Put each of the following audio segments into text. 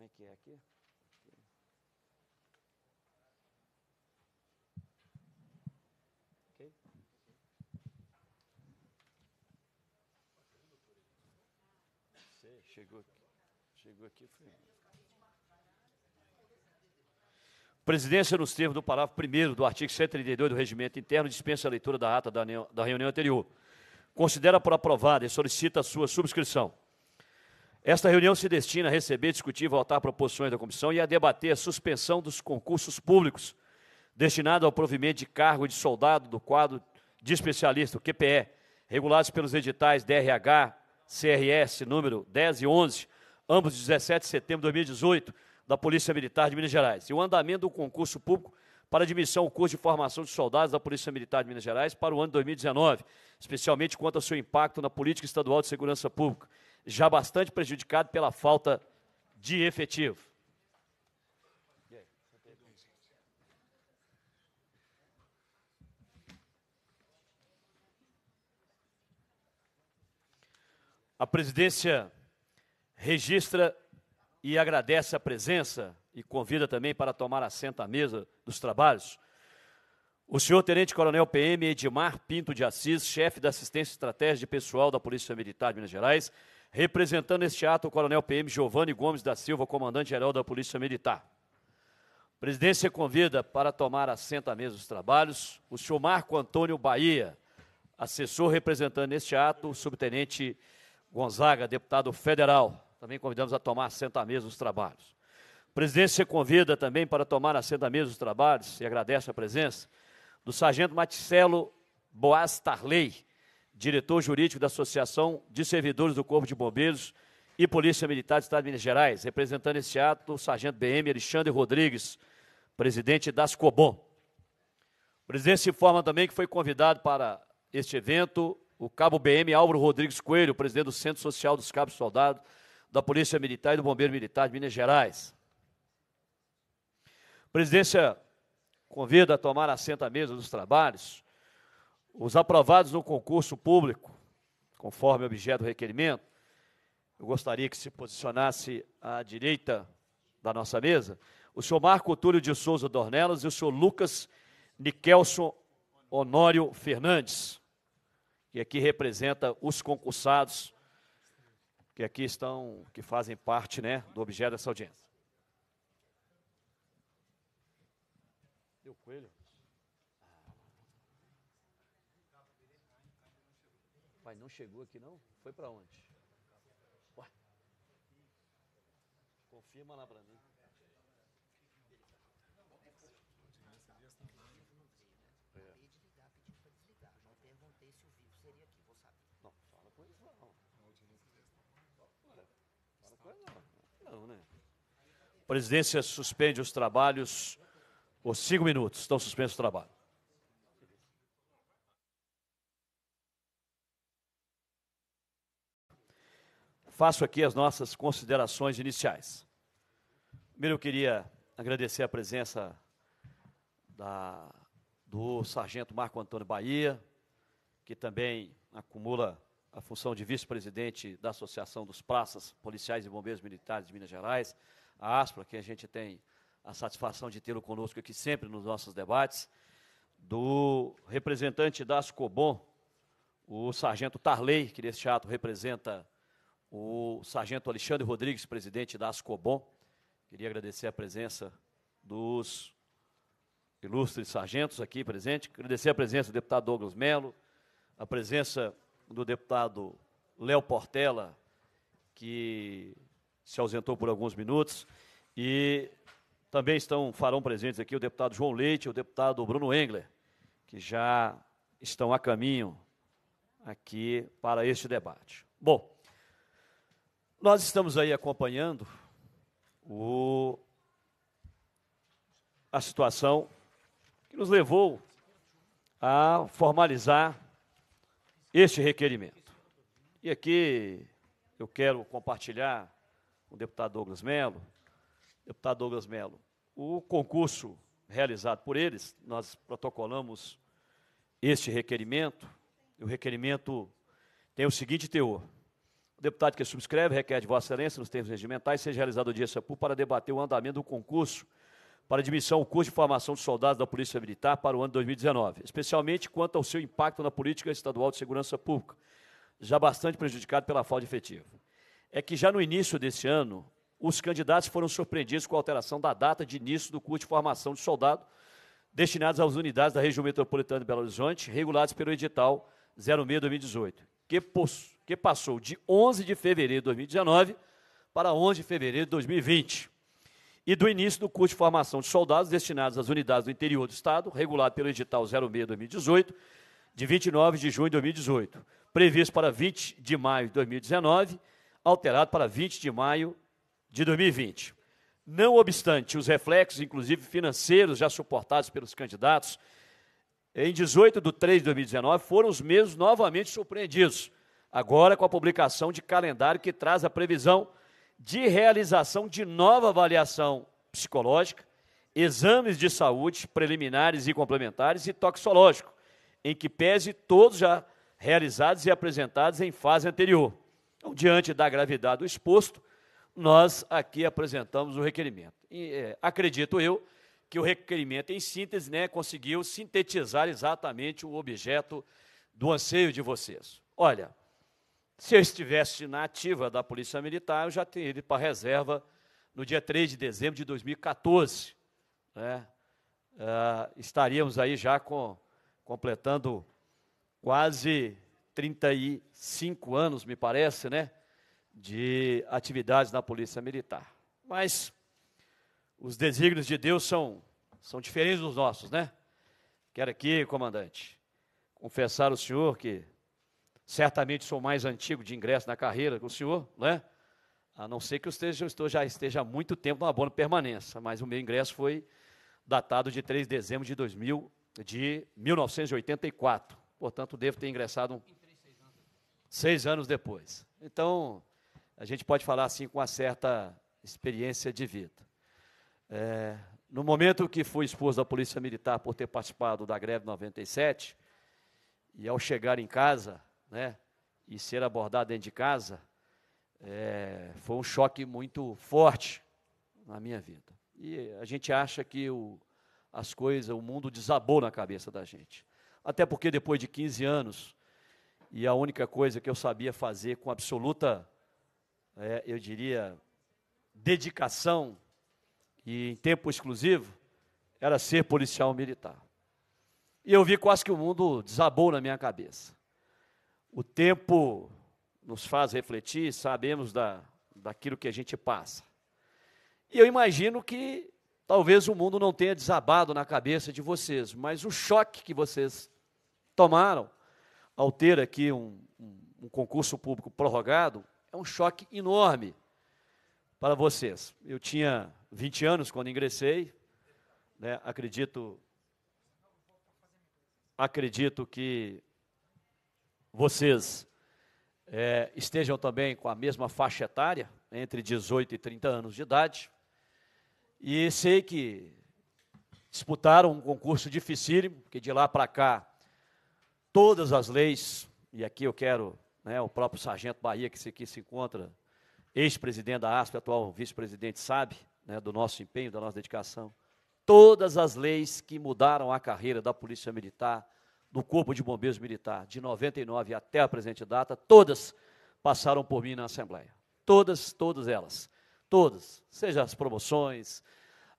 Como é que é aqui? Ok? chegou aqui. Chegou aqui, foi. Hum. Presidência, nos termos do parágrafo 1 do artigo 132 do Regimento Interno, dispensa a leitura da ata da reunião anterior. Considera por aprovada e solicita a sua subscrição. Esta reunião se destina a receber, discutir e votar proposições da comissão e a debater a suspensão dos concursos públicos destinado ao provimento de cargo de soldado do quadro de especialista, o QPE, regulados pelos editais DRH, CRS número 10 e 11, ambos de 17 de setembro de 2018, da Polícia Militar de Minas Gerais, e o andamento do concurso público para admissão ao curso de formação de soldados da Polícia Militar de Minas Gerais para o ano 2019, especialmente quanto ao seu impacto na política estadual de segurança pública já bastante prejudicado pela falta de efetivo. A presidência registra e agradece a presença e convida também para tomar assento à mesa dos trabalhos o senhor Tenente Coronel PM Edmar Pinto de Assis, chefe da assistência estratégica de pessoal da Polícia Militar de Minas Gerais, Representando este ato, o Coronel PM Giovanni Gomes da Silva, comandante-geral da Polícia Militar. Presidente presidência convida para tomar assento à mesa dos trabalhos o senhor Marco Antônio Bahia, assessor representando neste ato, o subtenente Gonzaga, deputado federal. Também convidamos a tomar assento à mesa dos trabalhos. Presidente presidência convida também para tomar assento à mesa dos trabalhos e agradece a presença do sargento Maticelo Boaz Tarley, diretor jurídico da Associação de Servidores do Corpo de Bombeiros e Polícia Militar do Estado de Minas Gerais, representando esse ato, o sargento BM Alexandre Rodrigues, presidente das COBOM. O presidente se informa também que foi convidado para este evento o cabo BM Álvaro Rodrigues Coelho, presidente do Centro Social dos Cabos Soldados da Polícia Militar e do Bombeiro Militar de Minas Gerais. A presidência convida a tomar assento à mesa dos trabalhos os aprovados no concurso público, conforme objeto do requerimento, eu gostaria que se posicionasse à direita da nossa mesa, o senhor Marco Túlio de Souza Dornelas e o senhor Lucas Nikelson Honório Fernandes, que aqui representa os concursados que aqui estão, que fazem parte né, do objeto dessa audiência. Deu coelho? chegou aqui não? Foi para onde? Ué. Confirma lá para mim. É. Acabei de ligar pedindo para desligar. perguntei se o seria aqui, vou saber. Não, fala com eles lá. Olha, fala com eles lá. Não, né? Presidência suspende os trabalhos por cinco minutos. Estão suspensos os trabalhos. faço aqui as nossas considerações iniciais. Primeiro, eu queria agradecer a presença da, do sargento Marco Antônio Bahia, que também acumula a função de vice-presidente da Associação dos Praças Policiais e Bombeiros Militares de Minas Gerais, a ASPRA, que a gente tem a satisfação de tê-lo conosco aqui sempre nos nossos debates, do representante da Ascobom, o sargento Tarley, que nesse ato representa o sargento Alexandre Rodrigues, presidente da ascobon Queria agradecer a presença dos ilustres sargentos aqui presentes. Agradecer a presença do deputado Douglas Melo, a presença do deputado Léo Portela, que se ausentou por alguns minutos. E também estão, farão presentes aqui o deputado João Leite e o deputado Bruno Engler, que já estão a caminho aqui para este debate. Bom, nós estamos aí acompanhando o, a situação que nos levou a formalizar este requerimento. E aqui eu quero compartilhar com o deputado Douglas Melo. Deputado Douglas Melo, o concurso realizado por eles, nós protocolamos este requerimento. O requerimento tem o seguinte teor: o deputado que subscreve requer de Vossa Excelência, nos termos regimentais, seja realizado audiência pública para debater o andamento do concurso para admissão ao curso de formação de soldados da Polícia Militar para o ano de 2019, especialmente quanto ao seu impacto na política estadual de segurança pública, já bastante prejudicado pela falta de efetivo. É que já no início deste ano, os candidatos foram surpreendidos com a alteração da data de início do curso de formação de soldado destinados às unidades da região metropolitana de Belo Horizonte, regulados pelo edital 06-2018, que, poss porque passou de 11 de fevereiro de 2019 para 11 de fevereiro de 2020. E do início do curso de formação de soldados destinados às unidades do interior do Estado, regulado pelo edital 06-2018, de 29 de junho de 2018, previsto para 20 de maio de 2019, alterado para 20 de maio de 2020. Não obstante os reflexos, inclusive financeiros, já suportados pelos candidatos, em 18 de 3 de 2019, foram os mesmos novamente surpreendidos agora com a publicação de calendário que traz a previsão de realização de nova avaliação psicológica, exames de saúde preliminares e complementares e toxicológico, em que pese todos já realizados e apresentados em fase anterior. Então, diante da gravidade do exposto, nós aqui apresentamos o requerimento. E, é, acredito eu que o requerimento, em síntese, né, conseguiu sintetizar exatamente o objeto do anseio de vocês. Olha, se eu estivesse na ativa da Polícia Militar, eu já teria ido para a reserva no dia 3 de dezembro de 2014. Né? Uh, estaríamos aí já com, completando quase 35 anos, me parece, né? de atividades na Polícia Militar. Mas os desígnios de Deus são, são diferentes dos nossos, né? Quero aqui, comandante, confessar ao senhor que Certamente sou mais antigo de ingresso na carreira que o senhor, né? A não ser que eu, esteja, eu já esteja há muito tempo no abono permanência, mas o meu ingresso foi datado de 3 de dezembro de, 2000, de 1984. Portanto, devo ter ingressado um, seis anos depois. Então, a gente pode falar assim com uma certa experiência de vida. É, no momento que fui expulso da Polícia Militar por ter participado da greve 97, e ao chegar em casa, né, e ser abordado dentro de casa, é, foi um choque muito forte na minha vida. E a gente acha que o, as coisas, o mundo desabou na cabeça da gente. Até porque depois de 15 anos, e a única coisa que eu sabia fazer com absoluta, é, eu diria, dedicação e em tempo exclusivo, era ser policial militar. E eu vi quase que o mundo desabou na minha cabeça. O tempo nos faz refletir, sabemos da, daquilo que a gente passa. E eu imagino que talvez o mundo não tenha desabado na cabeça de vocês, mas o choque que vocês tomaram ao ter aqui um, um concurso público prorrogado é um choque enorme para vocês. Eu tinha 20 anos quando ingressei, né, acredito, acredito que vocês é, estejam também com a mesma faixa etária, entre 18 e 30 anos de idade. E sei que disputaram um concurso dificílimo, que de lá para cá todas as leis, e aqui eu quero né, o próprio Sargento Bahia, que se, aqui se encontra, ex-presidente da ASP, atual vice-presidente, sabe né, do nosso empenho, da nossa dedicação. Todas as leis que mudaram a carreira da Polícia Militar do Corpo de Bombeiros Militar, de 99 até a presente data, todas passaram por mim na Assembleia. Todas, todas elas. Todas. Seja as promoções,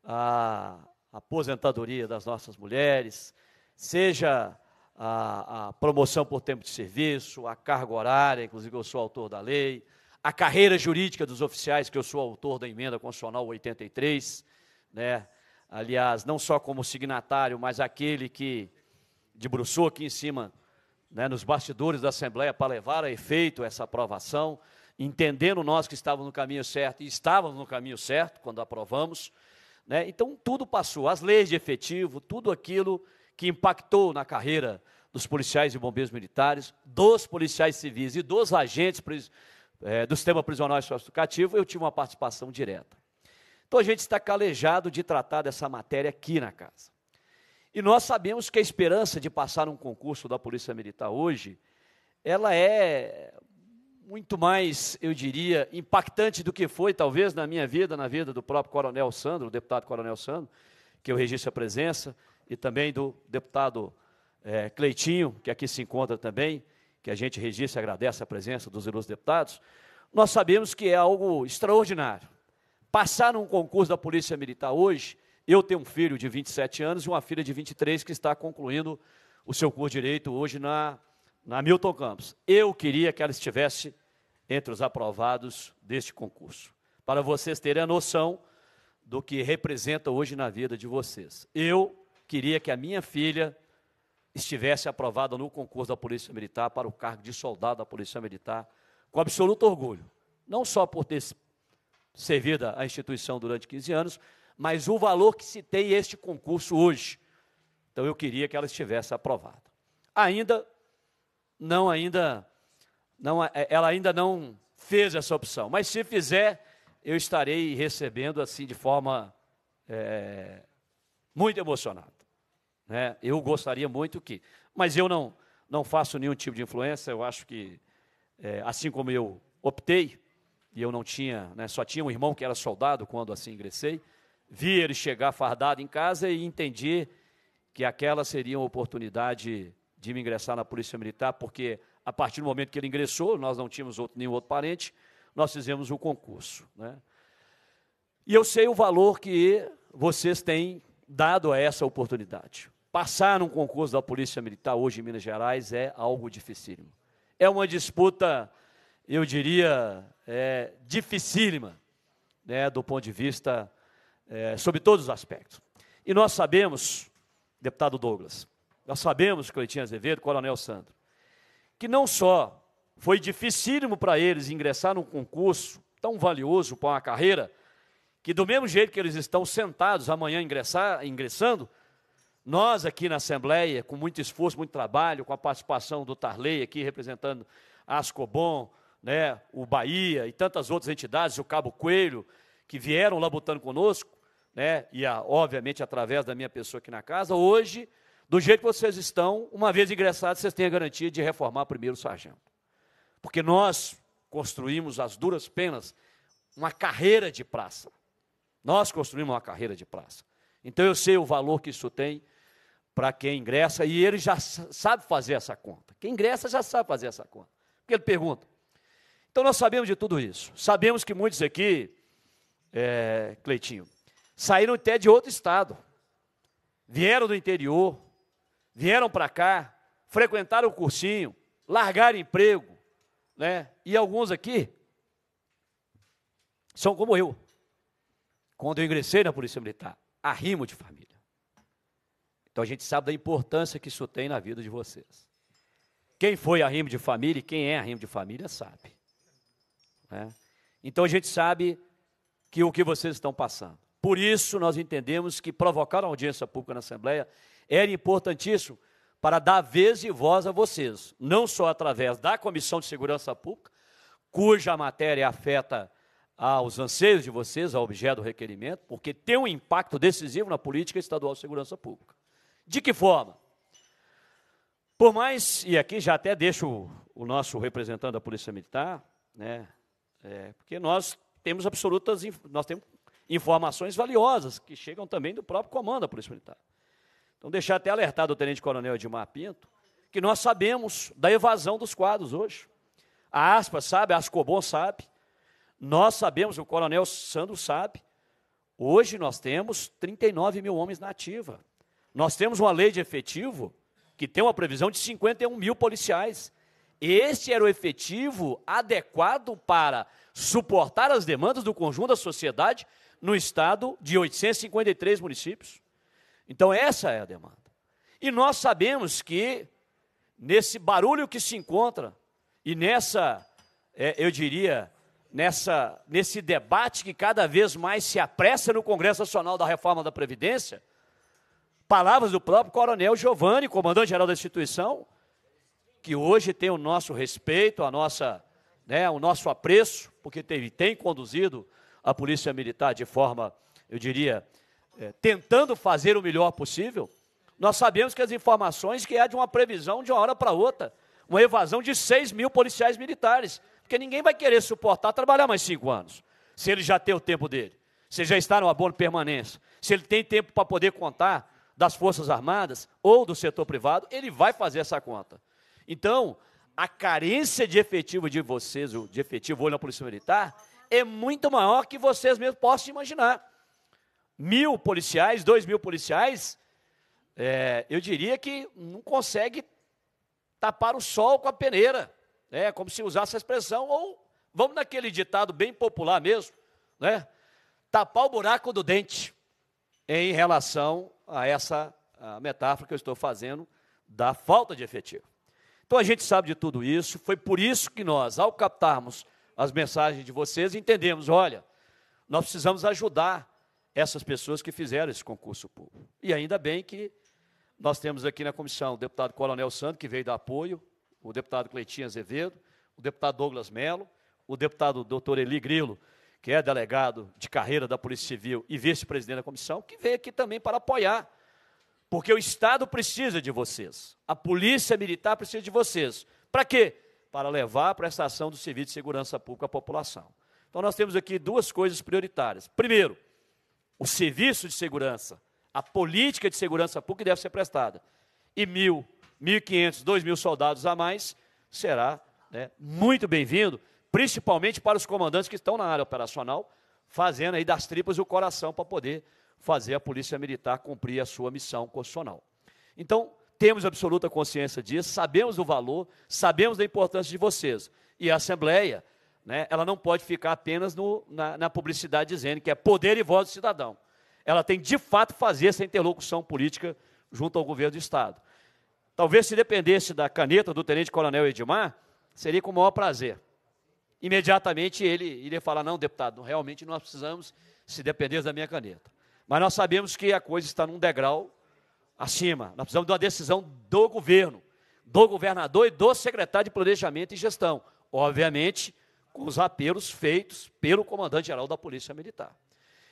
a aposentadoria das nossas mulheres, seja a, a promoção por tempo de serviço, a carga horária, inclusive eu sou autor da lei, a carreira jurídica dos oficiais, que eu sou autor da emenda constitucional 83, né? aliás, não só como signatário, mas aquele que debruçou aqui em cima, né, nos bastidores da Assembleia, para levar a efeito essa aprovação, entendendo nós que estávamos no caminho certo, e estávamos no caminho certo quando aprovamos. Né, então, tudo passou, as leis de efetivo, tudo aquilo que impactou na carreira dos policiais e bombeiros militares, dos policiais civis e dos agentes é, do sistema prisional e socioeducativo, eu tive uma participação direta. Então, a gente está calejado de tratar dessa matéria aqui na casa. E nós sabemos que a esperança de passar um concurso da Polícia Militar hoje, ela é muito mais, eu diria, impactante do que foi, talvez, na minha vida, na vida do próprio Coronel Sandro, o deputado Coronel Sandro, que eu registro a presença, e também do deputado é, Cleitinho, que aqui se encontra também, que a gente registra e agradece a presença dos ilustres deputados. Nós sabemos que é algo extraordinário. Passar um concurso da Polícia Militar hoje eu tenho um filho de 27 anos e uma filha de 23 que está concluindo o seu curso de direito hoje na, na Milton Campos. Eu queria que ela estivesse entre os aprovados deste concurso, para vocês terem a noção do que representa hoje na vida de vocês. Eu queria que a minha filha estivesse aprovada no concurso da Polícia Militar para o cargo de soldado da Polícia Militar, com absoluto orgulho, não só por ter servido a instituição durante 15 anos, mas o valor que se tem este concurso hoje. Então eu queria que ela estivesse aprovada. Ainda não ainda não é, ela ainda não fez essa opção, mas se fizer, eu estarei recebendo assim de forma é, muito emocionada. Né? Eu gostaria muito que, mas eu não não faço nenhum tipo de influência. Eu acho que é, assim como eu optei e eu não tinha, né, só tinha um irmão que era soldado quando assim ingressei. Vi ele chegar fardado em casa e entendi que aquela seria uma oportunidade de me ingressar na Polícia Militar, porque a partir do momento que ele ingressou, nós não tínhamos outro, nenhum outro parente, nós fizemos o concurso. Né? E eu sei o valor que vocês têm dado a essa oportunidade. Passar num concurso da Polícia Militar hoje em Minas Gerais é algo dificílimo. É uma disputa, eu diria, é, dificílima, né, do ponto de vista é, sobre todos os aspectos. E nós sabemos, deputado Douglas, nós sabemos, Cleitinho Azevedo, Coronel Sandro, que não só foi dificílimo para eles ingressar num concurso tão valioso para uma carreira, que do mesmo jeito que eles estão sentados amanhã ingressar, ingressando, nós aqui na Assembleia, com muito esforço, muito trabalho, com a participação do Tarley aqui representando a Ascobon, né, o Bahia e tantas outras entidades, o Cabo Coelho, que vieram lá botando conosco, né, e a, ah, obviamente através da minha pessoa aqui na casa, hoje, do jeito que vocês estão, uma vez ingressados, vocês têm a garantia de reformar primeiro o sargento. Porque nós construímos as duras penas uma carreira de praça. Nós construímos uma carreira de praça. Então eu sei o valor que isso tem para quem ingressa e ele já sabe fazer essa conta. Quem ingressa já sabe fazer essa conta. Porque ele pergunta. Então nós sabemos de tudo isso. Sabemos que muitos aqui, é, Cleitinho, saíram até de outro estado, vieram do interior, vieram para cá, frequentaram o cursinho, largaram emprego, né? E alguns aqui são como eu. Quando eu ingressei na Polícia Militar, arrimo de família. Então a gente sabe da importância que isso tem na vida de vocês. Quem foi arrimo de família e quem é arrimo de família sabe. Né? Então a gente sabe que o que vocês estão passando. Por isso, nós entendemos que provocar a audiência pública na Assembleia era importantíssimo para dar vez e voz a vocês, não só através da Comissão de Segurança Pública, cuja matéria afeta aos anseios de vocês, ao objeto do requerimento, porque tem um impacto decisivo na política estadual de segurança pública. De que forma? Por mais, e aqui já até deixo o nosso representante da Polícia Militar, né, é, porque nós temos absolutas, nós temos informações valiosas que chegam também do próprio comando da Polícia Militar. Então, deixar até alertado o Tenente Coronel Edmar Pinto, que nós sabemos da evasão dos quadros hoje. A Aspa sabe, a Ascobon sabe, nós sabemos, o Coronel Sandro sabe. Hoje nós temos 39 mil homens na ativa. Nós temos uma lei de efetivo que tem uma previsão de 51 mil policiais. Este era o efetivo adequado para suportar as demandas do conjunto da sociedade no estado de 853 municípios. Então, essa é a demanda. E nós sabemos que, nesse barulho que se encontra, e nessa, é, eu diria, nessa, nesse debate que cada vez mais se apressa no Congresso Nacional da Reforma da Previdência, palavras do próprio Coronel Giovanni, comandante-geral da instituição, que hoje tem o nosso respeito, a nossa, né, o nosso apreço, porque teve, tem conduzido a polícia militar de forma, eu diria, é, tentando fazer o melhor possível, nós sabemos que as informações que é de uma previsão de uma hora para outra, uma evasão de 6 mil policiais militares, porque ninguém vai querer suportar trabalhar mais cinco anos, se ele já tem o tempo dele, se ele já está no abono permanência, se ele tem tempo para poder contar das Forças Armadas ou do setor privado, ele vai fazer essa conta. Então, a carência de efetivo de vocês, de efetivo hoje na Polícia Militar, é muito maior que vocês mesmos possam imaginar. Mil policiais, dois mil policiais, é, eu diria que não consegue tapar o sol com a peneira, né? É como se usasse a expressão, ou vamos naquele ditado bem popular mesmo, né? tapar o buraco do dente em relação a essa a metáfora que eu estou fazendo da falta de efetivo. Então a gente sabe de tudo isso, foi por isso que nós, ao captarmos as mensagens de vocês, entendemos, olha, nós precisamos ajudar essas pessoas que fizeram esse concurso público. E ainda bem que nós temos aqui na comissão o deputado Coronel Santos, que veio dar apoio, o deputado Cleitinho Azevedo, o deputado Douglas Melo, o deputado doutor Eli Grilo, que é delegado de carreira da Polícia Civil e vice-presidente da comissão, que veio aqui também para apoiar. Porque o Estado precisa de vocês. A Polícia Militar precisa de vocês. Para quê? para levar a prestação do serviço de segurança pública à população. Então, nós temos aqui duas coisas prioritárias. Primeiro, o serviço de segurança, a política de segurança pública deve ser prestada. E mil, mil e quinhentos, dois mil soldados a mais será né, muito bem-vindo, principalmente para os comandantes que estão na área operacional, fazendo aí das tripas o coração para poder fazer a Polícia Militar cumprir a sua missão constitucional. Então, temos absoluta consciência disso, sabemos o valor, sabemos da importância de vocês. E a Assembleia, né, ela não pode ficar apenas no, na, na publicidade dizendo que é poder e voz do cidadão. Ela tem, de fato, fazer essa interlocução política junto ao governo do Estado. Talvez se dependesse da caneta do tenente-coronel Edmar, seria com o maior prazer. Imediatamente ele iria falar: não, deputado, realmente nós precisamos se depender da minha caneta. Mas nós sabemos que a coisa está num degrau acima. Nós precisamos de uma decisão do governo, do governador e do secretário de Planejamento e Gestão. Obviamente, com os apelos feitos pelo comandante-geral da Polícia Militar.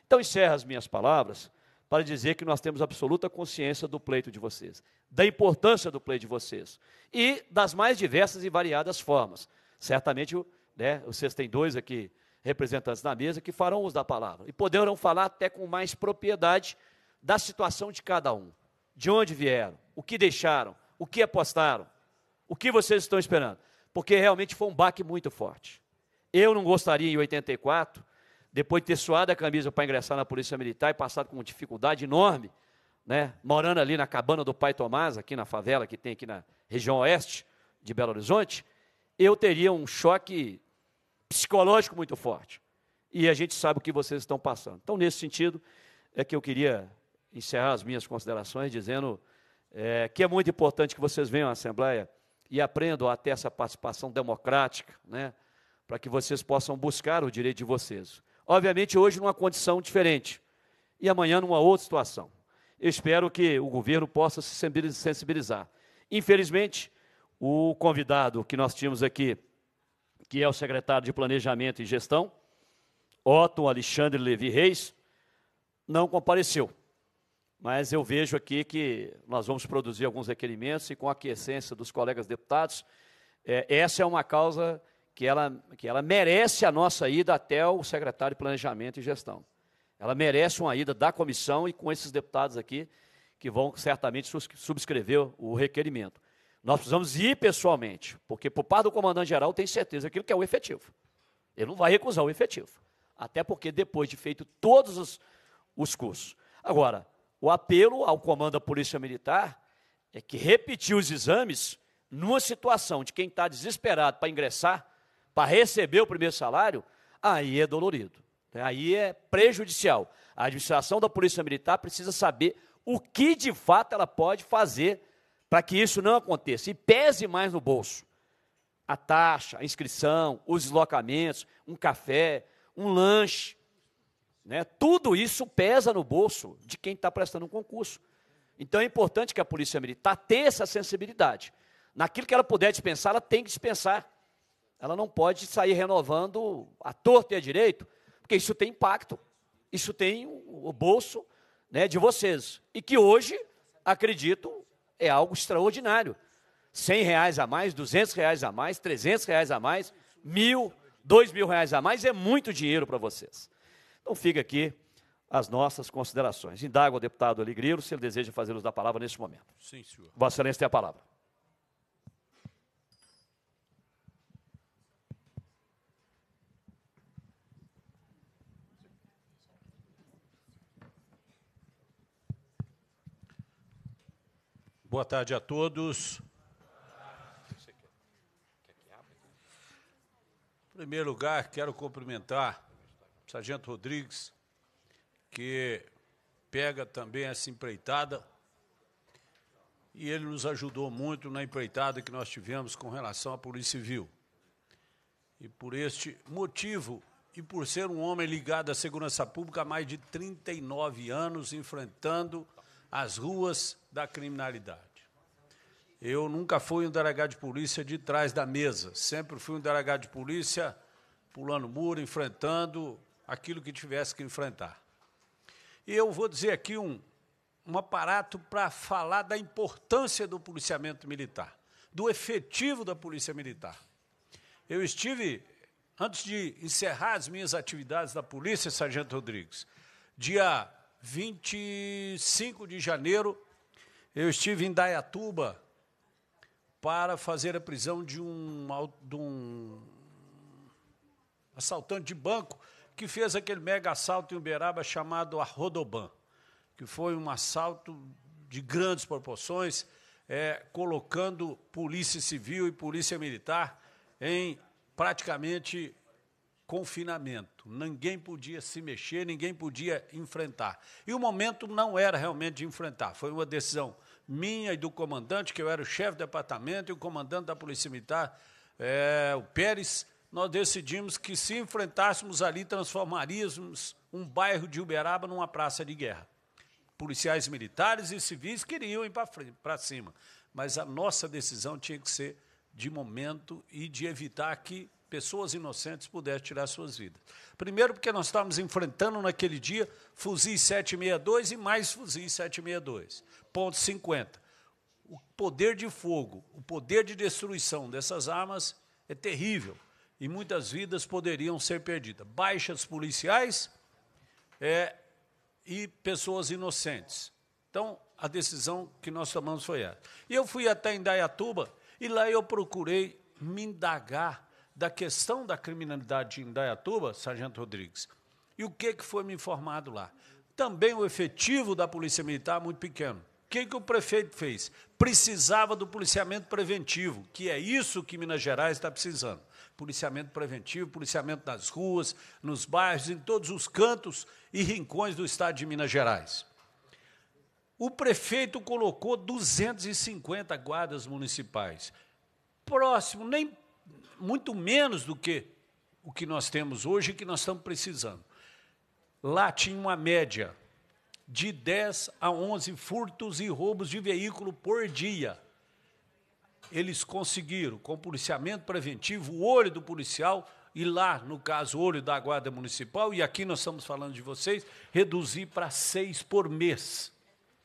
Então, encerro as minhas palavras para dizer que nós temos absoluta consciência do pleito de vocês, da importância do pleito de vocês e das mais diversas e variadas formas. Certamente, né, vocês têm dois aqui representantes na mesa que farão uso da palavra e poderão falar até com mais propriedade da situação de cada um de onde vieram, o que deixaram, o que apostaram, o que vocês estão esperando. Porque realmente foi um baque muito forte. Eu não gostaria, em 84, depois de ter suado a camisa para ingressar na Polícia Militar e passado com dificuldade enorme, né, morando ali na cabana do pai Tomás, aqui na favela que tem aqui na região oeste de Belo Horizonte, eu teria um choque psicológico muito forte. E a gente sabe o que vocês estão passando. Então, nesse sentido, é que eu queria encerrar as minhas considerações dizendo é, que é muito importante que vocês venham à Assembleia e aprendam a ter essa participação democrática, né, para que vocês possam buscar o direito de vocês. Obviamente, hoje numa condição diferente e amanhã numa outra situação. Eu espero que o governo possa se sensibilizar. Infelizmente, o convidado que nós tínhamos aqui, que é o secretário de Planejamento e Gestão, Otto Alexandre Levi Reis, não compareceu mas eu vejo aqui que nós vamos produzir alguns requerimentos e com a aquiescência dos colegas deputados, é, essa é uma causa que ela, que ela merece a nossa ida até o secretário de Planejamento e Gestão. Ela merece uma ida da comissão e com esses deputados aqui, que vão certamente subscrever o requerimento. Nós precisamos ir pessoalmente, porque por parte do comandante-geral tem certeza aquilo que é o efetivo. Ele não vai recusar o efetivo. Até porque depois de feito todos os, os cursos. Agora, o apelo ao comando da Polícia Militar é que repetir os exames numa situação de quem está desesperado para ingressar, para receber o primeiro salário, aí é dolorido, né? aí é prejudicial. A administração da Polícia Militar precisa saber o que de fato ela pode fazer para que isso não aconteça e pese mais no bolso. A taxa, a inscrição, os deslocamentos, um café, um lanche, né? Tudo isso pesa no bolso de quem está prestando um concurso. Então é importante que a Polícia Militar tá, tenha essa sensibilidade. Naquilo que ela puder dispensar, ela tem que dispensar. Ela não pode sair renovando a torta e a direito, porque isso tem impacto, isso tem o bolso né, de vocês. E que hoje, acredito, é algo extraordinário. 100 reais a mais, 200 reais a mais, 300 reais a mais, mil, dois mil reais a mais é muito dinheiro para vocês. Então fica aqui as nossas considerações. Indago ao deputado Alegreiro se ele deseja fazer uso da palavra neste momento. Sim, senhor. Vossa Excelência tem a palavra. Boa tarde a todos. Em primeiro lugar, quero cumprimentar Sargento Rodrigues, que pega também essa empreitada. E ele nos ajudou muito na empreitada que nós tivemos com relação à Polícia Civil. E por este motivo, e por ser um homem ligado à segurança pública há mais de 39 anos, enfrentando as ruas da criminalidade. Eu nunca fui um delegado de polícia de trás da mesa, sempre fui um delegado de polícia pulando muro, enfrentando aquilo que tivesse que enfrentar. E eu vou dizer aqui um, um aparato para falar da importância do policiamento militar, do efetivo da Polícia Militar. Eu estive, antes de encerrar as minhas atividades da Polícia, Sargento Rodrigues, dia 25 de janeiro, eu estive em Dayatuba para fazer a prisão de um, de um assaltante de banco que fez aquele mega assalto em Uberaba chamado a Rodoban, que foi um assalto de grandes proporções, é, colocando polícia civil e polícia militar em praticamente confinamento. Ninguém podia se mexer, ninguém podia enfrentar. E o momento não era realmente de enfrentar, foi uma decisão minha e do comandante, que eu era o chefe do departamento, e o comandante da Polícia Militar, é, o Pérez, nós decidimos que se enfrentássemos ali, transformaríamos um bairro de Uberaba numa praça de guerra. Policiais militares e civis queriam ir para cima, mas a nossa decisão tinha que ser de momento e de evitar que pessoas inocentes pudessem tirar suas vidas. Primeiro, porque nós estávamos enfrentando naquele dia fuzis 762 e mais fuzis 762, ponto 50. O poder de fogo, o poder de destruição dessas armas é terrível e muitas vidas poderiam ser perdidas. Baixas policiais é, e pessoas inocentes. Então, a decisão que nós tomamos foi essa. E eu fui até Indaiatuba e lá eu procurei me indagar da questão da criminalidade de Indaiatuba, Sargento Rodrigues. E o que, que foi me informado lá? Também o efetivo da Polícia Militar muito pequeno. O que, que o prefeito fez? Precisava do policiamento preventivo, que é isso que Minas Gerais está precisando policiamento preventivo, policiamento nas ruas, nos bairros, em todos os cantos e rincões do estado de Minas Gerais. O prefeito colocou 250 guardas municipais, próximo, nem muito menos do que o que nós temos hoje e que nós estamos precisando. Lá tinha uma média de 10 a 11 furtos e roubos de veículo por dia eles conseguiram, com policiamento preventivo, o olho do policial e lá, no caso, o olho da Guarda Municipal, e aqui nós estamos falando de vocês, reduzir para seis por mês.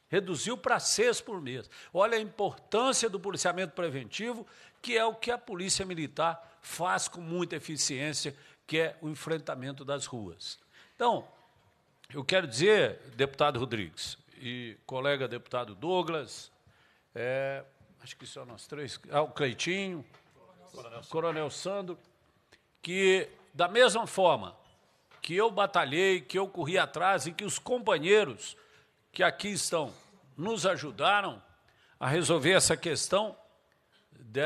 Reduziu para seis por mês. Olha a importância do policiamento preventivo, que é o que a Polícia Militar faz com muita eficiência, que é o enfrentamento das ruas. Então, eu quero dizer, deputado Rodrigues e colega deputado Douglas, é, acho que só nós três, ah, o Cleitinho, Coronel, Coronel Sandro, que da mesma forma que eu batalhei, que eu corri atrás e que os companheiros que aqui estão nos ajudaram a resolver essa questão de,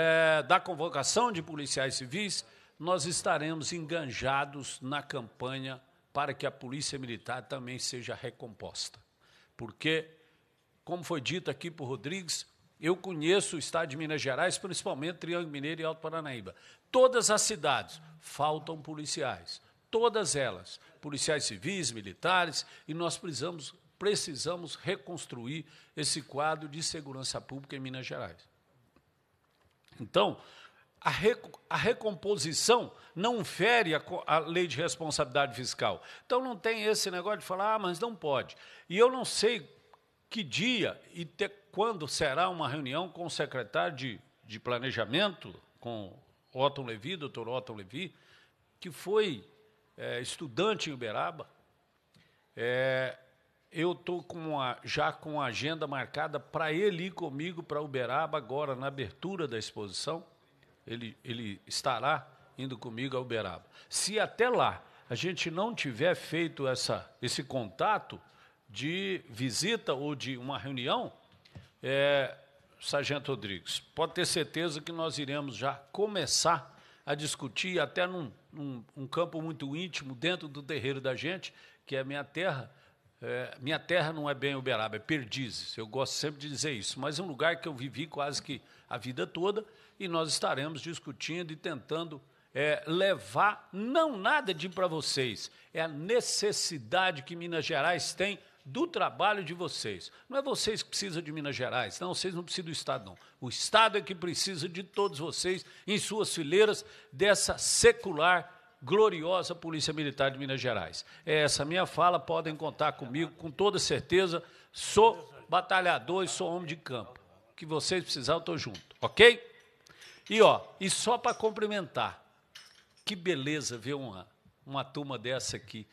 da convocação de policiais civis, nós estaremos enganjados na campanha para que a Polícia Militar também seja recomposta. Porque, como foi dito aqui por Rodrigues, eu conheço o estado de Minas Gerais, principalmente Triângulo Mineiro e Alto Paranaíba. Todas as cidades faltam policiais. Todas elas, policiais civis, militares, e nós precisamos, precisamos reconstruir esse quadro de segurança pública em Minas Gerais. Então, a, a recomposição não fere a, a, lei de responsabilidade fiscal. Então, não tem esse negócio de falar, ah, mas não pode. E eu não sei que dia e te, quando será uma reunião com o secretário de, de Planejamento, com Otton Levi, doutor Otton Levi, que foi é, estudante em Uberaba. É, eu estou já com a agenda marcada para ele ir comigo para Uberaba agora, na abertura da exposição. Ele, ele estará indo comigo a Uberaba. Se até lá a gente não tiver feito essa, esse contato, de visita ou de uma reunião, é, Sargento Rodrigues, pode ter certeza que nós iremos já começar a discutir, até num, num um campo muito íntimo, dentro do terreiro da gente, que é a minha terra. É, minha terra não é bem Uberaba, é Perdizes. Eu gosto sempre de dizer isso, mas é um lugar que eu vivi quase que a vida toda e nós estaremos discutindo e tentando é, levar, não nada de para vocês, é a necessidade que Minas Gerais tem do trabalho de vocês. Não é vocês que precisam de Minas Gerais, não, vocês não precisam do Estado, não. O Estado é que precisa de todos vocês em suas fileiras dessa secular gloriosa Polícia Militar de Minas Gerais. É essa minha fala, podem contar comigo, com toda certeza. Sou batalhador e sou homem de campo. O que vocês precisarem, eu estou junto, ok? E, ó, e só para cumprimentar, que beleza ver uma, uma turma dessa aqui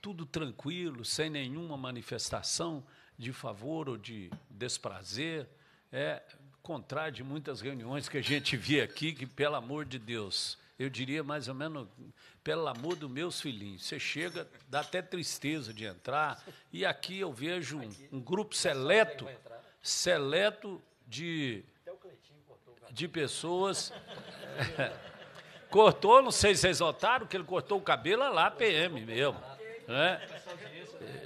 tudo tranquilo, sem nenhuma manifestação de favor ou de desprazer. É contrário de muitas reuniões que a gente vê aqui, que, pelo amor de Deus, eu diria mais ou menos, pelo amor dos meus filhinhos, você chega, dá até tristeza de entrar, e aqui eu vejo um, um grupo seleto, é seleto de, de pessoas. Cortou, não sei se vocês notaram, que ele cortou o cabelo é lá, PM mesmo. É?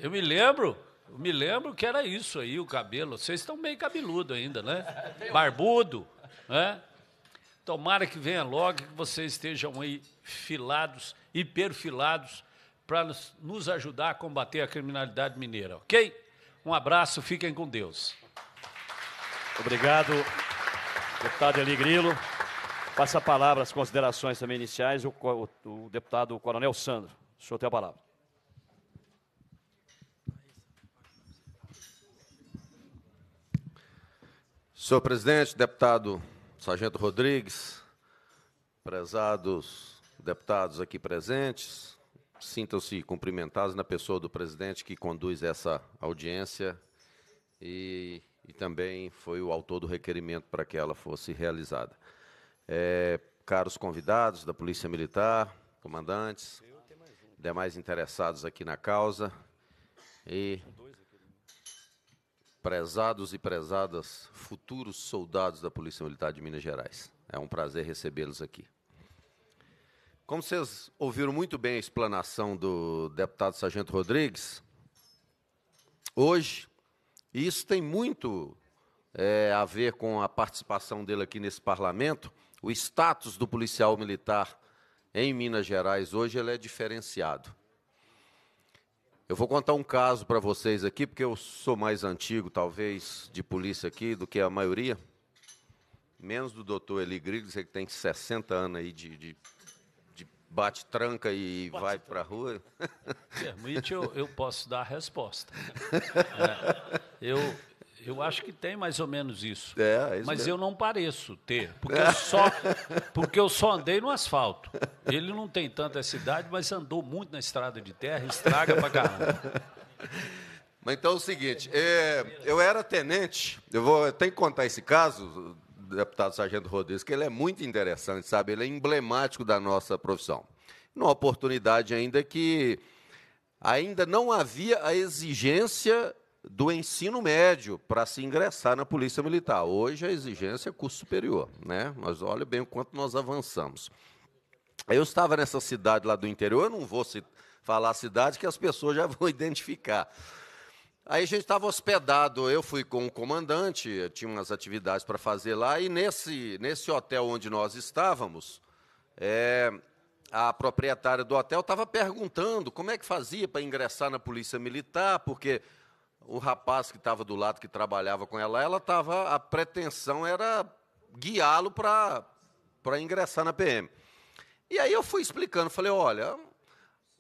Eu me lembro, eu me lembro que era isso aí, o cabelo. Vocês estão meio cabeludo ainda, né? Barbudo, né? Tomara que venha logo que vocês estejam aí filados hiperfilados, para nos ajudar a combater a criminalidade mineira, ok? Um abraço, fiquem com Deus. Obrigado, deputado Eli Passa a palavra, as considerações também iniciais, o, o, o deputado Coronel Sandro. O senhor tem a palavra. Senhor presidente, deputado Sargento Rodrigues, prezados deputados aqui presentes, sintam-se cumprimentados na pessoa do presidente que conduz essa audiência e, e também foi o autor do requerimento para que ela fosse realizada. É, caros convidados da Polícia Militar, comandantes, demais interessados aqui na causa e prezados e prezadas futuros soldados da Polícia Militar de Minas Gerais. É um prazer recebê-los aqui. Como vocês ouviram muito bem a explanação do deputado Sargento Rodrigues, hoje, e isso tem muito é, a ver com a participação dele aqui nesse parlamento, o status do policial militar em Minas Gerais hoje ele é diferenciado. Eu vou contar um caso para vocês aqui, porque eu sou mais antigo, talvez, de polícia aqui do que a maioria. Menos do doutor Eli Griggs, que tem 60 anos aí de, de, de bate-tranca e bate vai para a rua. Permite, eu, eu posso dar a resposta. É, eu, eu acho que tem mais ou menos isso. É, é isso Mas mesmo. eu não pareço ter, porque é. eu, só, porque eu só andei no asfalto. Ele não tem tanta cidade, mas andou muito na estrada de terra, estraga pra caramba. Mas então é o seguinte, é, eu era tenente, eu vou até contar esse caso, deputado Sargento Rodrigues, que ele é muito interessante, sabe? Ele é emblemático da nossa profissão. Numa oportunidade ainda que ainda não havia a exigência do ensino médio para se ingressar na Polícia Militar. Hoje a exigência é curso superior, né? Mas olha bem o quanto nós avançamos. Eu estava nessa cidade lá do interior, eu não vou falar a cidade que as pessoas já vão identificar. Aí a gente estava hospedado, eu fui com o comandante, eh, tinha umas atividades para fazer lá, e nesse, nesse hotel onde nós estávamos, é, a proprietária do hotel estava perguntando como é que fazia para ingressar na Polícia Militar, porque o rapaz que estava do lado, que trabalhava com ela, ela tava A pretensão era guiá-lo para ingressar na PM. E aí eu fui explicando, falei, olha,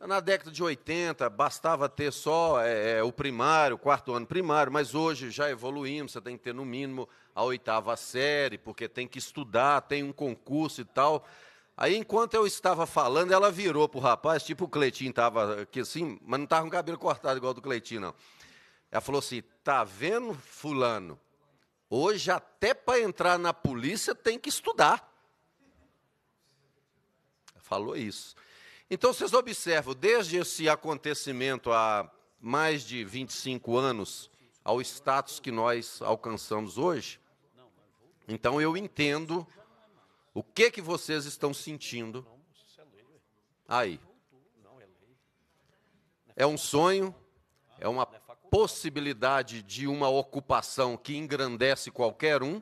na década de 80 bastava ter só é, é, o primário, o quarto ano primário, mas hoje já evoluímos, você tem que ter no mínimo a oitava série, porque tem que estudar, tem um concurso e tal. Aí, enquanto eu estava falando, ela virou para o rapaz, tipo o Cleitinho estava aqui assim, mas não estava com o cabelo cortado igual do Cleitinho, não. Ela falou assim: tá vendo, Fulano? Hoje, até para entrar na polícia, tem que estudar. Falou isso. Então, vocês observam, desde esse acontecimento há mais de 25 anos, ao status que nós alcançamos hoje, então eu entendo o que, que vocês estão sentindo aí. É um sonho, é uma possibilidade de uma ocupação que engrandece qualquer um.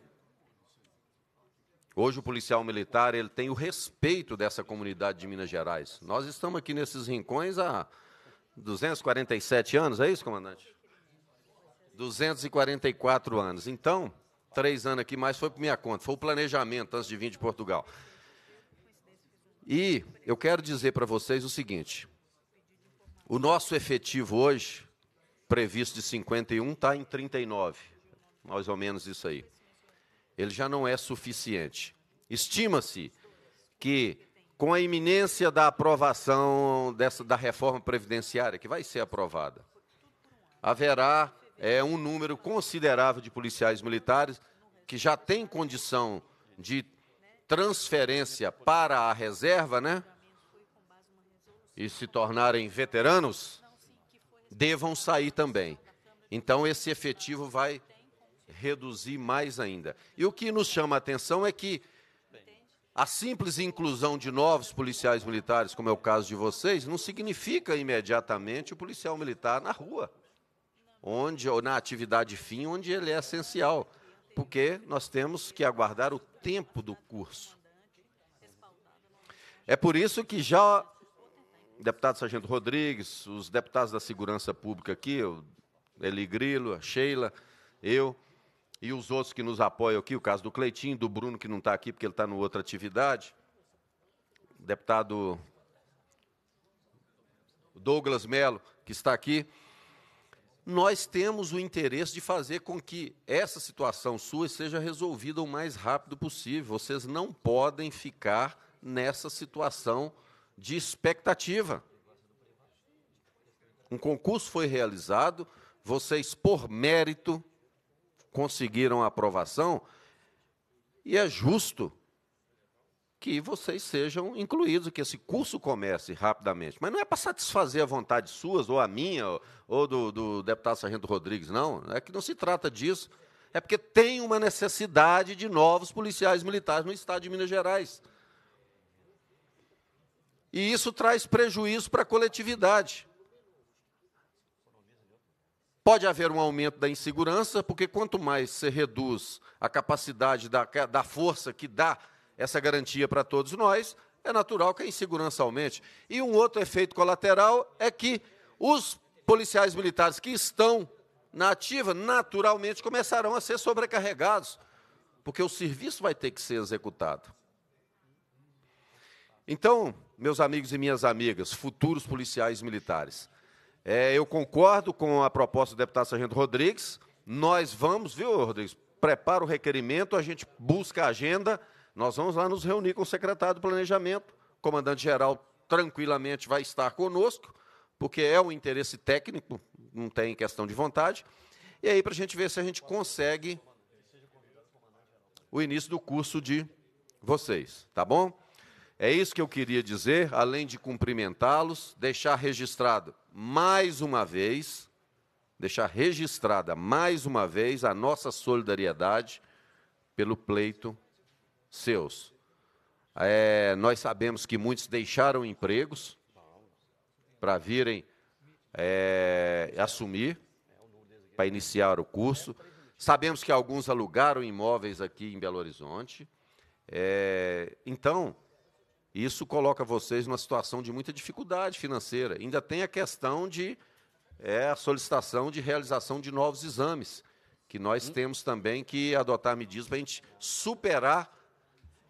Hoje o policial militar ele tem o respeito dessa comunidade de Minas Gerais. Nós estamos aqui nesses rincões há 247 anos, é isso, comandante? 244 anos. Então, três anos aqui mais foi por minha conta, foi o planejamento antes de vir de Portugal. E eu quero dizer para vocês o seguinte: o nosso efetivo hoje previsto de 51 está em 39, mais ou menos isso aí. Ele já não é suficiente. Estima-se que, com a iminência da aprovação dessa, da reforma previdenciária, que vai ser aprovada, haverá é, um número considerável de policiais militares que já tem condição de transferência para a reserva, né? E se tornarem veteranos, devam sair também. Então, esse efetivo vai reduzir mais ainda. E o que nos chama a atenção é que a simples inclusão de novos policiais militares, como é o caso de vocês, não significa imediatamente o policial militar na rua, onde ou na atividade fim, onde ele é essencial, porque nós temos que aguardar o tempo do curso. É por isso que já deputado Sargento Rodrigues, os deputados da Segurança Pública aqui, o Eli Grilo, a Sheila, eu e os outros que nos apoiam aqui, o caso do Cleitinho, do Bruno, que não está aqui porque ele está em outra atividade, o deputado Douglas Melo, que está aqui. Nós temos o interesse de fazer com que essa situação sua seja resolvida o mais rápido possível. Vocês não podem ficar nessa situação de expectativa. Um concurso foi realizado, vocês, por mérito, conseguiram a aprovação, e é justo que vocês sejam incluídos, que esse curso comece rapidamente. Mas não é para satisfazer a vontade suas, ou a minha, ou, do, do deputado Sargento Rodrigues, não. É que não se trata disso. É porque tem uma necessidade de novos policiais militares no estado de Minas Gerais. E isso traz prejuízo para a coletividade. Pode haver um aumento da insegurança, porque quanto mais se reduz a capacidade da, da força que dá essa garantia para todos nós, é natural que a insegurança aumente. E um outro efeito colateral é que os policiais militares que estão na ativa naturalmente começarão a ser sobrecarregados, porque o serviço vai ter que ser executado. Então, meus amigos e minhas amigas, futuros policiais militares, é, eu concordo com a proposta do deputado Sargento Rodrigues. Nós vamos, viu, Rodrigues? Prepara o requerimento, a gente busca a agenda. Nós vamos lá nos reunir com o secretário do Planejamento. O comandante-geral tranquilamente vai estar conosco, porque é um interesse técnico, não tem questão de vontade. E aí, para a gente ver se a gente consegue o início do curso de vocês, tá bom? É isso que eu queria dizer, além de cumprimentá-los, deixar registrado mais uma vez, deixar registrada mais uma vez a nossa solidariedade pelo pleito seus. É, nós sabemos que muitos deixaram empregos para virem é, assumir, para iniciar o curso. Sabemos que alguns alugaram imóveis aqui em Belo Horizonte. É, então, isso coloca vocês numa situação de muita dificuldade financeira. Ainda tem a questão de é, a solicitação de realização de novos exames, que nós hum. temos também que adotar medidas para a gente superar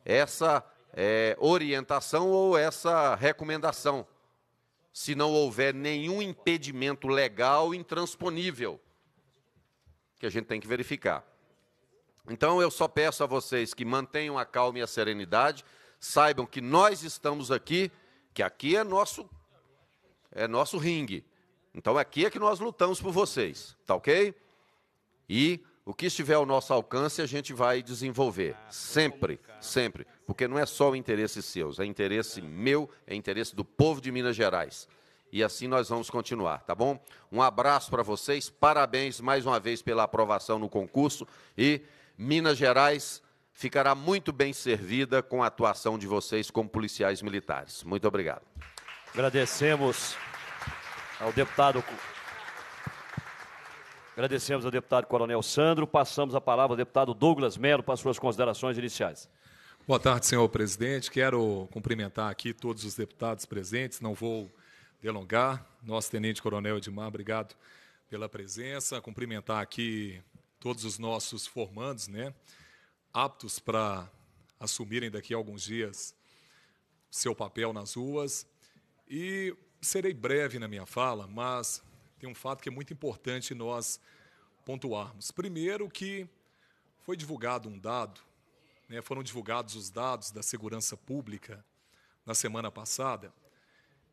essa é, orientação ou essa recomendação, se não houver nenhum impedimento legal intransponível, que a gente tem que verificar. Então, eu só peço a vocês que mantenham a calma e a serenidade saibam que nós estamos aqui, que aqui é nosso é nosso ringue. Então aqui é que nós lutamos por vocês, tá OK? E o que estiver ao nosso alcance, a gente vai desenvolver. Sempre, sempre. Porque não é só o interesse seu, é interesse meu, é interesse do povo de Minas Gerais. E assim nós vamos continuar, tá bom? Um abraço para vocês, parabéns mais uma vez pela aprovação no concurso e Minas Gerais ficará muito bem servida com a atuação de vocês como policiais militares. Muito obrigado. Agradecemos ao deputado. Agradecemos ao deputado Coronel Sandro. Passamos a palavra ao deputado Douglas Melo para suas considerações iniciais. Boa tarde, senhor presidente. Quero cumprimentar aqui todos os deputados presentes. Não vou delongar. Nosso tenente coronel Edmar, obrigado pela presença. Cumprimentar aqui todos os nossos formandos, né? aptos para assumirem daqui a alguns dias seu papel nas ruas. E serei breve na minha fala, mas tem um fato que é muito importante nós pontuarmos. Primeiro, que foi divulgado um dado, né, foram divulgados os dados da segurança pública na semana passada,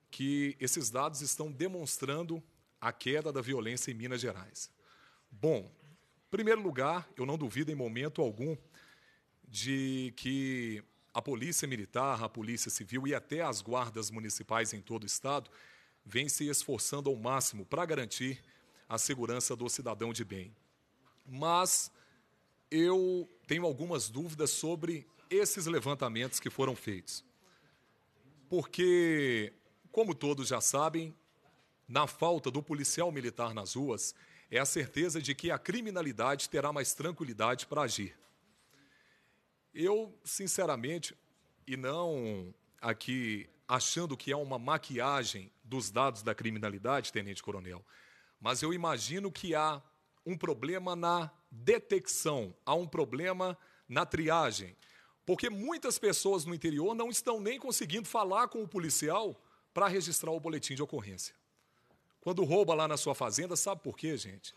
que esses dados estão demonstrando a queda da violência em Minas Gerais. Bom, em primeiro lugar, eu não duvido em momento algum de que a polícia militar, a polícia civil e até as guardas municipais em todo o estado vêm se esforçando ao máximo para garantir a segurança do cidadão de bem. Mas eu tenho algumas dúvidas sobre esses levantamentos que foram feitos. Porque, como todos já sabem, na falta do policial militar nas ruas, é a certeza de que a criminalidade terá mais tranquilidade para agir. Eu, sinceramente, e não aqui achando que é uma maquiagem dos dados da criminalidade, Tenente Coronel, mas eu imagino que há um problema na detecção, há um problema na triagem. Porque muitas pessoas no interior não estão nem conseguindo falar com o policial para registrar o boletim de ocorrência. Quando rouba lá na sua fazenda, sabe por quê, gente?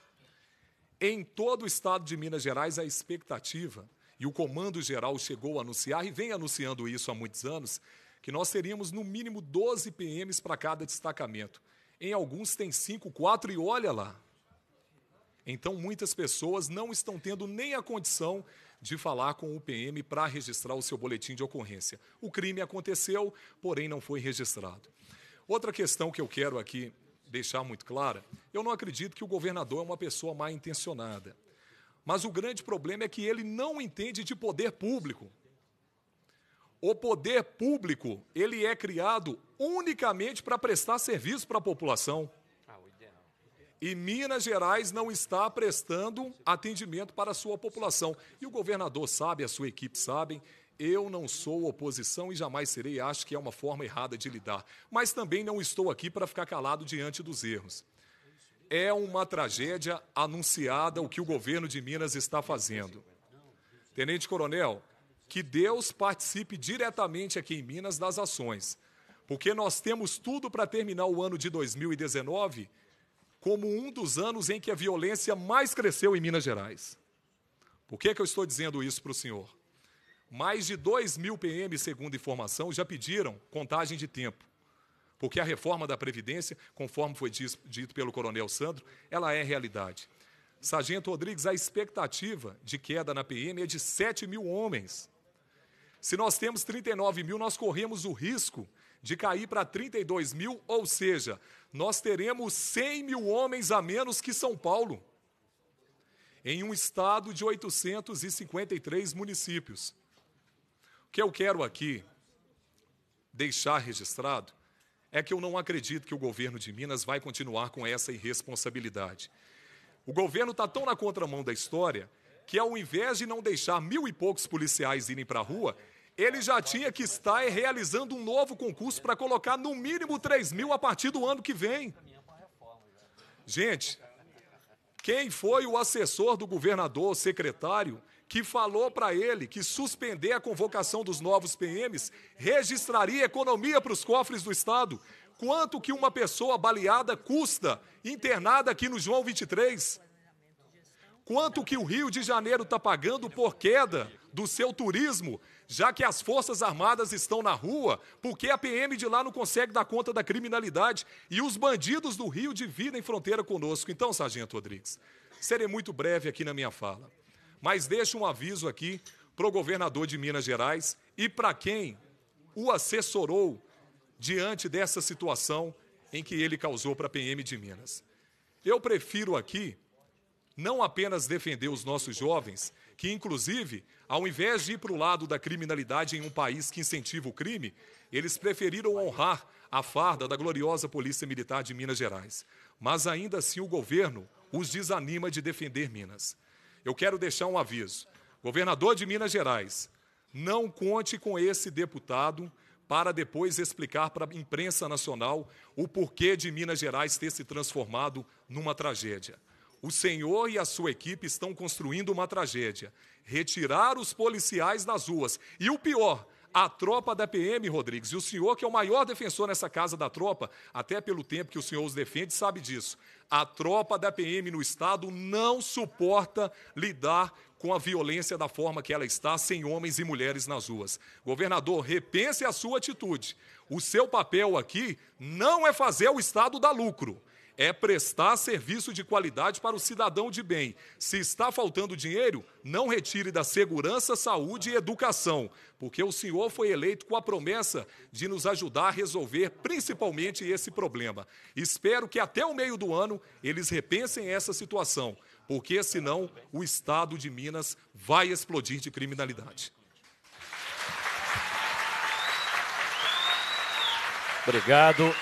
Em todo o estado de Minas Gerais, a expectativa e o comando geral chegou a anunciar, e vem anunciando isso há muitos anos, que nós teríamos no mínimo 12 PMs para cada destacamento. Em alguns tem 5, 4 e olha lá. Então muitas pessoas não estão tendo nem a condição de falar com o PM para registrar o seu boletim de ocorrência. O crime aconteceu, porém não foi registrado. Outra questão que eu quero aqui deixar muito clara, eu não acredito que o governador é uma pessoa mal intencionada. Mas o grande problema é que ele não entende de poder público. O poder público, ele é criado unicamente para prestar serviço para a população. E Minas Gerais não está prestando atendimento para a sua população. E o governador sabe, a sua equipe sabe, eu não sou oposição e jamais serei, acho que é uma forma errada de lidar. Mas também não estou aqui para ficar calado diante dos erros é uma tragédia anunciada o que o governo de Minas está fazendo. Tenente Coronel, que Deus participe diretamente aqui em Minas das ações, porque nós temos tudo para terminar o ano de 2019 como um dos anos em que a violência mais cresceu em Minas Gerais. Por que, que eu estou dizendo isso para o senhor? Mais de 2 mil PM, segundo informação, já pediram contagem de tempo. Porque a reforma da Previdência, conforme foi dito pelo Coronel Sandro, ela é realidade. Sargento Rodrigues, a expectativa de queda na PM é de 7 mil homens. Se nós temos 39 mil, nós corremos o risco de cair para 32 mil, ou seja, nós teremos 100 mil homens a menos que São Paulo, em um estado de 853 municípios. O que eu quero aqui deixar registrado é que eu não acredito que o governo de Minas vai continuar com essa irresponsabilidade. O governo está tão na contramão da história que, ao invés de não deixar mil e poucos policiais irem para a rua, ele já tinha que estar realizando um novo concurso para colocar no mínimo 3 mil a partir do ano que vem. Gente, quem foi o assessor do governador, secretário, que falou para ele que suspender a convocação dos novos PMs registraria economia para os cofres do Estado. Quanto que uma pessoa baleada custa internada aqui no João 23? Quanto que o Rio de Janeiro está pagando por queda do seu turismo, já que as Forças Armadas estão na rua, porque a PM de lá não consegue dar conta da criminalidade e os bandidos do Rio dividem fronteira conosco. Então, Sargento Rodrigues, serei muito breve aqui na minha fala. Mas deixo um aviso aqui para o governador de Minas Gerais e para quem o assessorou diante dessa situação em que ele causou para a PM de Minas. Eu prefiro aqui não apenas defender os nossos jovens, que inclusive, ao invés de ir para o lado da criminalidade em um país que incentiva o crime, eles preferiram honrar a farda da gloriosa Polícia Militar de Minas Gerais. Mas ainda assim o governo os desanima de defender Minas eu quero deixar um aviso. Governador de Minas Gerais, não conte com esse deputado para depois explicar para a imprensa nacional o porquê de Minas Gerais ter se transformado numa tragédia. O senhor e a sua equipe estão construindo uma tragédia. Retirar os policiais das ruas. E o pior, a tropa da PM, Rodrigues, e o senhor, que é o maior defensor nessa casa da tropa, até pelo tempo que o senhor os defende, sabe disso. A tropa da PM no Estado não suporta lidar com a violência da forma que ela está, sem homens e mulheres nas ruas. Governador, repense a sua atitude. O seu papel aqui não é fazer o Estado dar lucro é prestar serviço de qualidade para o cidadão de bem. Se está faltando dinheiro, não retire da segurança, saúde e educação, porque o senhor foi eleito com a promessa de nos ajudar a resolver principalmente esse problema. Espero que até o meio do ano eles repensem essa situação, porque senão o estado de Minas vai explodir de criminalidade. Obrigado.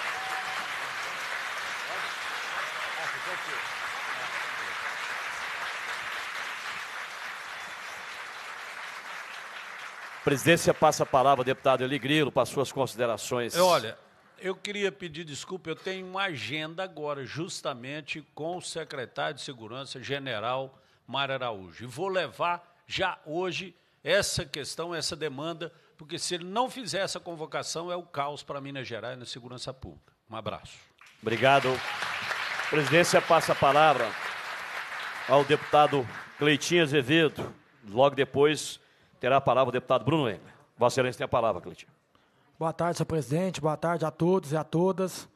presidência passa a palavra ao deputado Eli Grilo para suas considerações. Olha, eu queria pedir desculpa, eu tenho uma agenda agora justamente com o secretário de Segurança, general Mário Araújo. E vou levar já hoje essa questão, essa demanda, porque se ele não fizer essa convocação, é o caos para Minas Gerais na segurança pública. Um abraço. Obrigado. Presidência passa a palavra ao deputado Cleitinho Azevedo. Logo depois, Terá a palavra o deputado Bruno Engler. Vossa Excelência tem a palavra, Cleitinho. Boa tarde, senhor presidente. Boa tarde a todos e a todas.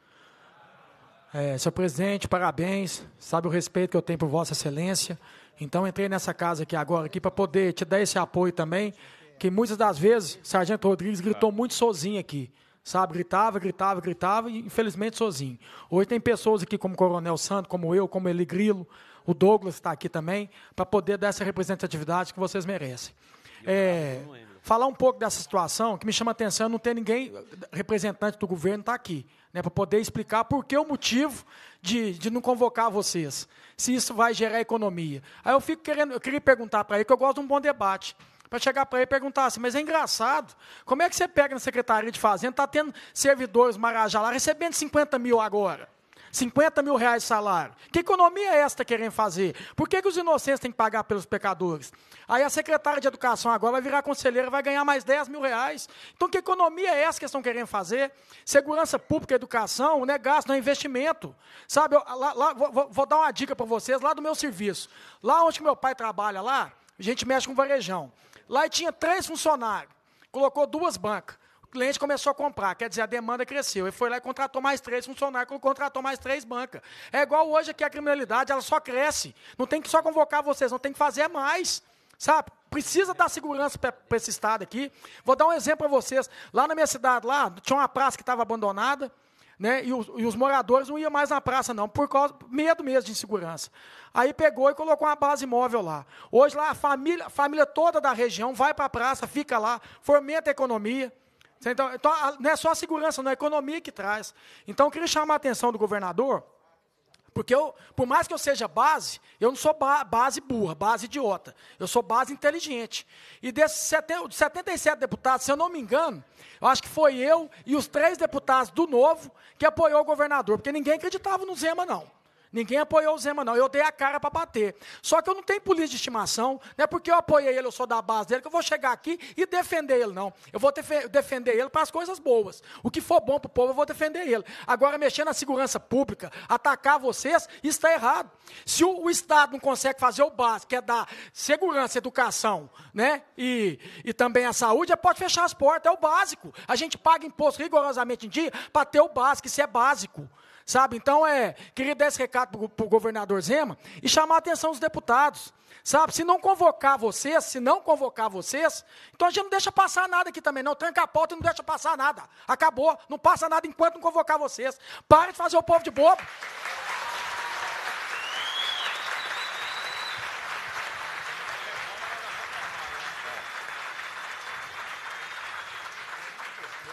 É, senhor presidente, parabéns. Sabe o respeito que eu tenho por Vossa Excelência. Então entrei nessa casa aqui agora aqui para poder te dar esse apoio também, que muitas das vezes Sargento Rodrigues gritou muito sozinho aqui. Sabe, gritava, gritava, gritava e infelizmente sozinho. Hoje tem pessoas aqui como Coronel Santo, como eu, como ele, Grilo, o Douglas está aqui também, para poder dar essa representatividade que vocês merecem é, falar um pouco dessa situação, que me chama a atenção não ter ninguém, representante do governo, está aqui, né, para poder explicar por que o motivo de, de não convocar vocês, se isso vai gerar economia. Aí eu fico querendo, eu queria perguntar para ele, que eu gosto de um bom debate para chegar para ele e perguntar assim, mas é engraçado, como é que você pega na Secretaria de Fazenda, está tendo servidores marajá lá recebendo 50 mil agora? 50 mil reais de salário. Que economia é esta querem fazer? Por que, que os inocentes têm que pagar pelos pecadores? Aí a secretária de educação agora vai virar conselheira, vai ganhar mais 10 mil reais. Então, que economia é essa que estão querendo fazer? Segurança pública, educação, não é gasto, não é investimento. Sabe, eu, lá, lá, vou, vou dar uma dica para vocês lá do meu serviço. Lá onde meu pai trabalha, lá, a gente mexe com varejão. Lá tinha três funcionários, colocou duas bancas cliente começou a comprar, quer dizer, a demanda cresceu. Ele foi lá e contratou mais três funcionários, contratou mais três bancas. É igual hoje aqui a criminalidade, ela só cresce. Não tem que só convocar vocês, não tem que fazer mais. Sabe? Precisa dar segurança para esse estado aqui. Vou dar um exemplo para vocês. Lá na minha cidade, lá, tinha uma praça que estava abandonada. Né? E, os, e, os, moradores não iam mais na praça, não, por causa medo mesmo de insegurança. Aí pegou e colocou uma base móvel lá. Hoje lá a família, a família toda da região vai para a praça, fica lá, fomenta a economia. Então, então não é só a segurança, não é a economia que traz. Então, eu queria chamar a atenção do governador, porque eu, por mais que eu seja base, eu não sou ba base burra, base idiota. Eu sou base inteligente. E desses 77 deputados, se eu não me engano, eu acho que foi eu e os três deputados do Novo que apoiou o governador, porque ninguém acreditava no Zema, não. Ninguém apoiou o Zema, não. Eu dei a cara para bater. Só que eu não tenho polícia de estimação, não é porque eu apoiei ele, eu sou da base dele, que eu vou chegar aqui e defender ele, não. Eu vou defender ele para as coisas boas. O que for bom para o povo, eu vou defender ele. Agora, mexer na segurança pública, atacar vocês, está errado. Se o, o Estado não consegue fazer o básico, que é dar segurança, educação, né? E, e também a saúde, é pode fechar as portas, é o básico. A gente paga imposto rigorosamente em dia para ter o básico, isso é básico. Sabe? Então, é, queria dar esse recado para o governador Zema e chamar a atenção dos deputados. Sabe? Se não convocar vocês, se não convocar vocês, então a gente não deixa passar nada aqui também, não. Tranca a pauta e não deixa passar nada. Acabou. Não passa nada enquanto não convocar vocês. Para de fazer o povo de bobo.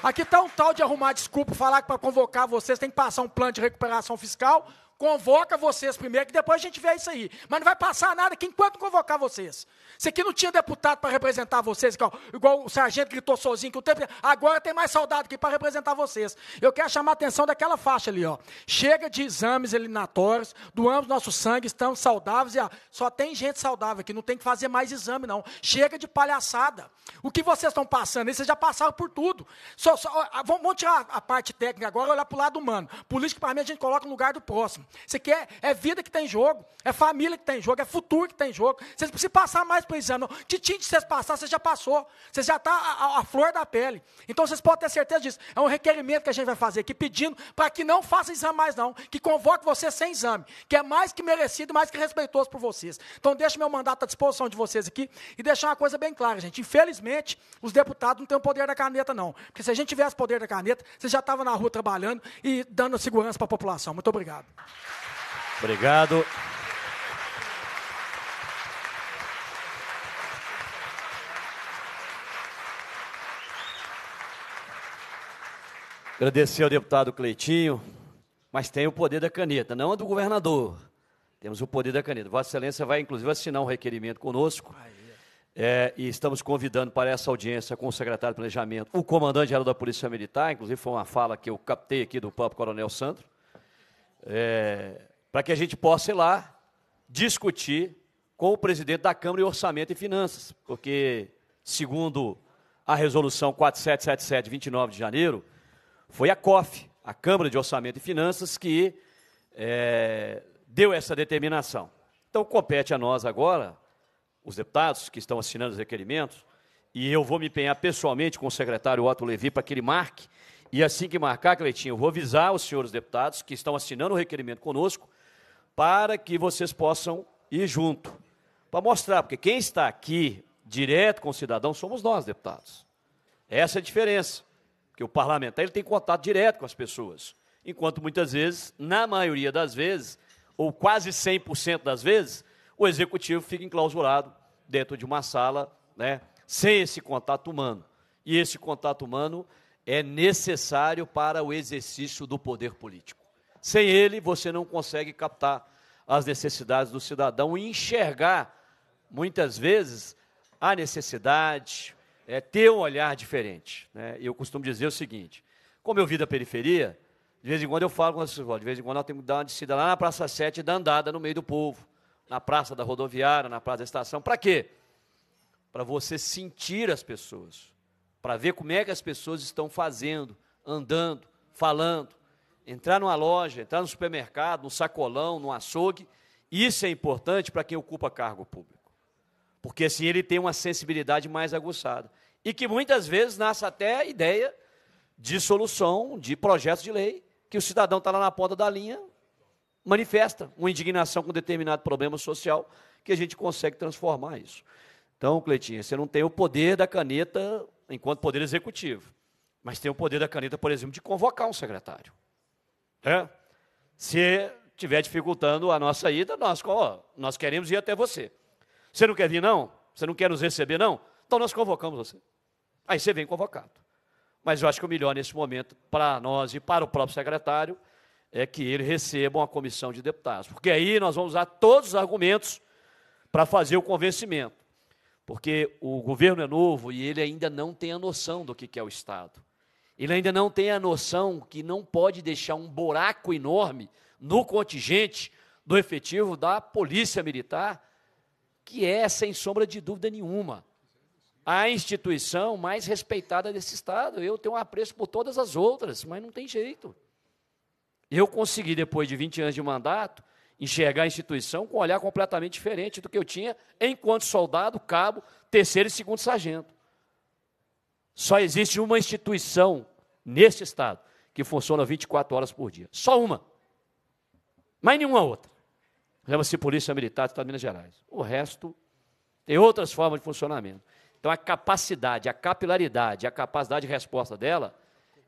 Aqui tá um tal de arrumar desculpa, falar que para convocar vocês tem que passar um plano de recuperação fiscal convoca vocês primeiro, que depois a gente vê isso aí. Mas não vai passar nada que enquanto convocar vocês. Isso aqui não tinha deputado para representar vocês, igual, igual, o sargento gritou sozinho, que o tempo. Agora tem mais soldado aqui para representar vocês. Eu quero chamar a atenção daquela faixa ali, ó. Chega de exames eliminatórios, doamos nosso sangue, estamos saudáveis. E, ó, só tem gente saudável aqui, não tem que fazer mais exame, não. Chega de palhaçada. O que vocês estão passando aí, vocês já passaram por tudo. Só, só, ó, vamos, vamos tirar a parte técnica agora e olhar para o lado humano. Político, para mim, a gente coloca no lugar do próximo. Você quer, é vida que tem tá jogo, é família que tem tá jogo, é futuro que tem tá jogo. Vocês precisam passar mais por esse ano. Titim de vocês passar, você já passou. Você já está a, a, flor da pele. Então vocês podem ter certeza disso. É um requerimento que a gente vai fazer aqui, pedindo para que não faça exame mais, não. Que convoque você sem exame, que é mais que merecido, mais que respeitoso por vocês. Então deixo meu mandato à disposição de vocês aqui e deixar uma coisa bem clara, gente. Infelizmente, os deputados não têm o poder da caneta, não. Porque se a gente tivesse poder da caneta, vocês já estavam na rua trabalhando e dando segurança para a população. Muito obrigado. Obrigado. Agradecer ao deputado Cleitinho, mas tem o poder da caneta, não a do governador. Temos o poder da caneta. Vossa Excelência vai, inclusive, assinar um requerimento conosco. É, e estamos convidando para essa audiência com o secretário de Planejamento, o comandante-geral da Polícia Militar, inclusive foi uma fala que eu captei aqui do próprio Coronel Sandro é, para que a gente possa ir lá discutir com o presidente da Câmara de Orçamento e Finanças, porque, segundo a resolução 4777, 29 de janeiro, foi a COF, a Câmara de Orçamento e Finanças, que é, deu essa determinação. Então, compete a nós agora, os deputados que estão assinando os requerimentos, e eu vou me empenhar pessoalmente com o secretário Otto Levi para que ele marque e assim que marcar, Cleitinho, eu vou avisar os senhores deputados que estão assinando o requerimento conosco para que vocês possam ir junto. Para mostrar, porque quem está aqui direto com o cidadão somos nós, deputados. Essa é a diferença. Porque o parlamentar ele tem contato direto com as pessoas. Enquanto muitas vezes, na maioria das vezes, ou quase 100% das vezes, o executivo fica enclausurado dentro de uma sala, né, sem esse contato humano. E esse contato humano é necessário para o exercício do poder político. Sem ele, você não consegue captar as necessidades do cidadão e enxergar, muitas vezes, a necessidade, é, ter um olhar diferente. Né? Eu costumo dizer o seguinte: como eu vi da periferia, de vez em quando eu falo com as pessoas, de vez em quando nós temos que dar uma descida lá na Praça 7 e dar andada no meio do povo, na Praça da Rodoviária, na Praça da Estação. Para quê? Para você sentir as pessoas para ver como é que as pessoas estão fazendo, andando, falando. Entrar numa loja, entrar no supermercado, no sacolão, no açougue, isso é importante para quem ocupa cargo público. Porque assim ele tem uma sensibilidade mais aguçada. E que muitas vezes nasce até a ideia de solução, de projeto de lei, que o cidadão está lá na ponta da linha, manifesta uma indignação com determinado problema social, que a gente consegue transformar isso. Então, Cleitinha, você não tem o poder da caneta enquanto poder executivo, mas tem o poder da caneta, por exemplo, de convocar um secretário. É? Se estiver dificultando a nossa ida, nós, ó, nós queremos ir até você. Você não quer vir, não? Você não quer nos receber, não? Então nós convocamos você. Aí você vem convocado. Mas eu acho que o melhor nesse momento, para nós e para o próprio secretário, é que ele receba uma comissão de deputados. Porque aí nós vamos usar todos os argumentos para fazer o convencimento porque o governo é novo e ele ainda não tem a noção do que é o Estado. Ele ainda não tem a noção que não pode deixar um buraco enorme no contingente do efetivo da Polícia Militar, que é, sem sombra de dúvida nenhuma, a instituição mais respeitada desse Estado. Eu tenho um apreço por todas as outras, mas não tem jeito. Eu consegui, depois de 20 anos de mandato, enxergar a instituição com um olhar completamente diferente do que eu tinha enquanto soldado, cabo, terceiro e segundo sargento. Só existe uma instituição nesse estado que funciona 24 horas por dia. Só uma. Mas nenhuma outra. Chama-se Polícia Militar do Estado de Minas Gerais. O resto tem outras formas de funcionamento. Então a capacidade, a capilaridade, a capacidade de resposta dela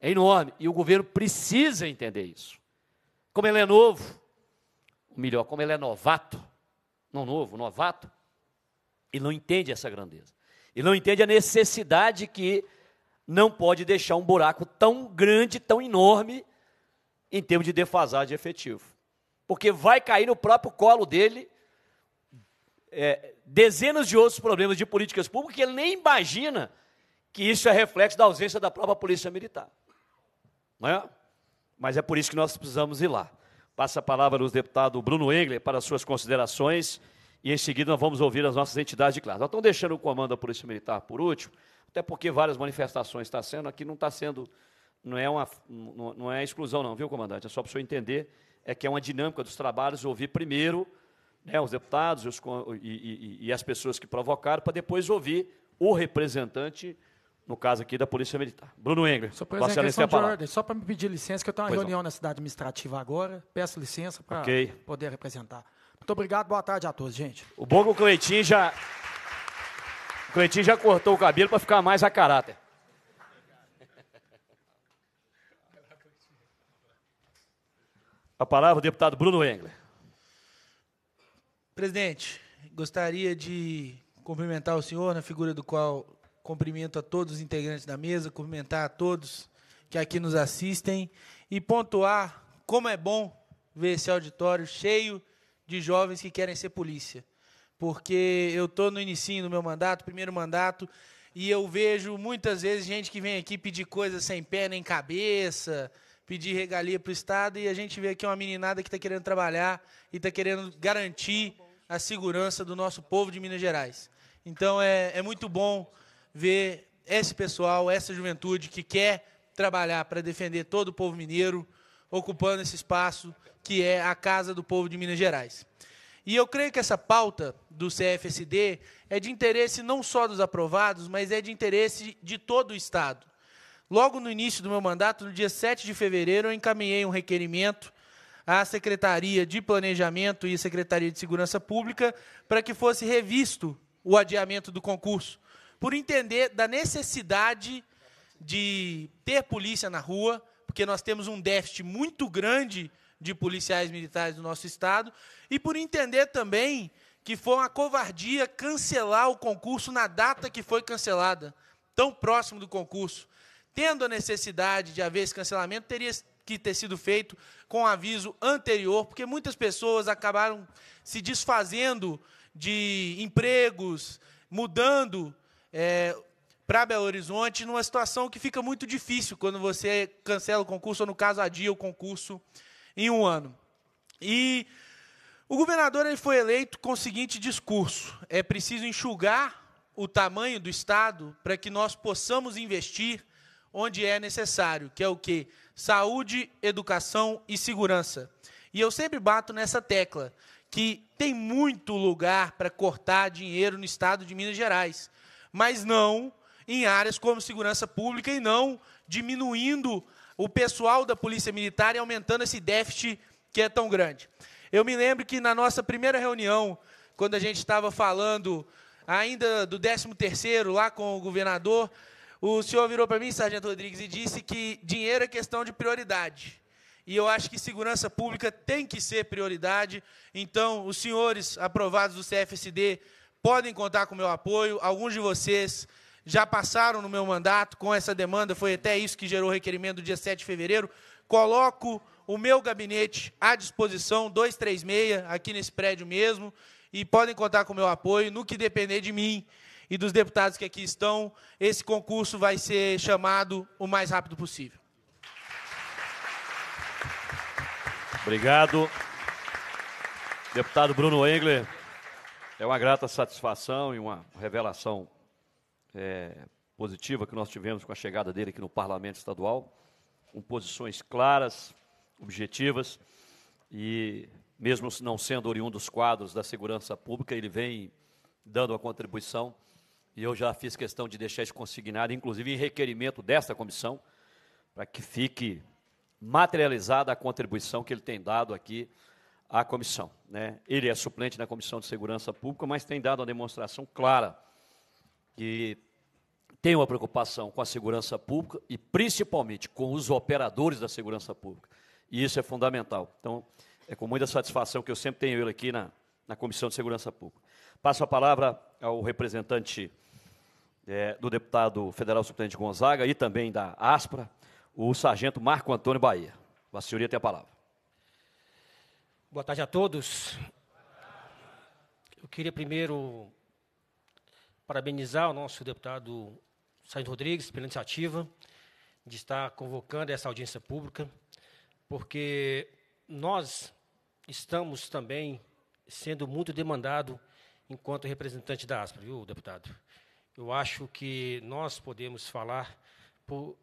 é enorme. E o governo precisa entender isso. Como ele é novo, ou melhor, como ele é novato, não novo, novato, ele não entende essa grandeza. Ele não entende a necessidade que não pode deixar um buraco tão grande, tão enorme, em termos de defasagem efetivo. Porque vai cair no próprio colo dele é, dezenas de outros problemas de políticas públicas que ele nem imagina que isso é reflexo da ausência da própria polícia militar. Não é? Mas é por isso que nós precisamos ir lá. Passa a palavra ao deputado Bruno Engler para suas considerações e em seguida nós vamos ouvir as nossas entidades de classe. Nós estamos deixando o comando da Polícia Militar por último, até porque várias manifestações estão sendo, aqui não está sendo, não é, uma, não, não é exclusão não, viu, comandante? É só para o senhor entender, é que é uma dinâmica dos trabalhos, ouvir primeiro né, os deputados os, e, e, e as pessoas que provocaram, para depois ouvir o representante no caso aqui da Polícia Militar. Bruno Engler, só é para me pedir licença, que eu tenho uma pois reunião não. na cidade administrativa agora. Peço licença para okay. poder representar. Muito obrigado, boa tarde a todos, gente. O bom é que o Cleitinho já. O Cleitinho já cortou o cabelo para ficar mais a caráter. A palavra o deputado Bruno Engler. Presidente, gostaria de cumprimentar o senhor na figura do qual Cumprimento a todos os integrantes da mesa, cumprimentar a todos que aqui nos assistem e pontuar como é bom ver esse auditório cheio de jovens que querem ser polícia. Porque eu estou no início do meu mandato, primeiro mandato, e eu vejo muitas vezes gente que vem aqui pedir coisas sem pé nem cabeça, pedir regalia para o Estado, e a gente vê aqui uma meninada que está querendo trabalhar e está querendo garantir a segurança do nosso povo de Minas Gerais. Então é, é muito bom ver esse pessoal, essa juventude que quer trabalhar para defender todo o povo mineiro, ocupando esse espaço que é a casa do povo de Minas Gerais. E eu creio que essa pauta do CFSD é de interesse não só dos aprovados, mas é de interesse de todo o Estado. Logo no início do meu mandato, no dia 7 de fevereiro, eu encaminhei um requerimento à Secretaria de Planejamento e Secretaria de Segurança Pública para que fosse revisto o adiamento do concurso por entender da necessidade de ter polícia na rua, porque nós temos um déficit muito grande de policiais militares do nosso estado, e por entender também que foi uma covardia cancelar o concurso na data que foi cancelada, tão próximo do concurso. Tendo a necessidade de haver esse cancelamento, teria que ter sido feito com um aviso anterior, porque muitas pessoas acabaram se desfazendo de empregos, mudando é, para Belo Horizonte numa situação que fica muito difícil quando você cancela o concurso, ou no caso, adia o concurso em um ano. E o governador ele foi eleito com o seguinte discurso: é preciso enxugar o tamanho do Estado para que nós possamos investir onde é necessário, que é o que? Saúde, educação e segurança. E eu sempre bato nessa tecla, que tem muito lugar para cortar dinheiro no estado de Minas Gerais mas não em áreas como segurança pública e não diminuindo o pessoal da Polícia Militar e aumentando esse déficit que é tão grande. Eu me lembro que na nossa primeira reunião, quando a gente estava falando ainda do 13º lá com o governador, o senhor virou para mim, Sargento Rodrigues, e disse que dinheiro é questão de prioridade. E eu acho que segurança pública tem que ser prioridade. Então, os senhores aprovados do CFSD podem contar com o meu apoio. Alguns de vocês já passaram no meu mandato com essa demanda, foi até isso que gerou o requerimento do dia 7 de fevereiro. Coloco o meu gabinete à disposição, 236, aqui nesse prédio mesmo, e podem contar com o meu apoio no que depender de mim e dos deputados que aqui estão. Esse concurso vai ser chamado o mais rápido possível. Obrigado. Deputado Bruno Engler, é uma grata satisfação e uma revelação é, positiva que nós tivemos com a chegada dele aqui no Parlamento Estadual, com posições claras, objetivas, e mesmo não sendo oriundo dos quadros da segurança pública, ele vem dando a contribuição, e eu já fiz questão de deixar isso consignado, inclusive em requerimento desta comissão, para que fique materializada a contribuição que ele tem dado aqui à comissão. Né? Ele é suplente na Comissão de Segurança Pública, mas tem dado uma demonstração clara que tem uma preocupação com a segurança pública e, principalmente, com os operadores da segurança pública. E isso é fundamental. Então, é com muita satisfação que eu sempre tenho ele aqui na, na Comissão de Segurança Pública. Passo a palavra ao representante é, do deputado federal suplente Gonzaga e também da Aspra, o sargento Marco Antônio Bahia. A senhoria tem a palavra. Boa tarde a todos. Eu queria primeiro parabenizar o nosso deputado Sainz Rodrigues pela iniciativa de estar convocando essa audiência pública, porque nós estamos também sendo muito demandado enquanto representante da ASPRA, viu, deputado? Eu acho que nós podemos falar por,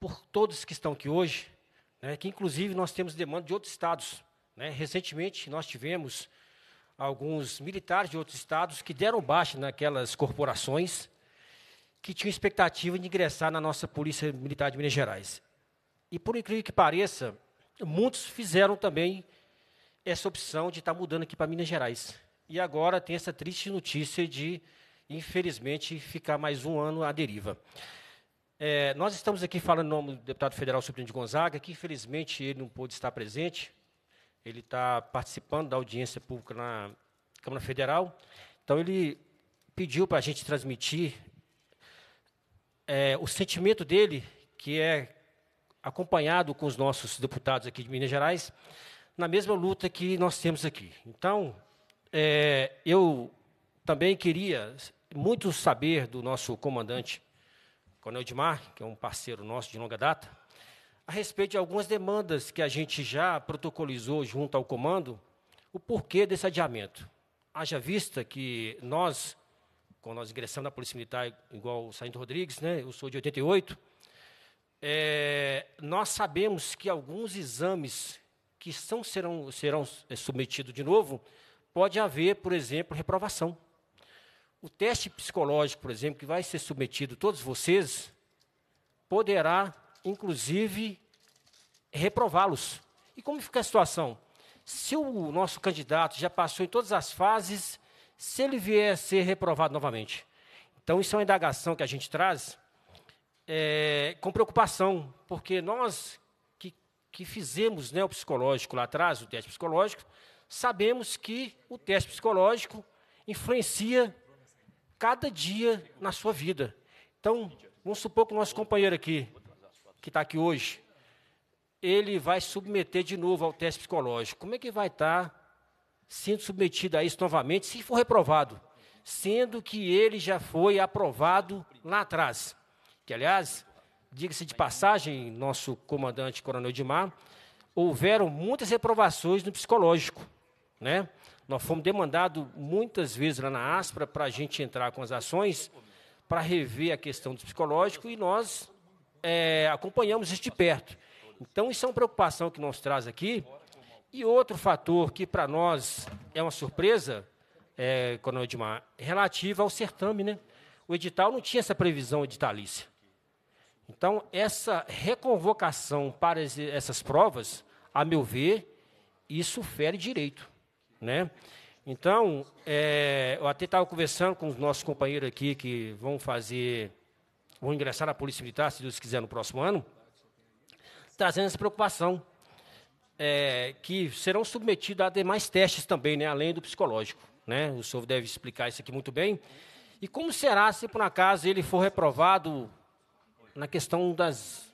por todos que estão aqui hoje, né, que inclusive nós temos demanda de outros estados né? Recentemente, nós tivemos alguns militares de outros estados que deram baixa naquelas corporações que tinham expectativa de ingressar na nossa Polícia Militar de Minas Gerais. E, por incrível que pareça, muitos fizeram também essa opção de estar mudando aqui para Minas Gerais. E agora tem essa triste notícia de, infelizmente, ficar mais um ano à deriva. É, nós estamos aqui falando em nome do deputado federal Supremo de Gonzaga, que infelizmente ele não pôde estar presente, ele está participando da audiência pública na Câmara Federal. Então, ele pediu para a gente transmitir é, o sentimento dele, que é acompanhado com os nossos deputados aqui de Minas Gerais, na mesma luta que nós temos aqui. Então, é, eu também queria muito saber do nosso comandante, Coronel Edmar, que é um parceiro nosso de longa data, a respeito de algumas demandas que a gente já protocolizou junto ao comando, o porquê desse adiamento. Haja vista que nós, quando nós ingressamos na Polícia Militar, igual o Saindo Rodrigues, né, eu sou de 88, é, nós sabemos que alguns exames que são, serão, serão é, submetidos de novo, pode haver, por exemplo, reprovação. O teste psicológico, por exemplo, que vai ser submetido todos vocês, poderá inclusive, reprová-los. E como fica a situação? Se o nosso candidato já passou em todas as fases, se ele vier a ser reprovado novamente. Então, isso é uma indagação que a gente traz é, com preocupação, porque nós que, que fizemos né, o psicológico lá atrás, o teste psicológico, sabemos que o teste psicológico influencia cada dia na sua vida. Então, vamos supor que o nosso companheiro aqui que está aqui hoje, ele vai submeter de novo ao teste psicológico. Como é que vai estar tá sendo submetido a isso novamente se for reprovado? Sendo que ele já foi aprovado lá atrás. Que, aliás, diga-se de passagem, nosso comandante Coronel Edmar, houveram muitas reprovações no psicológico. Né? Nós fomos demandados muitas vezes lá na Aspra para a gente entrar com as ações para rever a questão do psicológico e nós é, acompanhamos isso de perto. Então, isso é uma preocupação que nos traz aqui. E outro fator que para nós é uma surpresa, é, Coronel Edmar, relativa ao certame. Né? O edital não tinha essa previsão editalícia. Então, essa reconvocação para essas provas, a meu ver, isso fere direito. Né? Então, é, eu até estava conversando com os nossos companheiros aqui que vão fazer vão ingressar na Polícia Militar, se Deus quiser, no próximo ano, trazendo essa preocupação, é, que serão submetidos a demais testes também, né, além do psicológico. Né? O senhor deve explicar isso aqui muito bem. E como será se, por um acaso, ele for reprovado na questão das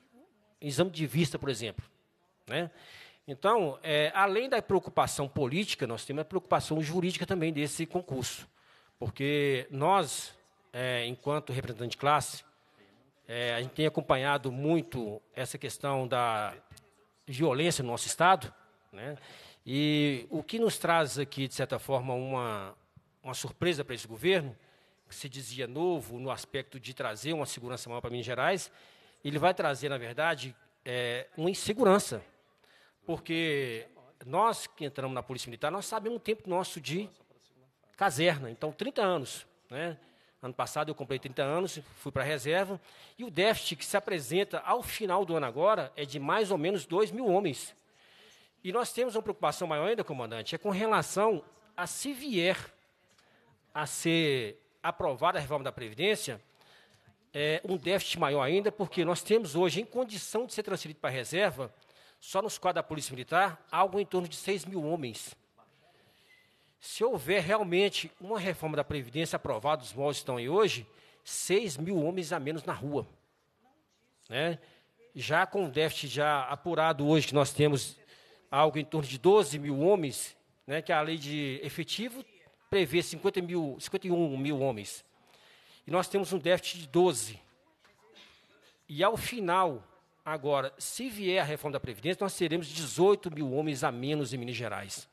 exame de vista, por exemplo? Né? Então, é, além da preocupação política, nós temos a preocupação jurídica também desse concurso. Porque nós, é, enquanto representante de classe, é, a gente tem acompanhado muito essa questão da violência no nosso Estado, né? e o que nos traz aqui, de certa forma, uma, uma surpresa para esse governo, que se dizia novo no aspecto de trazer uma segurança maior para Minas Gerais, ele vai trazer, na verdade, é, uma insegurança, porque nós que entramos na Polícia Militar, nós sabemos o tempo nosso de caserna, então 30 anos, né? Ano passado eu comprei 30 anos, fui para a reserva, e o déficit que se apresenta ao final do ano agora é de mais ou menos 2 mil homens. E nós temos uma preocupação maior ainda, comandante, é com relação a se vier a ser aprovada a reforma da Previdência, é um déficit maior ainda, porque nós temos hoje, em condição de ser transferido para a reserva, só nos quadros da Polícia Militar, algo em torno de 6 mil homens. Se houver realmente uma reforma da Previdência aprovada, os moldes estão aí hoje, 6 mil homens a menos na rua. Né? Já com o déficit já apurado hoje, que nós temos algo em torno de 12 mil homens, né, que a lei de efetivo prevê 50 mil, 51 mil homens. E nós temos um déficit de 12. E ao final, agora, se vier a reforma da Previdência, nós teremos 18 mil homens a menos em Minas Gerais.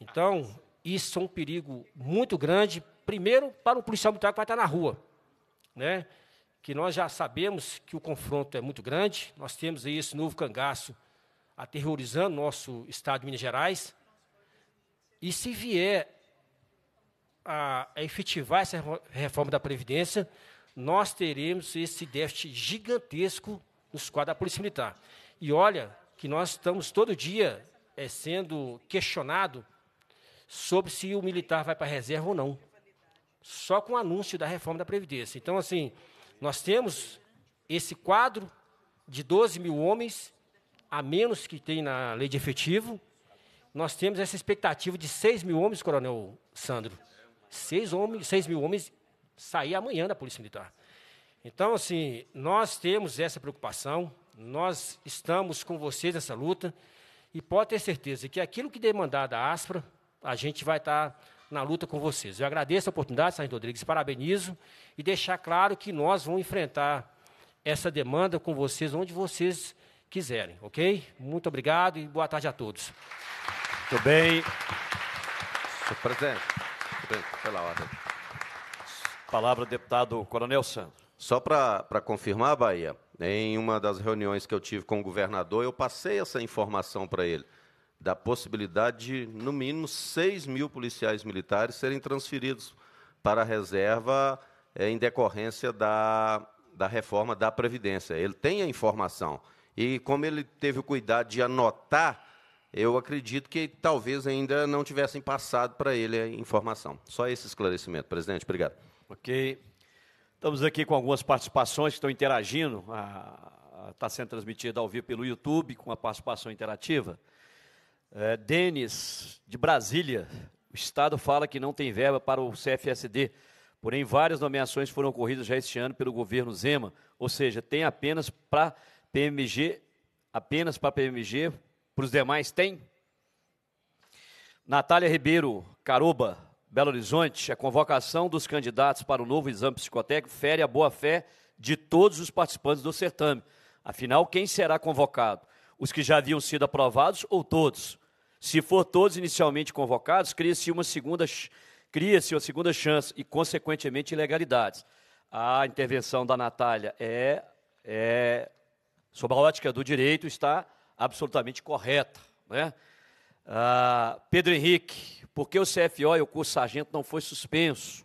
Então, isso é um perigo muito grande, primeiro para o policial militar que vai estar na rua, né? que nós já sabemos que o confronto é muito grande, nós temos aí esse novo cangaço aterrorizando nosso estado de Minas Gerais, e se vier a, a efetivar essa reforma da Previdência, nós teremos esse déficit gigantesco nos quadros da Polícia Militar. E olha que nós estamos todo dia é, sendo questionado sobre se o militar vai para a reserva ou não. Só com o anúncio da reforma da Previdência. Então, assim, nós temos esse quadro de 12 mil homens, a menos que tem na lei de efetivo. Nós temos essa expectativa de 6 mil homens, Coronel Sandro. 6, homens, 6 mil homens sair amanhã da Polícia Militar. Então, assim, nós temos essa preocupação, nós estamos com vocês nessa luta, e pode ter certeza que aquilo que demandar da ASPRA, a gente vai estar tá na luta com vocês. Eu agradeço a oportunidade, Sargento Rodrigues, parabenizo e deixar claro que nós vamos enfrentar essa demanda com vocês onde vocês quiserem, ok? Muito obrigado e boa tarde a todos. Muito bem. Senhor presidente, pela ordem. Palavra deputado Coronel Santos. Só para confirmar, Bahia, em uma das reuniões que eu tive com o governador, eu passei essa informação para ele da possibilidade de, no mínimo, 6 mil policiais militares serem transferidos para a reserva é, em decorrência da, da reforma da Previdência. Ele tem a informação. E como ele teve o cuidado de anotar, eu acredito que talvez ainda não tivessem passado para ele a informação. Só esse esclarecimento, presidente. Obrigado. Ok. Estamos aqui com algumas participações que estão interagindo. Está ah, ah, sendo transmitida ao vivo pelo YouTube, com a participação interativa. É, Denis, de Brasília, o Estado fala que não tem verba para o CFSD, porém várias nomeações foram ocorridas já este ano pelo governo Zema, ou seja, tem apenas para PMG, apenas para PMG, para os demais tem? Natália Ribeiro, Caruba, Belo Horizonte, a convocação dos candidatos para o novo exame psicotécnico fere a boa-fé de todos os participantes do certame. Afinal, quem será convocado? Os que já haviam sido aprovados ou todos? Se for todos inicialmente convocados, cria-se uma segunda cria-se uma segunda chance e, consequentemente, ilegalidades. A intervenção da Natália é, é sob a ótica do direito, está absolutamente correta. Né? Ah, Pedro Henrique, por que o CFO e o curso sargento não foi suspenso?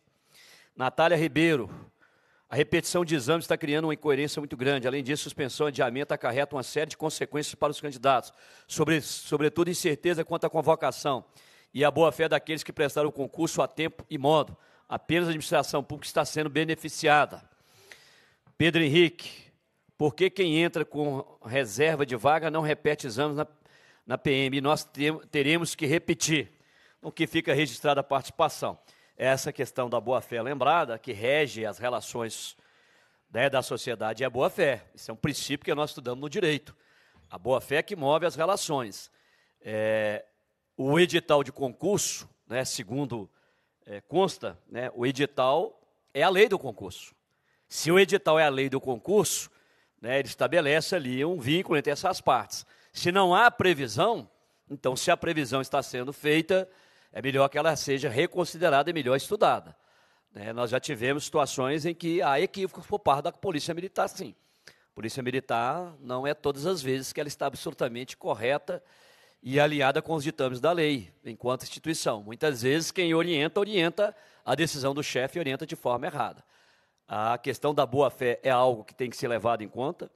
Natália Ribeiro, a repetição de exames está criando uma incoerência muito grande. Além disso, suspensão e adiamento acarreta uma série de consequências para os candidatos, sobre, sobretudo incerteza quanto à convocação e à boa-fé daqueles que prestaram o concurso a tempo e modo. Apenas a administração pública está sendo beneficiada. Pedro Henrique, por que quem entra com reserva de vaga não repete exames na, na PM? E nós teremos que repetir, o que fica registrada a participação essa questão da boa-fé lembrada, que rege as relações né, da sociedade, é a boa-fé. Isso é um princípio que nós estudamos no direito. A boa-fé é que move as relações. É, o edital de concurso, né, segundo é, consta, né, o edital é a lei do concurso. Se o edital é a lei do concurso, né, ele estabelece ali um vínculo entre essas partes. Se não há previsão, então se a previsão está sendo feita, é melhor que ela seja reconsiderada e melhor estudada. Né? Nós já tivemos situações em que há equívocos por parte da Polícia Militar, sim. A Polícia Militar não é todas as vezes que ela está absolutamente correta e alinhada com os ditames da lei, enquanto instituição. Muitas vezes quem orienta, orienta a decisão do chefe orienta de forma errada. A questão da boa-fé é algo que tem que ser levado em conta.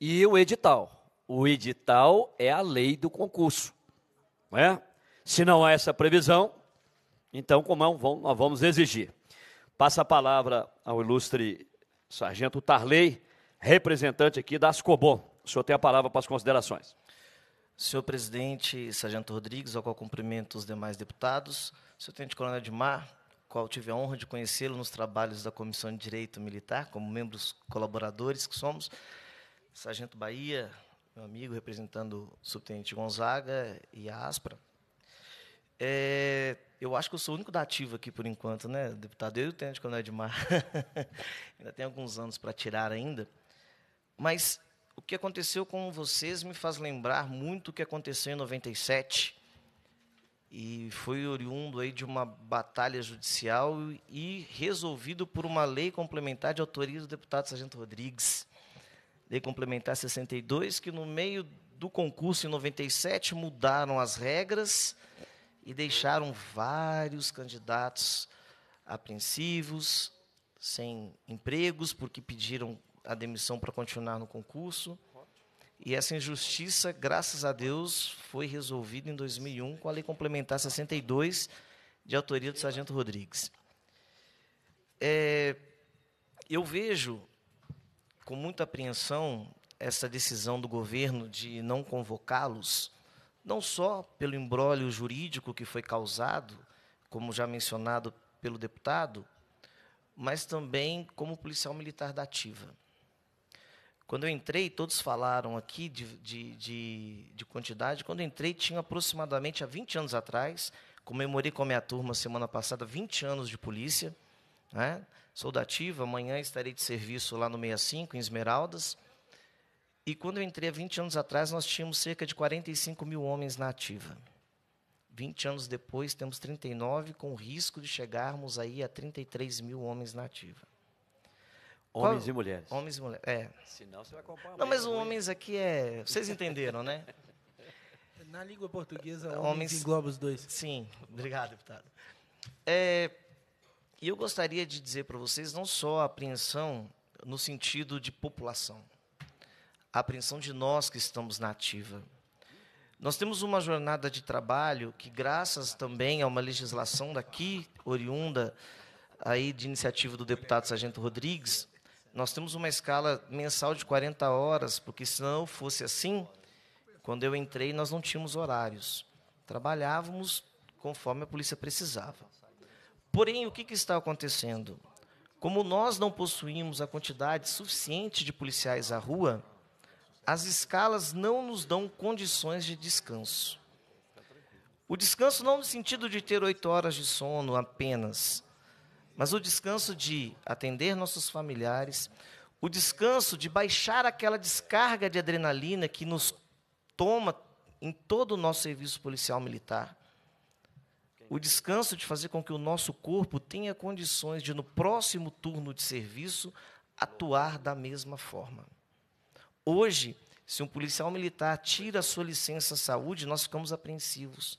E o edital. O edital é a lei do concurso. Não é? Se não há essa previsão, então como é, nós vamos exigir? Passa a palavra ao ilustre sargento Tarley, representante aqui da Ascobom. O senhor tem a palavra para as considerações. Senhor presidente, sargento Rodrigues, ao qual cumprimento os demais deputados, senhor tenente coronel de Mar, qual tive a honra de conhecê-lo nos trabalhos da Comissão de Direito Militar, como membros colaboradores que somos, sargento Bahia, meu amigo, representando o subtenente Gonzaga e a Aspra, é, eu acho que eu sou o único da ativa aqui por enquanto, né? Deputado, eu tenho de de Mar, ainda tem alguns anos para tirar ainda. Mas o que aconteceu com vocês me faz lembrar muito o que aconteceu em 97. E foi oriundo aí de uma batalha judicial e resolvido por uma lei complementar de autoria do deputado Sargento Rodrigues. Lei complementar 62, que no meio do concurso em 97 mudaram as regras e deixaram vários candidatos apreensivos, sem empregos, porque pediram a demissão para continuar no concurso. E essa injustiça, graças a Deus, foi resolvida em 2001 com a Lei Complementar 62, de autoria do Sargento Rodrigues. É, eu vejo com muita apreensão essa decisão do governo de não convocá-los, não só pelo embrólio jurídico que foi causado, como já mencionado pelo deputado, mas também como policial militar da ativa. Quando eu entrei, todos falaram aqui de, de, de, de quantidade. Quando eu entrei, tinha aproximadamente há 20 anos atrás, comemorei com a minha turma semana passada 20 anos de polícia. Né? Sou da ativa, amanhã estarei de serviço lá no 65, em Esmeraldas. E quando eu entrei há 20 anos atrás, nós tínhamos cerca de 45 mil homens na ativa. 20 anos depois, temos 39, com risco de chegarmos aí a 33 mil homens na ativa. Homens Qual? e mulheres. Homens e mulheres, é. Senão você vai acompanhar. Não, mas o homens aqui é... Vocês entenderam, né? Na língua portuguesa, homens, homens engloba os dois. Sim, obrigado, deputado. É, e eu gostaria de dizer para vocês não só a apreensão no sentido de população, a apreensão de nós que estamos na ativa. Nós temos uma jornada de trabalho que, graças também a uma legislação daqui, oriunda aí de iniciativa do deputado Sargento Rodrigues, nós temos uma escala mensal de 40 horas, porque se não fosse assim, quando eu entrei, nós não tínhamos horários. Trabalhávamos conforme a polícia precisava. Porém, o que, que está acontecendo? Como nós não possuímos a quantidade suficiente de policiais à rua, as escalas não nos dão condições de descanso. O descanso não no sentido de ter oito horas de sono apenas, mas o descanso de atender nossos familiares, o descanso de baixar aquela descarga de adrenalina que nos toma em todo o nosso serviço policial militar. O descanso de fazer com que o nosso corpo tenha condições de, no próximo turno de serviço, atuar da mesma forma. Hoje, se um policial militar tira a sua licença saúde, nós ficamos apreensivos.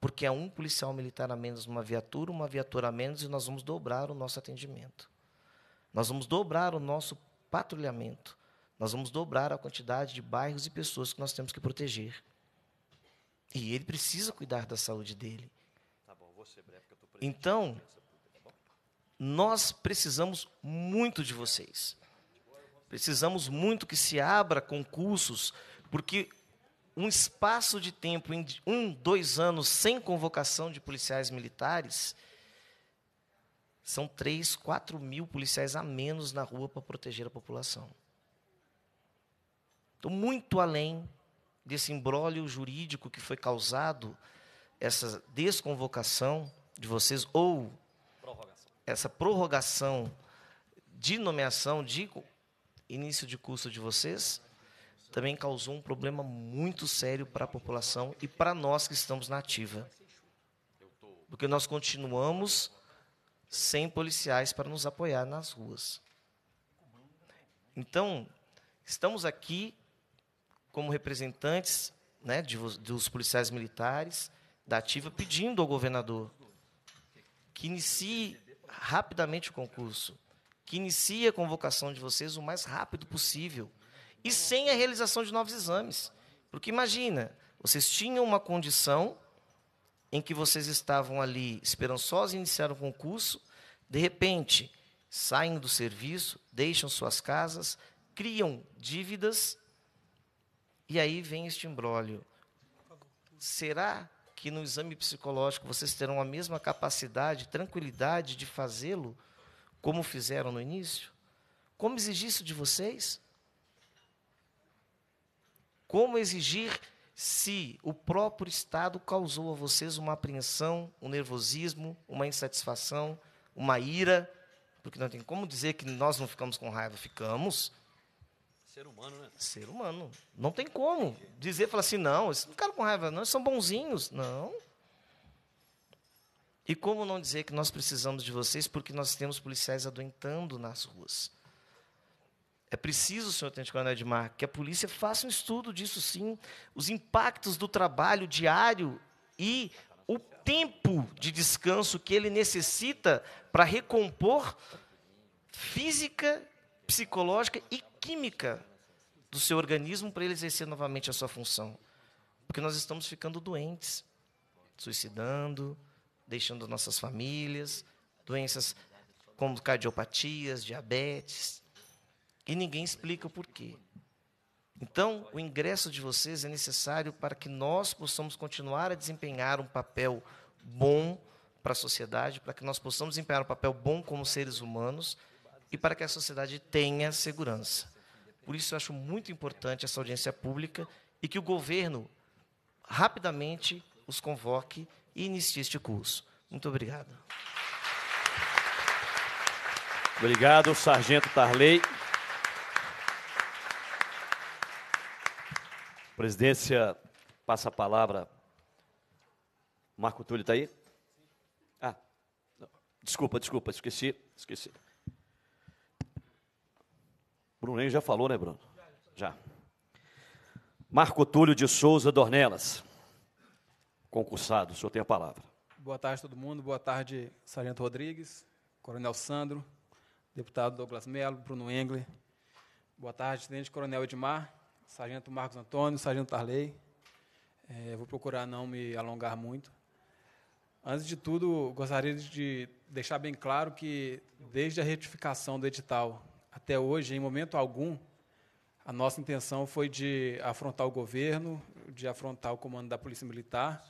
Porque é um policial militar a menos numa viatura, uma viatura a menos, e nós vamos dobrar o nosso atendimento. Nós vamos dobrar o nosso patrulhamento. Nós vamos dobrar a quantidade de bairros e pessoas que nós temos que proteger. E ele precisa cuidar da saúde dele. Tá bom, vou ser breve, que eu tô então, nós precisamos muito de vocês. Precisamos muito que se abra concursos, porque um espaço de tempo, em um, dois anos, sem convocação de policiais militares, são três, quatro mil policiais a menos na rua para proteger a população. Então, muito além desse imbróglio jurídico que foi causado, essa desconvocação de vocês, ou prorrogação. essa prorrogação de nomeação de início de curso de vocês também causou um problema muito sério para a população e para nós que estamos na ativa. Porque nós continuamos sem policiais para nos apoiar nas ruas. Então, estamos aqui como representantes né, de, dos policiais militares da ativa pedindo ao governador que inicie rapidamente o concurso que inicie a convocação de vocês o mais rápido possível e sem a realização de novos exames. Porque imagina, vocês tinham uma condição em que vocês estavam ali esperançosos e iniciaram o concurso, de repente saem do serviço, deixam suas casas, criam dívidas e aí vem este imbróglio. Será que no exame psicológico vocês terão a mesma capacidade, tranquilidade de fazê-lo? como fizeram no início? Como exigir isso de vocês? Como exigir se o próprio Estado causou a vocês uma apreensão, um nervosismo, uma insatisfação, uma ira? Porque não tem como dizer que nós não ficamos com raiva, ficamos. Ser humano, né? Ser humano. Não tem como dizer, falar assim, não, esses não ficaram com raiva, não, eles são bonzinhos. Não. E como não dizer que nós precisamos de vocês porque nós temos policiais adoentando nas ruas? É preciso, senhor Tenente Coronel Edmar, que a polícia faça um estudo disso sim, os impactos do trabalho diário e o tempo de descanso que ele necessita para recompor física, psicológica e química do seu organismo para ele exercer novamente a sua função. Porque nós estamos ficando doentes, suicidando, deixando nossas famílias, doenças como cardiopatias, diabetes, e ninguém explica o porquê. Então, o ingresso de vocês é necessário para que nós possamos continuar a desempenhar um papel bom para a sociedade, para que nós possamos desempenhar um papel bom como seres humanos e para que a sociedade tenha segurança. Por isso, eu acho muito importante essa audiência pública e que o governo rapidamente os convoque e inicie este curso. Muito obrigado. Obrigado, Sargento Tarley. presidência, passa a palavra. Marco Túlio está aí? Ah, não. desculpa, desculpa, esqueci, esqueci. Bruno, já falou, né, Bruno? Já. Marco Túlio de Souza Dornelas concursado. O senhor tem a palavra. Boa tarde, todo mundo. Boa tarde, Sargento Rodrigues, Coronel Sandro, deputado Douglas Melo, Bruno Engler. Boa tarde, Tenente Coronel Edmar, Sargento Marcos Antônio, Sargento Tarley. É, vou procurar não me alongar muito. Antes de tudo, gostaria de deixar bem claro que, desde a retificação do edital até hoje, em momento algum, a nossa intenção foi de afrontar o governo, de afrontar o comando da Polícia Militar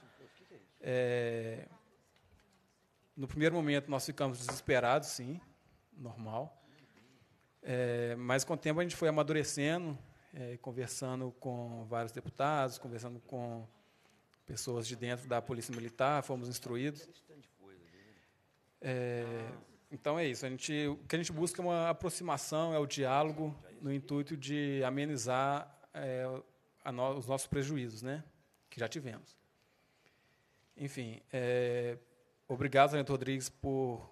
é, no primeiro momento, nós ficamos desesperados, sim, normal. É, mas, com o tempo, a gente foi amadurecendo, é, conversando com vários deputados, conversando com pessoas de dentro da Polícia Militar, fomos instruídos. É, então, é isso. A gente, o que a gente busca é uma aproximação, é o diálogo, no intuito de amenizar é, no, os nossos prejuízos, né, que já tivemos. Enfim, é, obrigado, Sargento Rodrigues, por,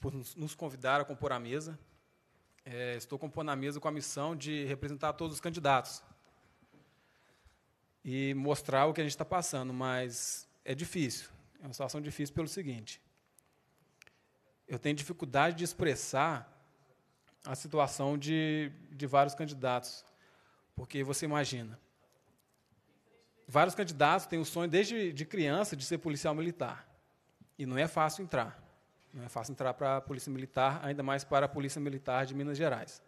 por nos convidar a compor a mesa. É, estou compondo a mesa com a missão de representar todos os candidatos e mostrar o que a gente está passando, mas é difícil. É uma situação difícil pelo seguinte: eu tenho dificuldade de expressar a situação de, de vários candidatos, porque você imagina, vários candidatos têm o sonho desde de criança de ser policial militar. E não é fácil entrar. Não é fácil entrar para a Polícia Militar, ainda mais para a Polícia Militar de Minas Gerais.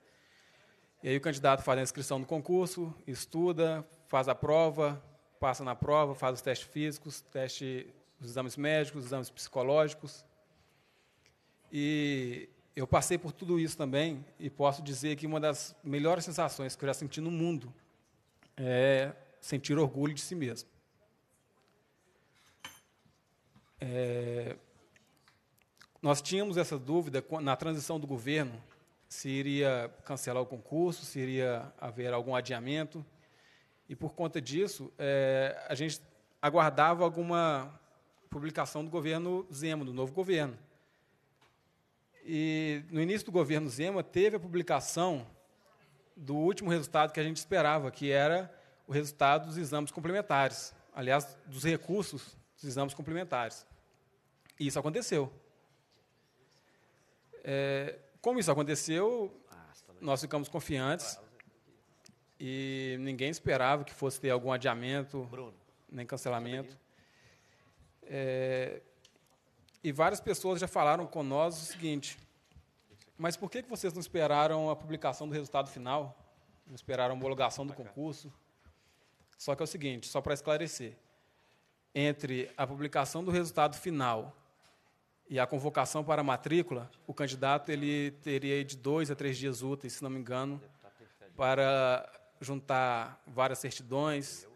E aí o candidato faz a inscrição no concurso, estuda, faz a prova, passa na prova, faz os testes físicos, teste, os exames médicos, os exames psicológicos. E eu passei por tudo isso também e posso dizer que uma das melhores sensações que eu já senti no mundo é sentir orgulho de si mesmo. É, nós tínhamos essa dúvida na transição do governo se iria cancelar o concurso, se iria haver algum adiamento. E por conta disso, é, a gente aguardava alguma publicação do governo Zema, do novo governo. E no início do governo Zema teve a publicação do último resultado que a gente esperava, que era o resultado dos exames complementares, aliás, dos recursos dos exames complementares. E isso aconteceu. É, como isso aconteceu, nós ficamos confiantes e ninguém esperava que fosse ter algum adiamento, nem cancelamento. É, e várias pessoas já falaram com nós o seguinte: mas por que vocês não esperaram a publicação do resultado final? Não esperaram a homologação do concurso? Só que é o seguinte, só para esclarecer, entre a publicação do resultado final e a convocação para a matrícula, o candidato ele teria de dois a três dias úteis, se não me engano, para juntar várias certidões.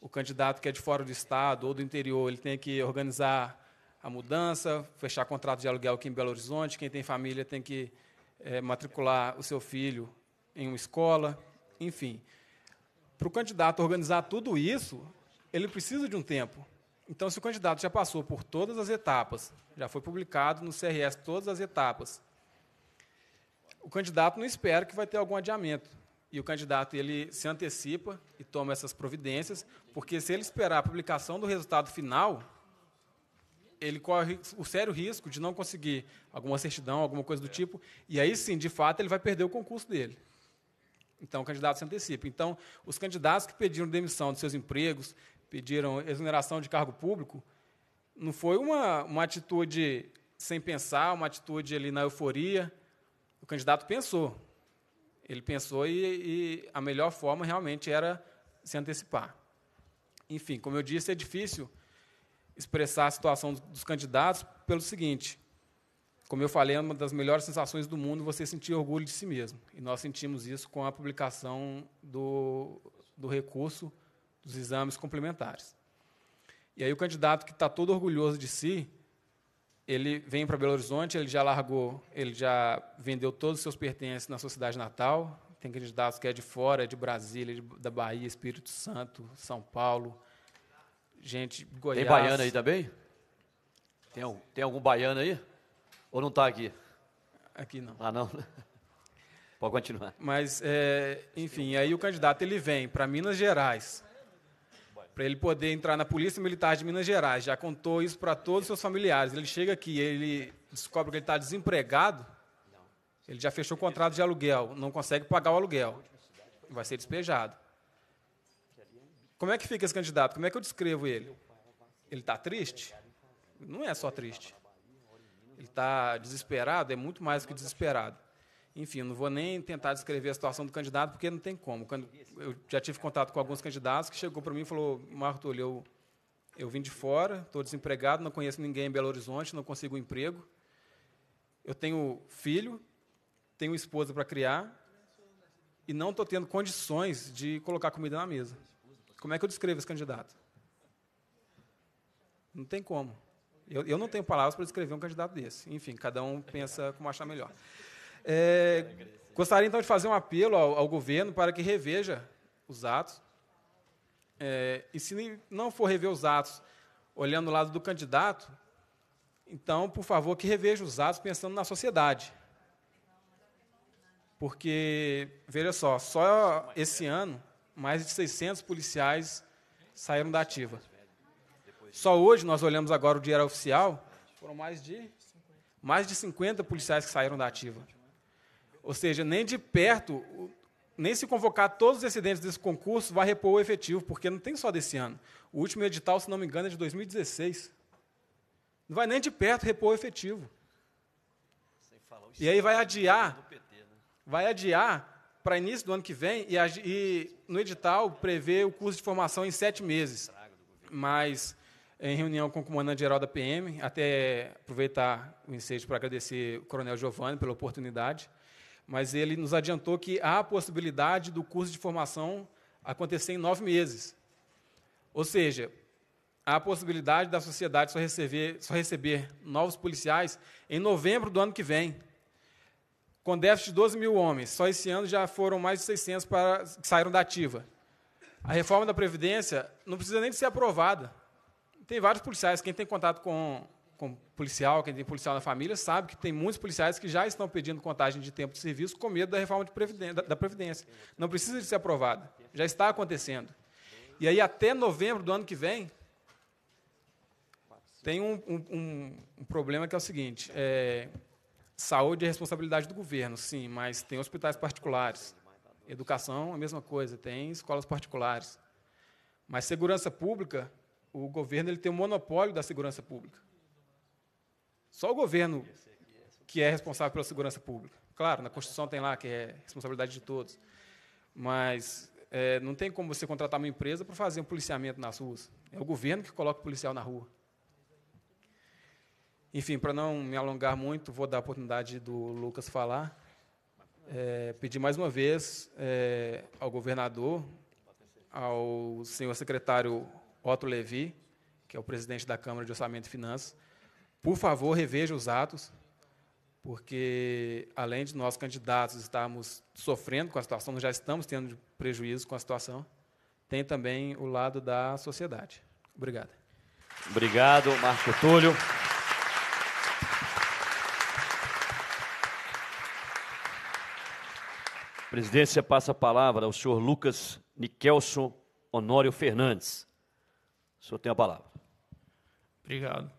O candidato que é de fora do estado ou do interior, ele tem que organizar a mudança, fechar contrato de aluguel aqui em Belo Horizonte. Quem tem família tem que é, matricular o seu filho em uma escola, enfim. Para o candidato organizar tudo isso, ele precisa de um tempo. Então, se o candidato já passou por todas as etapas, já foi publicado no CRS todas as etapas, o candidato não espera que vai ter algum adiamento. E o candidato ele se antecipa e toma essas providências, porque se ele esperar a publicação do resultado final, ele corre o sério risco de não conseguir alguma certidão, alguma coisa do tipo, e aí sim, de fato, ele vai perder o concurso dele. Então, o candidato se antecipa. Então, os candidatos que pediram demissão de seus empregos, pediram exoneração de cargo público, não foi uma, uma atitude sem pensar, uma atitude ali na euforia. O candidato pensou. Ele pensou e, e a melhor forma realmente era se antecipar. Enfim, como eu disse, é difícil expressar a situação dos candidatos pelo seguinte: como eu falei, é uma das melhores sensações do mundo você sentir orgulho de si mesmo. E nós sentimos isso com a publicação do, do recurso dos exames complementares. E aí o candidato que está todo orgulhoso de si, ele vem para Belo Horizonte, ele já largou, ele já vendeu todos os seus pertences na sua cidade natal. Tem candidatos que é de fora, de Brasília, de, da Bahia, Espírito Santo, São Paulo, gente de Goiás. Tem baiano aí também? Tem, tem algum baiano aí? Ou não está aqui? Aqui não. Ah, não? Pode continuar. Mas, é, enfim, aí o candidato ele vem para Minas Gerais, para ele poder entrar na Polícia Militar de Minas Gerais. Já contou isso para todos os seus familiares. Ele chega aqui, ele descobre que ele está desempregado, ele já fechou o contrato de aluguel, não consegue pagar o aluguel, vai ser despejado. Como é que fica esse candidato? Como é que eu descrevo ele? Ele está triste? Não é só triste ele está desesperado, é muito mais do que desesperado. Enfim, não vou nem tentar descrever a situação do candidato, porque não tem como. Quando eu já tive contato com alguns candidatos que chegou para mim e falou, Marco eu, eu vim de fora, estou desempregado, não conheço ninguém em Belo Horizonte, não consigo um emprego, eu tenho filho, tenho esposa para criar, e não estou tendo condições de colocar comida na mesa. Como é que eu descrevo esse candidato? Não tem como. Eu, eu não tenho palavras para descrever um candidato desse. Enfim, cada um pensa como achar melhor. É, gostaria, então, de fazer um apelo ao, ao governo para que reveja os atos. É, e se não for rever os atos olhando o lado do candidato, então, por favor, que reveja os atos pensando na sociedade. Porque, veja só, só esse ano, mais de 600 policiais saíram da ativa. Só hoje, nós olhamos agora o diário oficial, foram mais de, mais de 50 policiais que saíram da ativa. Ou seja, nem de perto, nem se convocar todos os excedentes desse concurso, vai repor o efetivo, porque não tem só desse ano. O último edital, se não me engano, é de 2016. Não vai nem de perto repor o efetivo. E aí vai adiar, vai adiar para início do ano que vem, e, e no edital prevê o curso de formação em sete meses. Mas em reunião com o comandante geral da PM, até aproveitar o ensejo para agradecer o Coronel Giovanni pela oportunidade, mas ele nos adiantou que há a possibilidade do curso de formação acontecer em nove meses. Ou seja, há a possibilidade da sociedade só receber, só receber novos policiais em novembro do ano que vem. Com déficit de 12 mil homens, só esse ano já foram mais de 600 para, que saíram da ativa. A reforma da Previdência não precisa nem de ser aprovada tem vários policiais, quem tem contato com, com policial, quem tem policial na família, sabe que tem muitos policiais que já estão pedindo contagem de tempo de serviço com medo da reforma previdência, da, da Previdência. Não precisa de ser aprovada, já está acontecendo. E aí, até novembro do ano que vem, tem um, um, um problema que é o seguinte: é, saúde é responsabilidade do governo, sim, mas tem hospitais particulares. Educação, a mesma coisa, tem escolas particulares. Mas segurança pública o governo ele tem o um monopólio da segurança pública. Só o governo que é responsável pela segurança pública. Claro, na Constituição tem lá que é responsabilidade de todos. Mas é, não tem como você contratar uma empresa para fazer um policiamento nas ruas. É o governo que coloca o policial na rua. Enfim, para não me alongar muito, vou dar a oportunidade do Lucas falar. É, pedir mais uma vez é, ao governador, ao senhor secretário Otto Levi, que é o presidente da Câmara de Orçamento e Finanças, por favor, reveja os atos, porque, além de nós, candidatos, estarmos sofrendo com a situação, nós já estamos tendo prejuízo com a situação, tem também o lado da sociedade. Obrigado. Obrigado, Marco Túlio. Presidência passa a palavra ao senhor Lucas Niquelson Honório Fernandes. O senhor tem a palavra. Obrigado.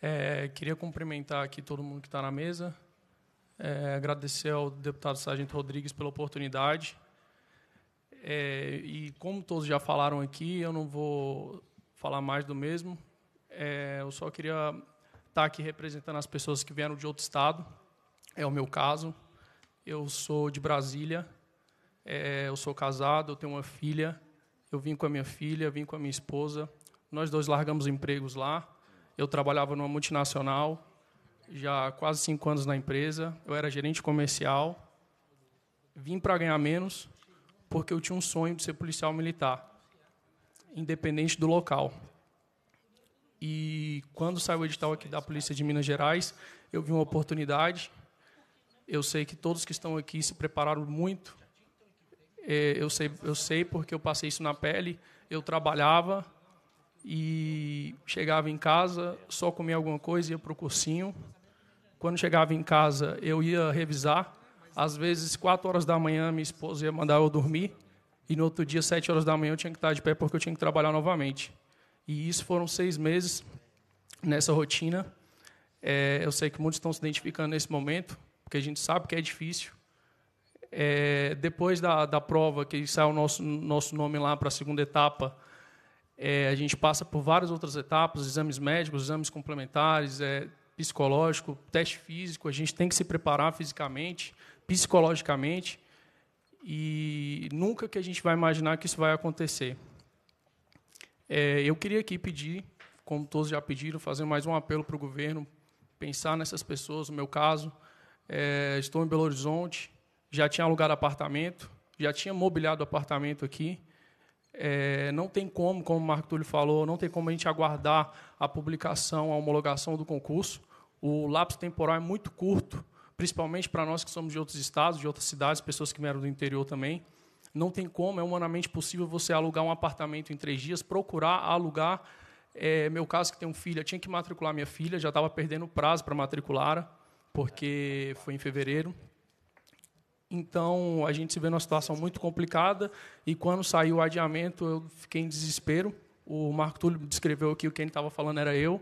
É, queria cumprimentar aqui todo mundo que está na mesa, é, agradecer ao deputado Sargento Rodrigues pela oportunidade. É, e como todos já falaram aqui, eu não vou falar mais do mesmo. É, eu só queria estar tá aqui representando as pessoas que vieram de outro estado. É o meu caso. Eu sou de Brasília. É, eu sou casado, eu tenho uma filha. Eu vim com a minha filha, vim com a minha esposa. Nós dois largamos empregos lá. Eu trabalhava numa multinacional, já quase cinco anos na empresa. Eu era gerente comercial. Vim para ganhar menos, porque eu tinha um sonho de ser policial militar, independente do local. E quando saiu o edital aqui da Polícia de Minas Gerais, eu vi uma oportunidade. Eu sei que todos que estão aqui se prepararam muito. É, eu sei, eu sei porque eu passei isso na pele. Eu trabalhava, e chegava em casa, só comia alguma coisa, ia para o cursinho. Quando chegava em casa, eu ia revisar. Às vezes, quatro horas da manhã, minha esposa ia mandar eu dormir. E no outro dia, sete horas da manhã, eu tinha que estar de pé porque eu tinha que trabalhar novamente. E isso foram seis meses nessa rotina. É, eu sei que muitos estão se identificando nesse momento, porque a gente sabe que é difícil. É, depois da, da prova, que saiu o nosso, nosso nome lá para a segunda etapa, é, a gente passa por várias outras etapas, exames médicos, exames complementares, é, psicológico, teste físico. A gente tem que se preparar fisicamente, psicologicamente, e nunca que a gente vai imaginar que isso vai acontecer. É, eu queria aqui pedir, como todos já pediram, fazer mais um apelo para o governo, pensar nessas pessoas. No meu caso, é, estou em Belo Horizonte, já tinha alugado apartamento, já tinha mobiliado apartamento aqui, é, não tem como, como o Marco Túlio falou, não tem como a gente aguardar a publicação, a homologação do concurso. O lapso temporal é muito curto, principalmente para nós que somos de outros estados, de outras cidades, pessoas que vieram do interior também. Não tem como, é humanamente possível você alugar um apartamento em três dias, procurar alugar. É, meu caso, que tem um filho, tinha que matricular minha filha, já estava perdendo o prazo para matricular, porque foi em fevereiro. Então, a gente se vê numa situação muito complicada e quando saiu o adiamento, eu fiquei em desespero. O Marco Túlio descreveu aqui o que ele estava falando era eu,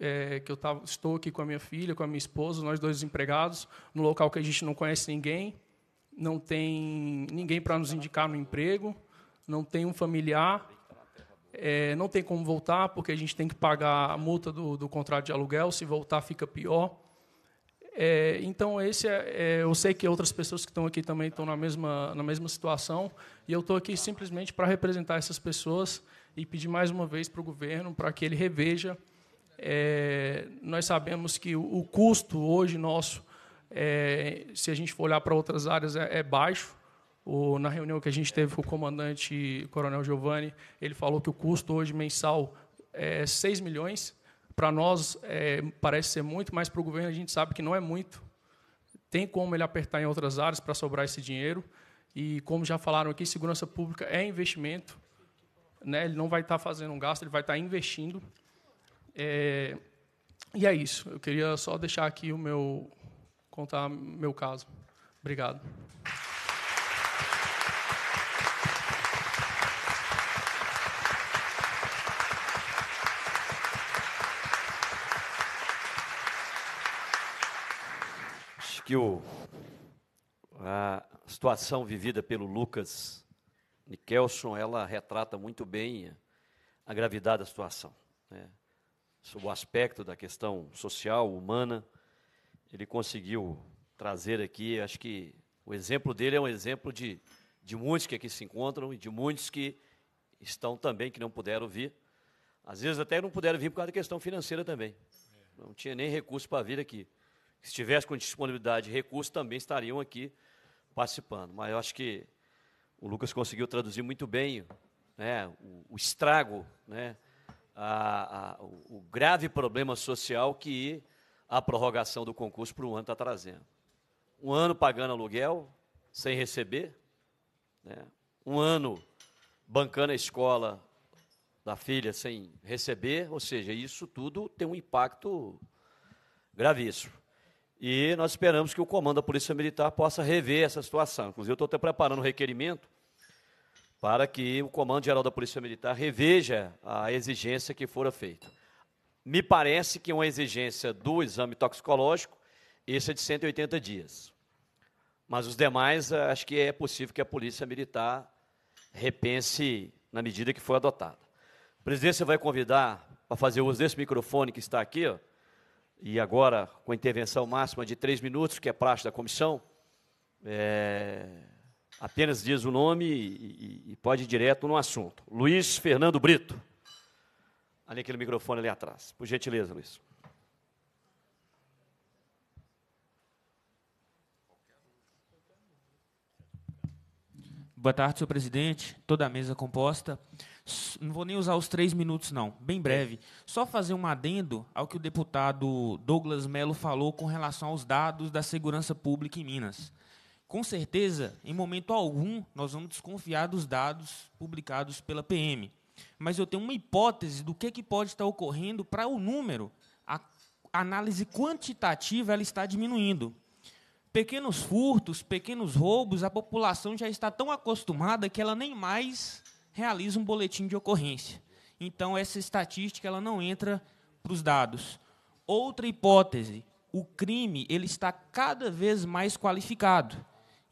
é, que eu tava, estou aqui com a minha filha, com a minha esposa, nós dois empregados, num local que a gente não conhece ninguém, não tem ninguém para nos indicar no emprego, não tem um familiar, é, não tem como voltar, porque a gente tem que pagar a multa do, do contrato de aluguel, se voltar fica pior. É, então esse é, é, eu sei que outras pessoas que estão aqui também estão na mesma na mesma situação e eu estou aqui simplesmente para representar essas pessoas e pedir mais uma vez para o governo para que ele reveja. É, nós sabemos que o, o custo hoje nosso, é, se a gente for olhar para outras áreas, é, é, baixo. O, na reunião que a gente teve com o comandante Coronel Giovanni, ele falou que o custo hoje mensal é 6 milhões para nós é, parece ser muito, mas para o governo a gente sabe que não é muito. Tem como ele apertar em outras áreas para sobrar esse dinheiro. E, como já falaram aqui, segurança pública é investimento. Né? Ele não vai estar tá fazendo um gasto, ele vai estar tá investindo. É, e é isso. Eu queria só deixar aqui o meu contar meu caso. Obrigado. que o, a situação vivida pelo Lucas Nikelson, ela retrata muito bem a gravidade da situação. Né? Sob o aspecto da questão social, humana, ele conseguiu trazer aqui, acho que o exemplo dele é um exemplo de, de muitos que aqui se encontram e de muitos que estão também, que não puderam vir. Às vezes até não puderam vir por causa da questão financeira também. Não tinha nem recurso para vir aqui se tivesse com disponibilidade de recursos, também estariam aqui participando. Mas eu acho que o Lucas conseguiu traduzir muito bem né, o, o, estrago, né, a, a, o, grave problema social que a prorrogação do concurso para um ano está trazendo. Um ano pagando aluguel sem receber, né, um ano bancando a escola da filha sem receber, ou seja, isso tudo tem um impacto gravíssimo. E nós esperamos que o comando da Polícia Militar possa rever essa situação. Inclusive, eu estou até preparando um requerimento para que o Comando Geral da Polícia Militar reveja a exigência que fora feita. Me parece que é uma exigência do exame toxicológico, esse é de 180 dias. Mas os demais, eh, acho que é possível que a Polícia Militar repense na medida que foi adotada. A presidência vai convidar para fazer uso desse microfone que está aqui, ó, e agora com a intervenção máxima de três minutos, que é praxe da comissão, é, apenas diz o nome e, e, pode ir direto no assunto. Luiz Fernando Brito. Ali aquele microfone ali atrás. Por gentileza, Luiz. Boa tarde, senhor presidente, toda a mesa composta. Não vou nem usar os três minutos, não, bem breve. Só fazer um adendo ao que o deputado Douglas Mello falou com relação aos dados da segurança pública em Minas. Com certeza, em momento algum, nós vamos desconfiar dos dados publicados pela PM. Mas eu tenho uma hipótese do que, que pode estar ocorrendo para o número. A análise quantitativa ela está diminuindo. Pequenos furtos, pequenos roubos, a população já está tão acostumada que ela nem mais realiza um boletim de ocorrência. Então, essa estatística ela não entra para os dados. Outra hipótese, o crime ele está cada vez mais qualificado.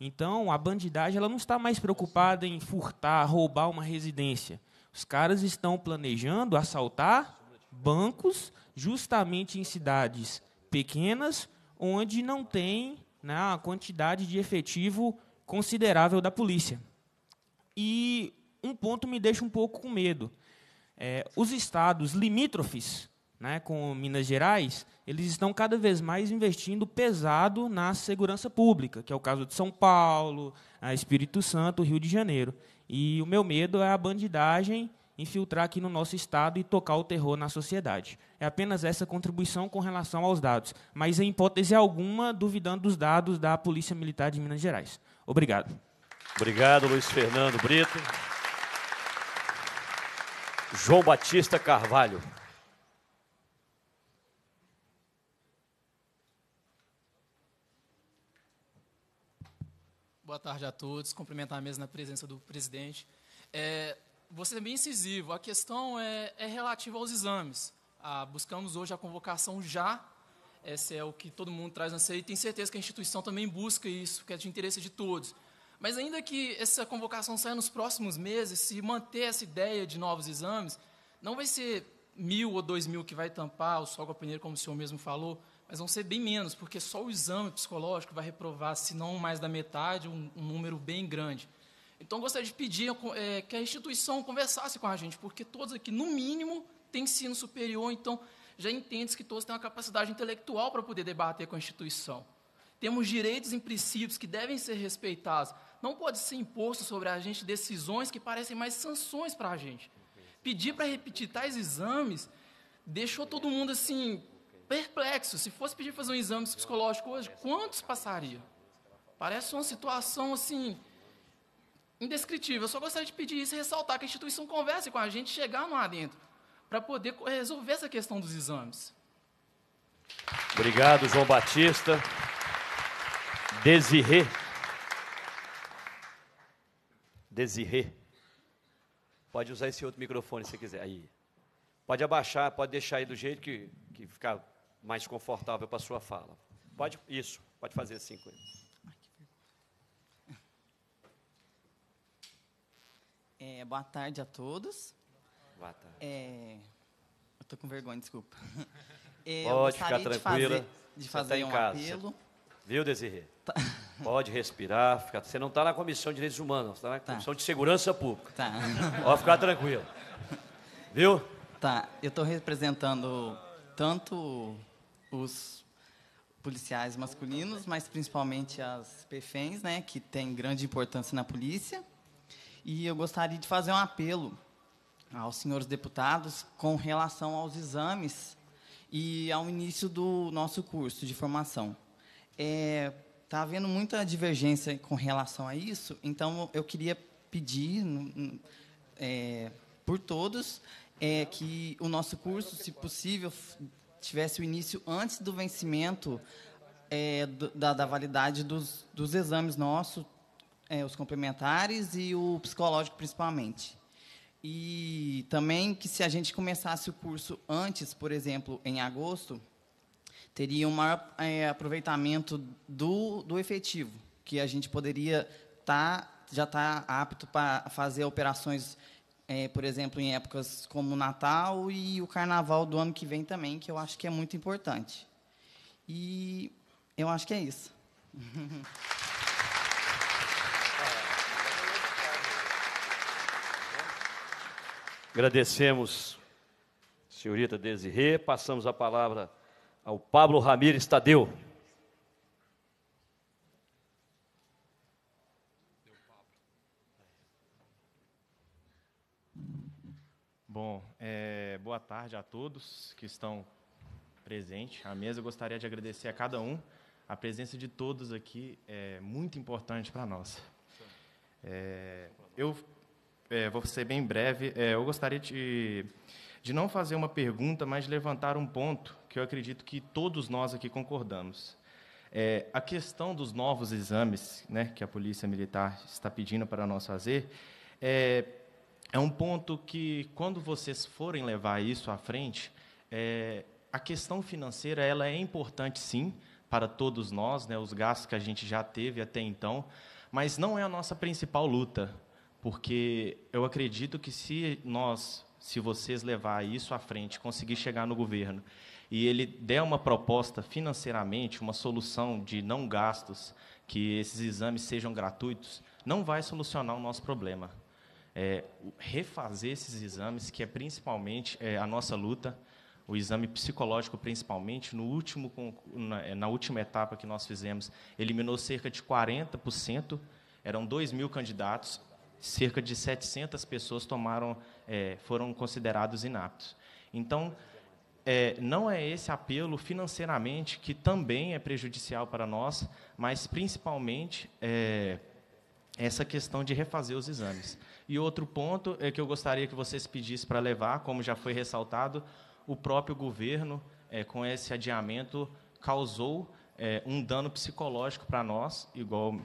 Então, a bandidagem ela não está mais preocupada em furtar, roubar uma residência. Os caras estão planejando assaltar bancos justamente em cidades pequenas onde não tem né, a quantidade de efetivo considerável da polícia. E um ponto me deixa um pouco com medo. É, os estados limítrofes né, com Minas Gerais, eles estão cada vez mais investindo pesado na segurança pública, que é o caso de São Paulo, Espírito Santo, Rio de Janeiro. E o meu medo é a bandidagem infiltrar aqui no nosso estado e tocar o terror na sociedade. É apenas essa contribuição com relação aos dados, mas em hipótese alguma duvidando dos dados da Polícia Militar de Minas Gerais. Obrigado. Obrigado, Luiz Fernando Brito. João Batista Carvalho. Boa tarde a todos. Cumprimentar a mesa na presença do presidente. É, bem incisivo. A questão é, é relativa aos exames. Ah, buscamos hoje a convocação já. Esse é o que todo mundo traz na CEI. Tenho certeza que a instituição também busca isso, que é de interesse de todos. Mas ainda que essa convocação saia nos próximos meses, se manter essa ideia de novos exames, não vai ser mil ou dois mil que vai tampar o sol com a peneira, como o senhor mesmo falou, mas vão ser bem menos, porque só o exame psicológico vai reprovar, se não mais da metade, um, um número bem grande. Então, gostaria de pedir é, que a instituição conversasse com a gente, porque todos aqui, no mínimo, têm ensino superior, então já entende que todos têm uma capacidade intelectual para poder debater com a instituição. Temos direitos e princípios que devem ser respeitados, não pode ser imposto sobre a gente decisões que parecem mais sanções para a gente. Pedir para repetir tais exames deixou todo mundo assim perplexo. Se fosse pedir fazer um exame psicológico hoje, quantos passaria? Parece uma situação assim indescritível. Eu só gostaria de pedir isso e ressaltar que a instituição converse com a gente, chegar lá dentro, para poder resolver essa questão dos exames. Obrigado, João Batista. Desirê. Desirê. Pode usar esse outro microfone se quiser. Aí. Pode abaixar, pode deixar aí do jeito que, que ficar mais confortável para a sua fala. Pode, isso, pode fazer assim com ele. É, boa tarde a todos. Boa tarde. É, eu estou com vergonha, desculpa. É, pode ficar tranquila. De fazer, de tá fazer tá um apelo. Viu, Desirê? Tá. Pode respirar. Fica... Você não está na Comissão de Direitos Humanos, você está na tá. Comissão de Segurança Pública. Tá. Pode ficar tranquilo. Viu? Tá. Eu estou representando tanto os policiais masculinos, mas principalmente as PFENs, né, que tem grande importância na polícia. E eu gostaria de fazer um apelo aos senhores deputados com relação aos exames e ao início do nosso curso de formação. É, Está havendo muita divergência com relação a isso, então eu queria pedir é, por todos é, que o nosso curso, se possível, tivesse o início antes do vencimento é, da, da, validade dos, dos exames nossos, é, os complementares e o psicológico principalmente. E também que se a gente começasse o curso antes, por exemplo, em agosto, teria um maior é, aproveitamento do, do efetivo, que a gente poderia tá, já estar tá apto para fazer operações, é, por exemplo, em épocas como o Natal e o Carnaval do ano que vem também, que eu acho que é muito importante. E eu acho que é isso. Agradecemos, senhorita Desirê. Passamos a palavra ao Pablo Ramires Tadeu. Bom, é, boa tarde a todos que estão presentes à mesa. Eu gostaria de agradecer a cada um. A presença de todos aqui é muito importante para nós. É, eu é, vou ser bem breve. É, eu gostaria de, de não fazer uma pergunta, mas levantar um ponto que eu acredito que todos nós aqui concordamos. É, a questão dos novos exames né, que a Polícia Militar está pedindo para nós fazer é, é um ponto que, quando vocês forem levar isso à frente, é, a questão financeira ela é importante, sim, para todos nós, né, os gastos que a gente já teve até então, mas não é a nossa principal luta, porque eu acredito que se nós, se vocês levar isso à frente, conseguir chegar no governo e ele der uma proposta financeiramente, uma solução de não gastos, que esses exames sejam gratuitos, não vai solucionar o nosso problema. É, refazer esses exames, que é principalmente é, a nossa luta, o exame psicológico principalmente, no último, na, é, na última etapa que nós fizemos, eliminou cerca de 40%, eram 2 mil candidatos, cerca de 700 pessoas tomaram, é, foram considerados inaptos. Então, é, não é esse apelo financeiramente que também é prejudicial para nós, mas principalmente é, essa questão de refazer os exames. E outro ponto é que eu gostaria que vocês pedissem para levar, como já foi ressaltado, o próprio governo, é, com esse adiamento, causou é, um dano psicológico para nós, igual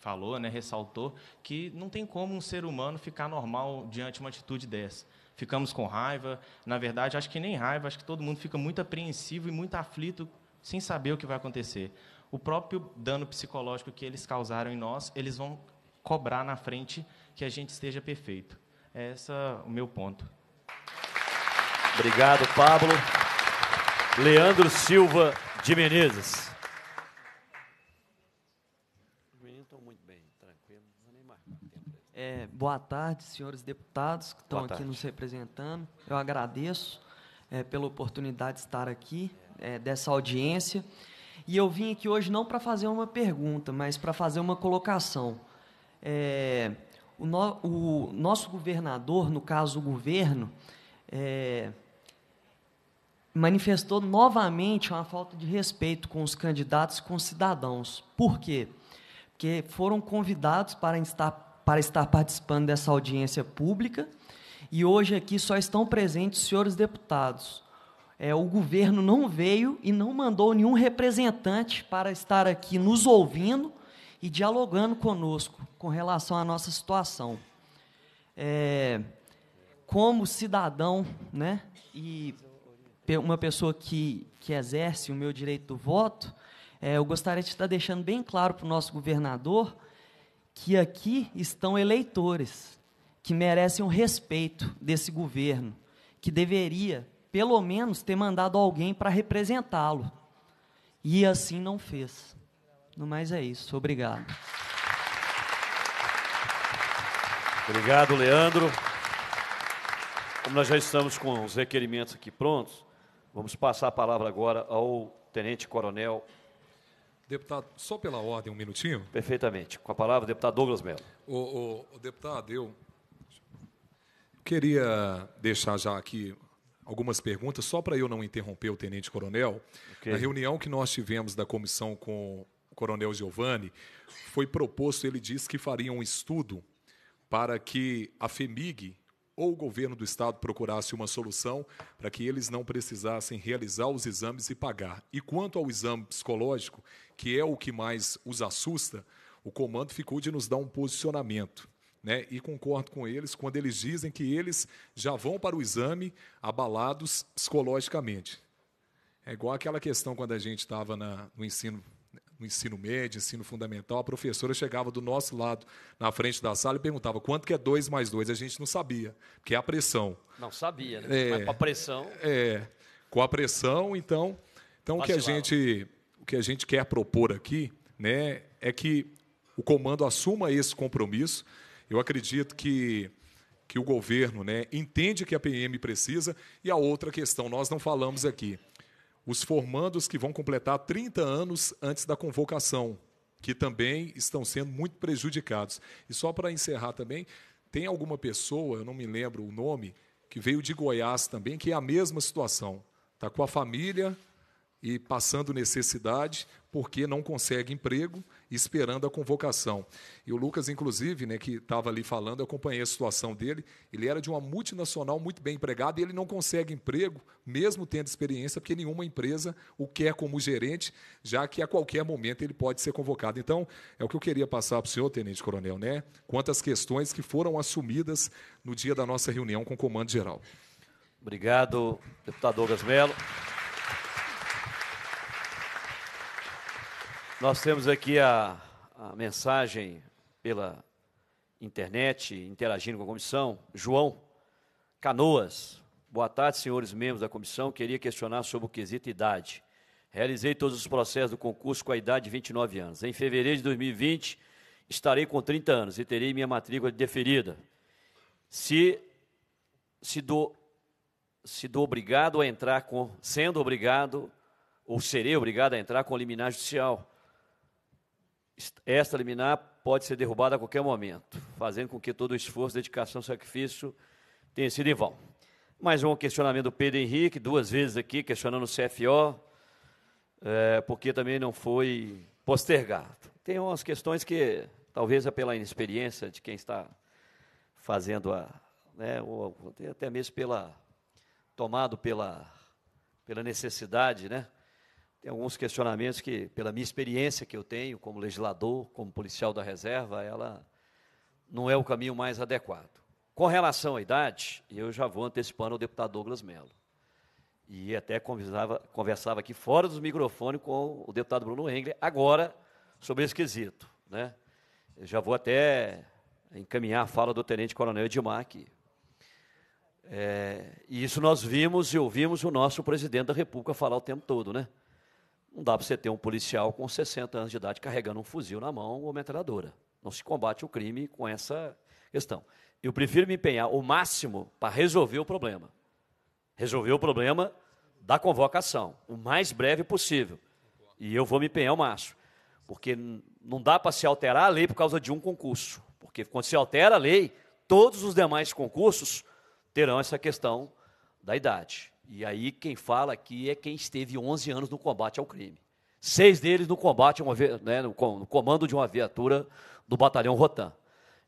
falou, né, ressaltou, que não tem como um ser humano ficar normal diante de uma atitude dessa ficamos com raiva. Na verdade, acho que nem raiva, acho que todo mundo fica muito apreensivo e muito aflito sem saber o que vai acontecer. O próprio dano psicológico que eles causaram em nós, eles vão cobrar na frente que a gente esteja perfeito. Esse é o meu ponto. Obrigado, Pablo. Leandro Silva de Menezes. É, boa tarde, senhores deputados que estão aqui nos representando. Eu agradeço é, pela oportunidade de estar aqui, é, dessa audiência. E eu vim aqui hoje não para fazer uma pergunta, mas para fazer uma colocação. É, o, no, o, nosso governador, no caso o governo, é, manifestou novamente uma falta de respeito com os candidatos e com os cidadãos. Por quê? Porque foram convidados para estar para estar participando dessa audiência pública. E hoje aqui só estão presentes os senhores deputados. É, o governo não veio e não mandou nenhum representante para estar aqui nos ouvindo e dialogando conosco com relação à nossa situação. É, como cidadão né, e uma pessoa que, que exerce o meu direito do voto, é, eu gostaria de estar deixando bem claro para o nosso governador que aqui estão eleitores que merecem o respeito desse governo, que deveria, pelo menos, ter mandado alguém para representá-lo. E assim não fez. No mais é isso. Obrigado. Obrigado, Leandro. Como nós já estamos com os requerimentos aqui prontos, vamos passar a palavra agora ao Tenente Coronel Deputado, só pela ordem, um minutinho. Perfeitamente. Com a palavra, deputado Douglas Mello. O, o, o deputado, eu queria deixar já aqui algumas perguntas, só para eu não interromper o tenente-coronel. Okay. Na reunião que nós tivemos da comissão com o coronel Giovanni, foi proposto, ele disse que faria um estudo para que a FEMIG ou o governo do estado procurasse uma solução para que eles não precisassem realizar os exames e pagar. E quanto ao exame psicológico, que é o que mais os assusta, o comando ficou de nos dar um posicionamento. Né? E concordo com eles quando eles dizem que eles já vão para o exame abalados psicologicamente. É igual aquela questão quando a gente estava no ensino no ensino médio, ensino fundamental, a professora chegava do nosso lado, na frente da sala, e perguntava quanto que é 2 mais 2. A gente não sabia, porque é a pressão. Não sabia, né? É, Mas com a pressão. É, com a pressão, então. Então, o que, a gente, o que a gente quer propor aqui né, é que o comando assuma esse compromisso. Eu acredito que que o governo né, entende que a PM precisa, e a outra questão, nós não falamos aqui, os formandos que vão completar 30 anos antes da convocação, que também estão sendo muito prejudicados. E só para encerrar também, tem alguma pessoa, eu não me lembro o nome, que veio de Goiás também, que é a mesma situação. Está com a família e passando necessidade, porque não consegue emprego esperando a convocação. E o Lucas, inclusive, né, que estava ali falando, eu acompanhei a situação dele, ele era de uma multinacional muito bem empregado e ele não consegue emprego, mesmo tendo experiência, porque nenhuma empresa o quer como gerente, já que a qualquer momento ele pode ser convocado. Então, é o que eu queria passar para o senhor, Tenente Coronel, né? Quantas questões que foram assumidas no dia da nossa reunião com o Comando Geral. Obrigado, deputado Douglas Nós temos aqui a, a, mensagem pela internet, interagindo com a comissão. João Canoas. Boa tarde, senhores membros da comissão. Queria questionar sobre o quesito idade. Realizei todos os processos do concurso com a idade de 29 anos. Em fevereiro de 2020, estarei com 30 anos e terei minha matrícula deferida. Se, se, do, se do obrigado a entrar com, sendo obrigado, ou serei obrigado a entrar com liminar judicial esta liminar pode ser derrubada a qualquer momento, fazendo com que todo o esforço, dedicação, sacrifício tenha sido em vão. Mais um questionamento do Pedro Henrique, duas vezes aqui, questionando o CFO, é, eh, porque também não foi postergado. Tem umas questões que, talvez é pela inexperiência de quem está fazendo a. Né, ou até mesmo pela. tomado pela, pela necessidade, né? tem alguns questionamentos que, pela minha experiência que eu tenho como legislador, como policial da reserva, ela não é o caminho mais adequado. Com relação à idade, eu já vou antecipando ao deputado Douglas Mello. E até conversava aqui fora dos microfones com o deputado Bruno Engler, agora, sobre esse quesito. Né? Eu já vou até encaminhar a fala do Tenente Coronel Edmar aqui. É, e isso nós vimos e ouvimos o nosso presidente da República falar o tempo todo, né? Não dá para você ter um policial com 60 anos de idade carregando um fuzil na mão ou metralhadora. Não se combate o crime com essa questão. Eu prefiro me empenhar o máximo para resolver o problema. Resolver o problema da convocação, o mais breve possível. E eu vou me empenhar o máximo. Porque não dá para se alterar a lei por causa de um concurso. Porque quando se altera a lei, todos os demais concursos terão essa questão da idade. E aí quem fala aqui é quem esteve 11 anos no combate ao crime. Seis deles no combate, uma, né, no comando de uma viatura do batalhão Rotan.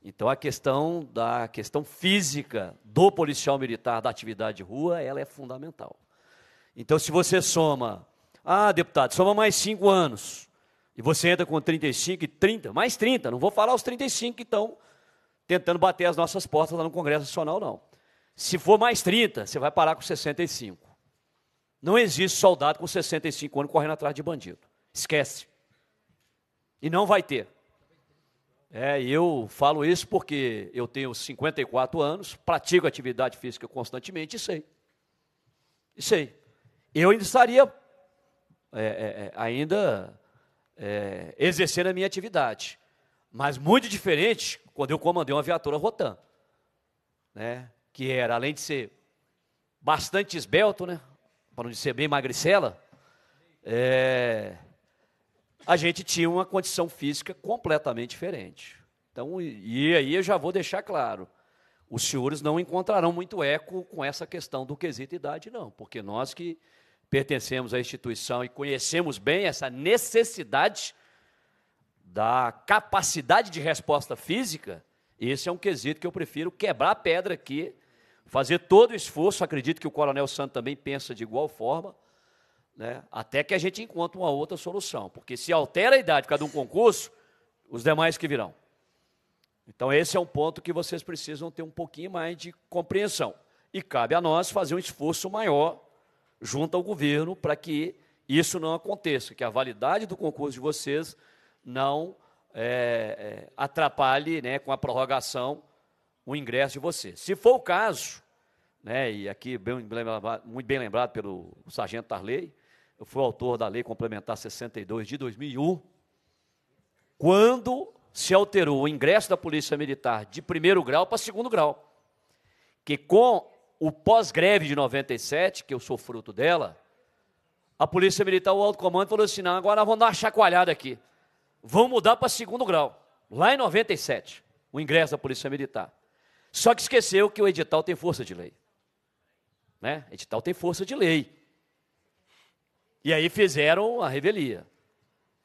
Então a questão da questão física do policial militar da atividade de rua, ela é fundamental. Então se você soma, ah, deputado, soma mais cinco anos, e você entra com 35 e 30, mais 30, não vou falar os 35 que estão tentando bater as nossas portas lá no Congresso Nacional, não. Se for mais 30, você vai parar com 65. Não existe soldado com 65 anos correndo atrás de bandido. Esquece. E não vai ter. É, eu falo isso porque eu tenho 54 anos, pratico atividade física constantemente e sei. E sei. Eu ainda estaria é, é, é, ainda é, exercendo a minha atividade. Mas muito diferente quando eu comandei uma viatura Rotan. Né? que era, além de ser bastante esbelto, né? Para não ser bem magricela, é, a gente tinha uma condição física completamente diferente. Então, e aí eu já vou deixar claro, os senhores não encontrarão muito eco com essa questão do quesito idade, não, porque nós que pertencemos à instituição e conhecemos bem essa necessidade da capacidade de resposta física, esse é um quesito que eu prefiro quebrar pedra aqui fazer todo o esforço, acredito que o Coronel Santos também pensa de igual forma, né, até que a gente encontre uma outra solução, porque se altera a idade por causa de um concurso, os demais que virão. Então, esse é um ponto que vocês precisam ter um pouquinho mais de compreensão. E cabe a nós fazer um esforço maior junto ao governo para que isso não aconteça, que a validade do concurso de vocês não é, atrapalhe né, com a prorrogação o ingresso de você. Se for o caso, né, e aqui bem, bem muito bem lembrado pelo sargento Tarley, eu fui autor da Lei Complementar 62 de 2001, quando se alterou o ingresso da Polícia Militar de primeiro grau para segundo grau, que com o pós-greve de 97, que eu sou fruto dela, a Polícia Militar, o alto comando, falou assim: não, agora vamos dar uma chacoalhada aqui. Vamos mudar para segundo grau, lá em 97, o ingresso da Polícia Militar. Só que esqueceu que o edital tem força de lei. Né? Edital tem força de lei. E aí fizeram a revelia.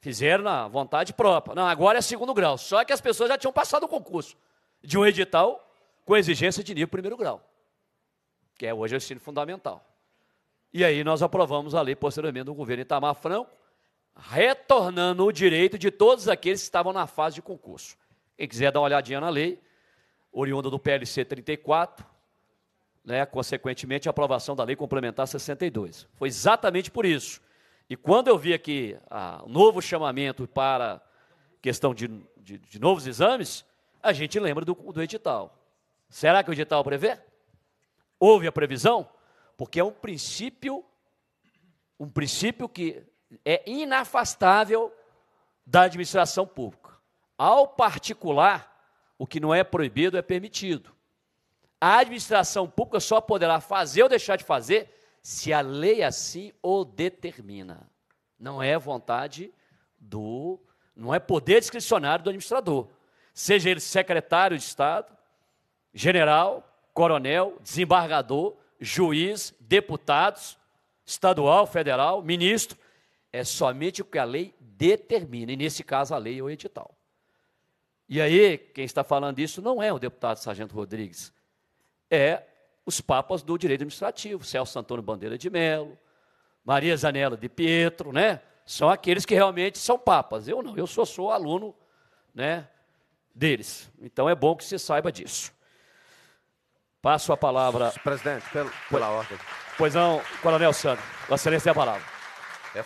Fizeram na vontade própria. Não, agora é segundo grau. Só que as pessoas já tinham passado o concurso de um edital com exigência de nível primeiro grau, que é hoje o ensino fundamental. E aí nós aprovamos a lei posteriormente do governo Itamar Franco, retornando o direito de todos aqueles que estavam na fase de concurso. Quem quiser dar uma olhadinha na lei, oriunda do PLC 34, né, consequentemente, a aprovação da Lei Complementar 62. Foi exatamente por isso. E quando eu vi aqui ah, o novo chamamento para questão de, de, de, novos exames, a gente lembra do, do edital. Será que o edital prevê? Houve a previsão? Porque é um princípio, um princípio que é inafastável da administração pública. Ao particular, o que não é proibido é permitido. A administração pública só poderá fazer ou deixar de fazer se a lei assim o determina. Não é vontade do. Não é poder discricionário do administrador. Seja ele secretário de Estado, general, coronel, desembargador, juiz, deputados, estadual, federal, ministro. É somente o que a lei determina, e nesse caso a lei é ou edital. E aí, quem está falando isso não é o deputado Sargento Rodrigues, é os papas do direito administrativo, Celso Antônio Bandeira de Melo, Maria Zanella de Pietro, né? São aqueles que realmente são papas. Eu não, eu só sou aluno, né, deles. Então é bom que se saiba disso. Passo a palavra. Presidente, pela, pela ordem. Pois não, Coronel Sandro. Vossa Excelência tem a palavra. É,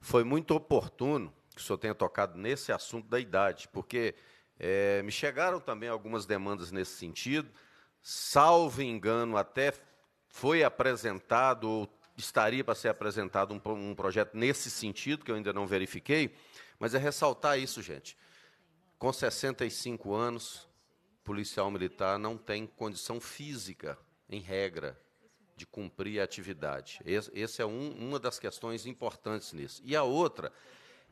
foi muito oportuno que o senhor tenha tocado nesse assunto da idade, porque é, me chegaram também algumas demandas nesse sentido. Salvo engano, até foi apresentado, ou estaria para ser apresentado, um, um projeto nesse sentido, que eu ainda não verifiquei, mas é ressaltar isso, gente. Com 65 anos, policial militar não tem condição física, em regra, de cumprir a atividade. Essa é um, uma das questões importantes nisso. E a outra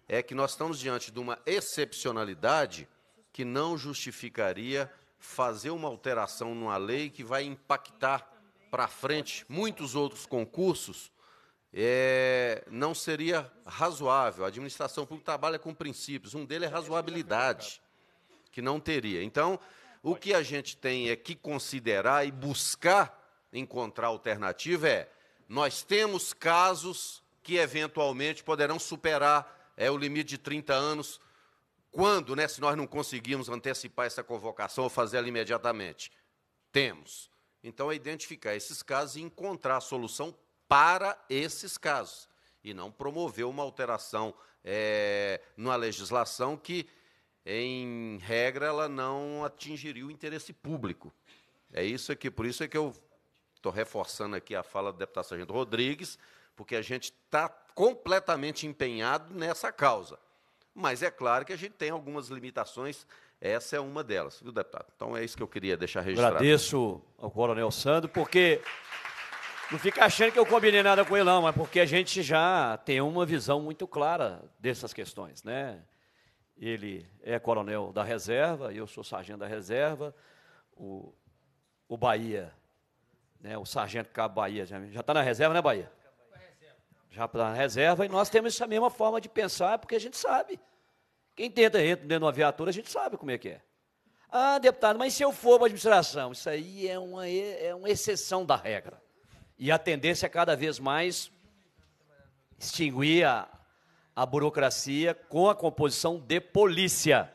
é que nós estamos diante de uma excepcionalidade que não justificaria fazer uma alteração numa lei que vai impactar para frente muitos outros concursos, é, não seria razoável. A administração pública trabalha com princípios, um deles é razoabilidade, que não teria. Então, o que a gente tem é que considerar e buscar encontrar alternativa é nós temos casos que eventualmente poderão superar é o limite de 30 anos, quando, né, se nós não conseguirmos antecipar essa convocação ou fazer ela imediatamente? Temos. Então, é identificar esses casos e encontrar a solução para esses casos, e não promover uma alteração é, numa legislação que, em regra, ela não atingiria o interesse público. É isso aqui, por isso é que eu estou reforçando aqui a fala do deputado Sargento Rodrigues, porque a gente está completamente empenhado nessa causa. Mas é claro que a gente tem algumas limitações, essa é uma delas, viu, deputado? Então é isso que eu queria deixar registrado. Agradeço ao Coronel Sandro, porque não fica achando que eu combinei nada com ele, não, mas porque a gente já tem uma visão muito clara dessas questões, né? Ele é coronel da reserva, eu sou sargento da reserva, o, o Bahia, né, o sargento Cabo Bahia, já está na reserva, né, Bahia? já para a reserva, e nós temos essa mesma forma de pensar, porque a gente sabe. Quem tenta dentro de uma viatura, a gente sabe como é que é. Ah, deputado, mas se eu for para a administração? Isso aí é uma, é uma exceção da regra. E a tendência é cada vez mais extinguir a, a burocracia com a composição de polícia.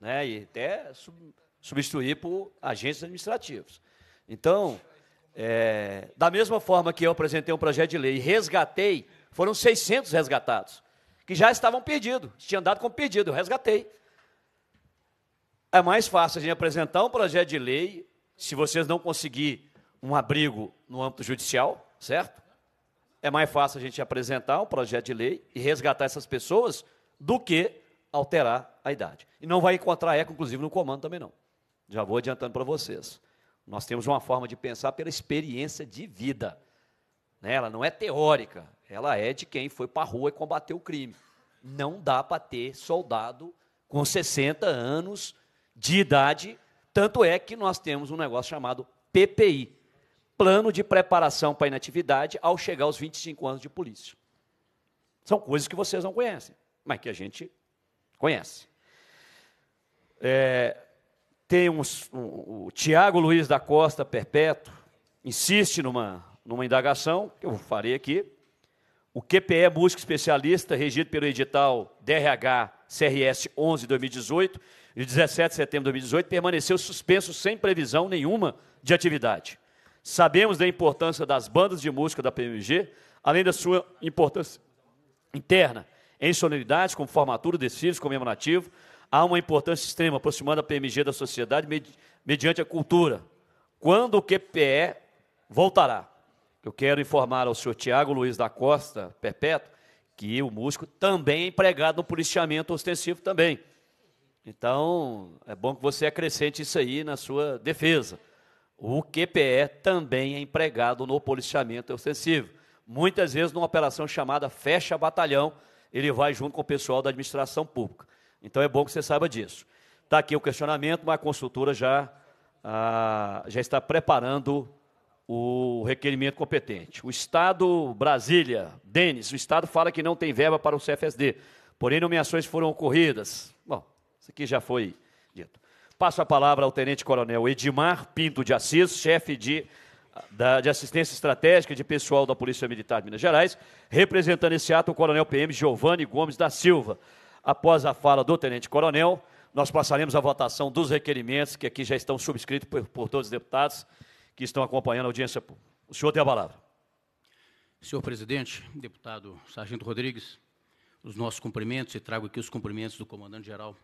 Né? E até sub, substituir por agentes administrativos. Então, é, da mesma forma que eu apresentei um projeto de lei e resgatei, foram 600 resgatados, que já estavam perdidos, tinham dado como perdido, eu resgatei. É mais fácil a gente apresentar um projeto de lei, se vocês não conseguir um abrigo no âmbito judicial, certo? É mais fácil a gente apresentar um projeto de lei e resgatar essas pessoas do que alterar a idade. E não vai encontrar eco, inclusive, no comando também não. Já vou adiantando para vocês. Nós temos uma forma de pensar pela experiência de vida. Né? Ela não é teórica, ela é de quem foi para a rua e combateu o crime. Não dá para ter soldado com 60 anos de idade, tanto é que nós temos um negócio chamado PPI, Plano de Preparação para Inatividade ao chegar aos 25 anos de polícia. São coisas que vocês não conhecem, mas que a gente conhece. É, tem um, o Tiago Luiz da Costa Perpétuo, insiste numa, numa indagação, que eu farei aqui. O QPE Música Especialista, regido pelo edital DRH CRS 11 2018, de 17 de setembro de 2018, permaneceu suspenso sem previsão nenhuma de atividade. Sabemos da importância das bandas de música da PMG, além da sua importância interna, em sonoridades, como formatura, desfiles, comemorativo, há uma importância extrema, aproximando a PMG da sociedade medi mediante a cultura. Quando o QPE voltará? Eu quero informar ao senhor Tiago Luiz da Costa Perpétuo que o músico também é empregado no policiamento ostensivo também. Então, é bom que você acrescente isso aí na sua defesa. O QPE também é empregado no policiamento ostensivo. Muitas vezes, numa operação chamada Fecha Batalhão, ele vai junto com o pessoal da administração pública. Então é bom que você saiba disso. Está aqui o questionamento, mas a consultora já, ah, já está preparando o requerimento competente. O Estado, Brasília, Denis, o Estado fala que não tem verba para o CFSD, porém nomeações foram ocorridas. Bom, isso aqui já foi dito. Passo a palavra ao Tenente Coronel Edmar Pinto de Assis, chefe de, da, de assistência estratégica de pessoal da Polícia Militar de Minas Gerais, representando esse ato o Coronel PM Giovanni Gomes da Silva. Após a fala do tenente-coronel, nós passaremos à votação dos requerimentos que aqui já estão subscritos por, por todos os deputados que estão acompanhando a audiência pública. O senhor tem a palavra. Senhor presidente, deputado Sargento Rodrigues, os nossos cumprimentos e trago aqui os cumprimentos do comandante-geral.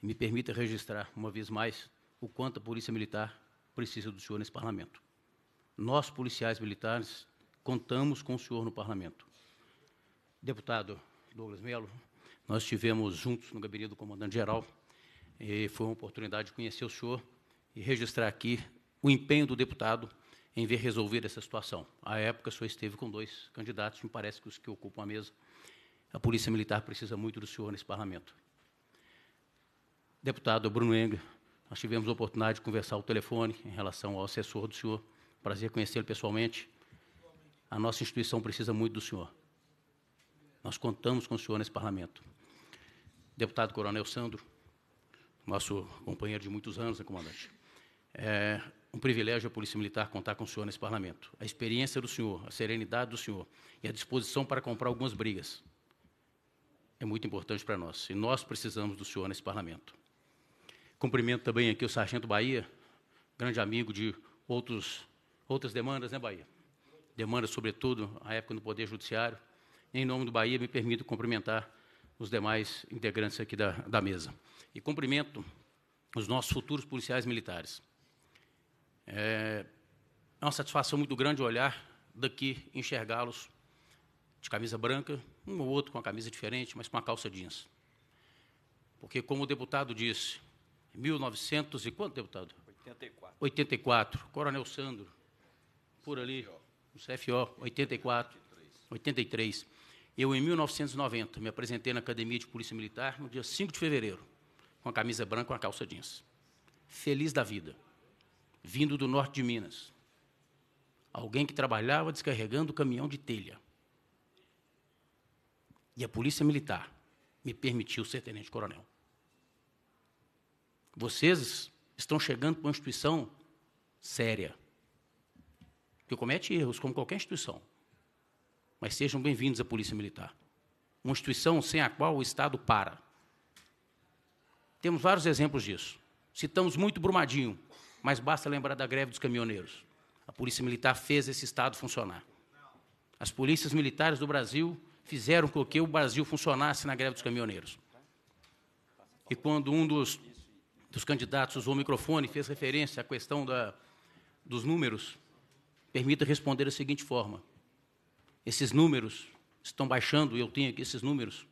Me permita registrar, uma vez mais, o quanto a Polícia Militar precisa do senhor nesse parlamento. Nós, policiais militares, contamos com o senhor no parlamento. Deputado Douglas Melo, nós estivemos juntos no gabinete do comandante-geral e foi uma oportunidade de conhecer o senhor e registrar aqui o empenho do deputado em ver resolver essa situação. À época, o senhor esteve com dois candidatos, me parece que os que ocupam a mesa. A Polícia Militar precisa muito do senhor nesse parlamento. Deputado Bruno Engler, nós tivemos a oportunidade de conversar ao telefone em relação ao assessor do senhor. Prazer conhecê-lo pessoalmente. A nossa instituição precisa muito do senhor. Nós contamos com o senhor nesse parlamento deputado Coronel Sandro, nosso companheiro de muitos anos, né, comandante? É um privilégio a Polícia Militar contar com o senhor nesse parlamento. A experiência do senhor, a serenidade do senhor e a disposição para comprar algumas brigas é muito importante para nós. E nós precisamos do senhor nesse parlamento. Cumprimento também aqui o Sargento Bahia, grande amigo de outros, outras demandas, né, Bahia? Demandas, sobretudo, à época no Poder Judiciário. Em nome do Bahia, me permito cumprimentar os demais integrantes aqui da, da mesa. E cumprimento os nossos futuros policiais militares. É, é uma satisfação muito grande olhar daqui, enxergá-los de camisa branca, um ou outro com a camisa diferente, mas com a calça jeans. Porque, como o deputado disse, em 1900 e quanto, deputado? 84. 84, Coronel Sandro, por ali, no CFO, 84, 83. Eu, em 1990, me apresentei na Academia de Polícia Militar no dia 5 de fevereiro, com a camisa branca e uma calça jeans. Feliz da vida. Vindo do norte de Minas. Alguém que trabalhava descarregando caminhão de telha. E a Polícia Militar me permitiu ser tenente-coronel. Vocês estão chegando para uma instituição séria, que comete erros, como qualquer instituição, mas sejam bem-vindos à Polícia Militar. Uma instituição sem a qual o Estado para. Temos vários exemplos disso. Citamos muito Brumadinho, mas basta lembrar da greve dos caminhoneiros. A Polícia Militar fez esse Estado funcionar. As polícias militares do Brasil fizeram com que o Brasil funcionasse na greve dos caminhoneiros. E quando um dos, dos candidatos usou o microfone e fez referência à questão da, dos números, permita responder da seguinte forma: esses números estão baixando, e eu tenho aqui esses números.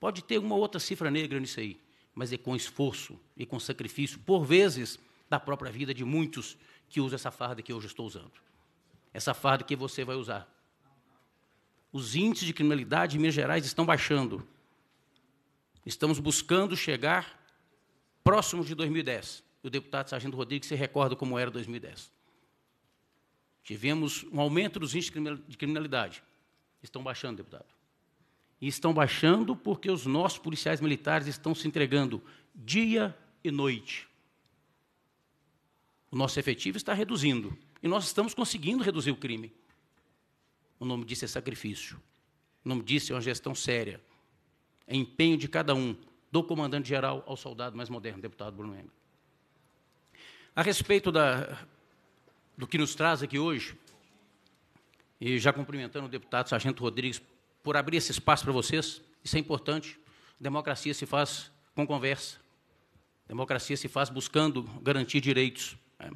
Pode ter uma outra cifra negra nisso aí, mas é com esforço e com sacrifício, por vezes, da própria vida de muitos que usam essa farda que hoje estou usando. Essa farda que você vai usar. Os índices de criminalidade em Minas Gerais estão baixando. Estamos buscando chegar próximos de 2010. O deputado Sargento Rodrigues se recorda como era 2010. Tivemos um aumento dos índices de criminalidade. Estão baixando, deputado. E estão baixando porque os nossos policiais militares estão se entregando dia e noite. O nosso efetivo está reduzindo. E nós estamos conseguindo reduzir o crime. O nome disso é sacrifício. O nome disso é uma gestão séria. É empenho de cada um, do comandante-geral ao soldado mais moderno, deputado Bruno Engel. A respeito da do que nos traz aqui hoje, e já cumprimentando o deputado Sargento Rodrigues por abrir esse espaço para vocês, isso é importante. Democracia se faz com conversa, democracia se faz buscando garantir direitos. Né?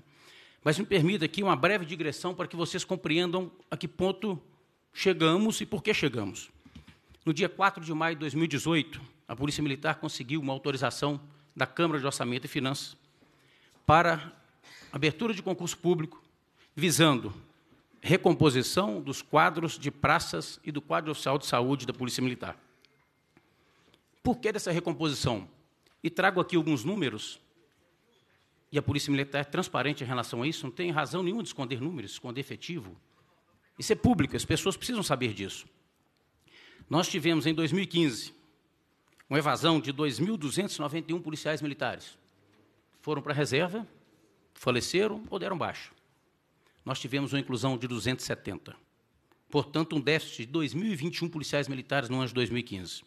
Mas me permita aqui uma breve digressão para que vocês compreendam a que ponto chegamos e por que chegamos. No dia 4 de maio de 2018, a Polícia Militar conseguiu uma autorização da Câmara de Orçamento e Finanças para abertura de concurso público visando recomposição dos quadros de praças e do quadro oficial de saúde da Polícia Militar. Por que dessa recomposição? E trago aqui alguns números, e a Polícia Militar é transparente em relação a isso, não tem razão nenhuma de esconder números, esconder efetivo. Isso é público, as pessoas precisam saber disso. Nós tivemos, em 2015, uma evasão de 2.291 policiais militares. Foram para a reserva, faleceram ou deram baixo nós tivemos uma inclusão de 270. Portanto, um déficit de 2.021 policiais militares no ano de 2015.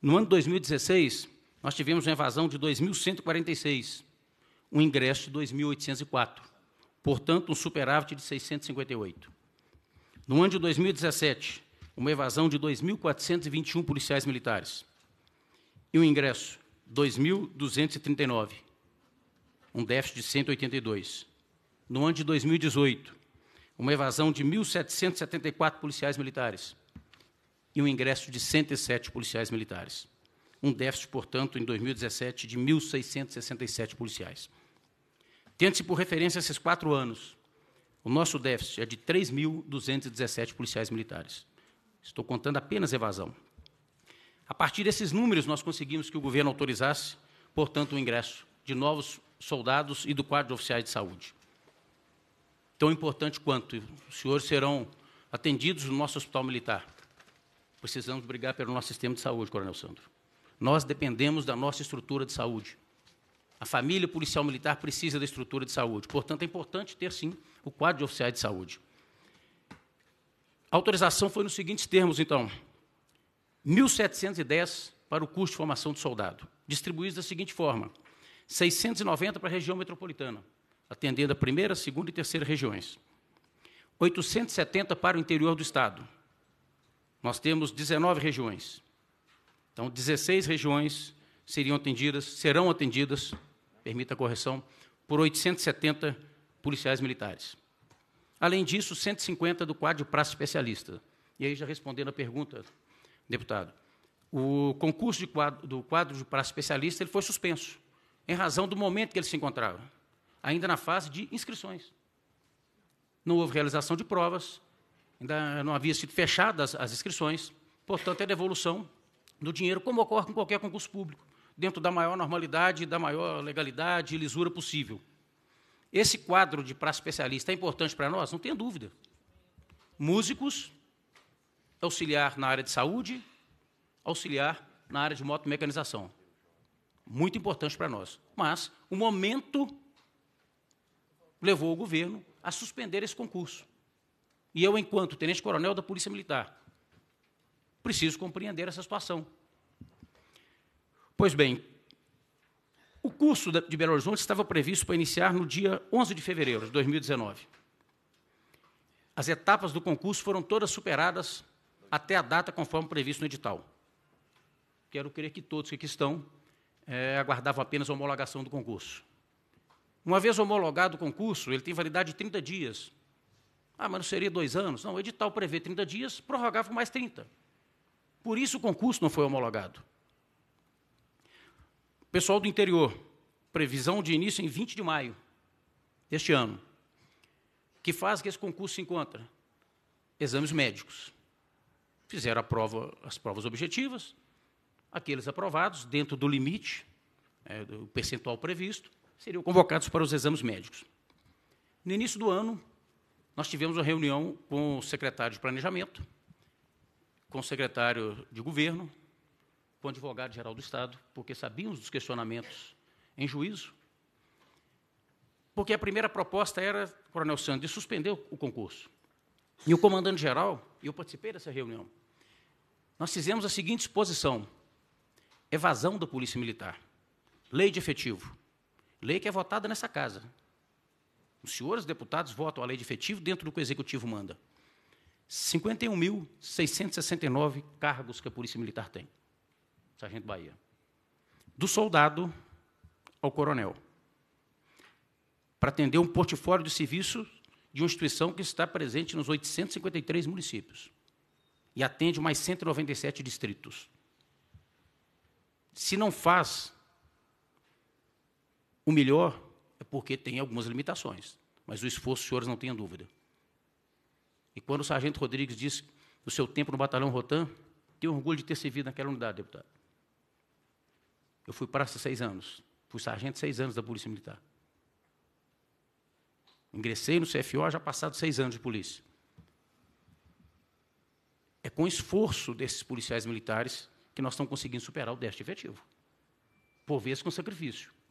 No ano de 2016, nós tivemos uma evasão de 2.146, um ingresso de 2.804. Portanto, um superávit de 658. No ano de 2017, uma evasão de 2.421 policiais militares e um ingresso 2.239, um déficit de 182 no ano de 2018, uma evasão de 1.774 policiais militares e um ingresso de 107 policiais militares. Um déficit, portanto, em 2017, de 1.667 policiais. Tendo-se por referência esses quatro anos, o nosso déficit é de 3.217 policiais militares. Estou contando apenas evasão. A partir desses números, nós conseguimos que o governo autorizasse, portanto, o ingresso de novos soldados e do quadro de oficiais de saúde tão importante quanto os senhores serão atendidos no nosso hospital militar. Precisamos brigar pelo nosso sistema de saúde, Coronel Sandro. Nós dependemos da nossa estrutura de saúde. A família policial militar precisa da estrutura de saúde. Portanto, é importante ter, sim, o quadro de oficiais de saúde. A autorização foi nos seguintes termos, então. 1.710 para o custo de formação de soldado, distribuídos da seguinte forma: 690 para a região metropolitana, atendendo a primeira, segunda e terceira regiões. 870 para o interior do estado. Nós temos 19 regiões. Então, 16 regiões seriam atendidas, serão atendidas, permita a correção, por 870 policiais militares. Além disso, 150 do quadro de praça especialista. E aí, já respondendo a pergunta, deputado, o concurso quadro, do quadro de praça especialista ele foi suspenso, em razão do momento que ele se encontrava ainda na fase de inscrições. Não houve realização de provas, ainda não havia sido fechadas as inscrições, portanto, é devolução do dinheiro, como ocorre com qualquer concurso público, dentro da maior normalidade, da maior legalidade e lisura possível. Esse quadro de praça especialista é importante para nós? Não tenha dúvida. Músicos, auxiliar na área de saúde, auxiliar na área de moto mecanização. Muito importante para nós. Mas o momento levou o governo a suspender esse concurso. E eu, enquanto tenente-coronel da Polícia Militar, preciso compreender essa situação. Pois bem, o curso de Belo Horizonte estava previsto para iniciar no dia 11 de fevereiro de 2019. As etapas do concurso foram todas superadas até a data conforme previsto no edital. Quero crer que todos que aqui estão é, aguardavam apenas a homologação do concurso. Uma vez homologado o concurso, ele tem validade de 30 dias. Ah, mas não seria dois anos? Não, o edital prevê 30 dias, prorrogava mais 30. Por isso o concurso não foi homologado. Pessoal do interior, previsão de início em 20 de maio deste ano. Que faz que esse concurso se encontra? Exames médicos. Fizeram prova, as provas objetivas, aqueles aprovados dentro do limite, é, do percentual previsto, seriam convocados para os exames médicos. No início do ano, nós tivemos uma reunião com o secretário de Planejamento, com o secretário de Governo, com o advogado-geral do Estado, porque sabíamos dos questionamentos em juízo, porque a primeira proposta era, Coronel Santos, de suspender o concurso. E o comandante-geral, e eu participei dessa reunião, nós fizemos a seguinte exposição, evasão da Polícia Militar, lei de efetivo, Lei que é votada nessa casa. Os senhores deputados votam a lei de efetivo dentro do que o executivo manda. 51.669 cargos que a Polícia Militar tem. Sargento Bahia. Do soldado ao coronel. Para atender um portfólio de serviço de uma instituição que está presente nos 853 municípios e atende mais 197 distritos. Se não faz o melhor é porque tem algumas limitações, mas o esforço, senhores, não tenha dúvida. E quando o sargento Rodrigues disse do seu tempo no batalhão Rotan, tenho orgulho de ter servido naquela unidade, deputado. Eu fui praça seis anos, fui sargento seis anos da Polícia Militar. Ingressei no CFO já passados seis anos de polícia. É com esforço desses policiais militares que nós estamos conseguindo superar o déficit efetivo. Por vezes com sacrifício.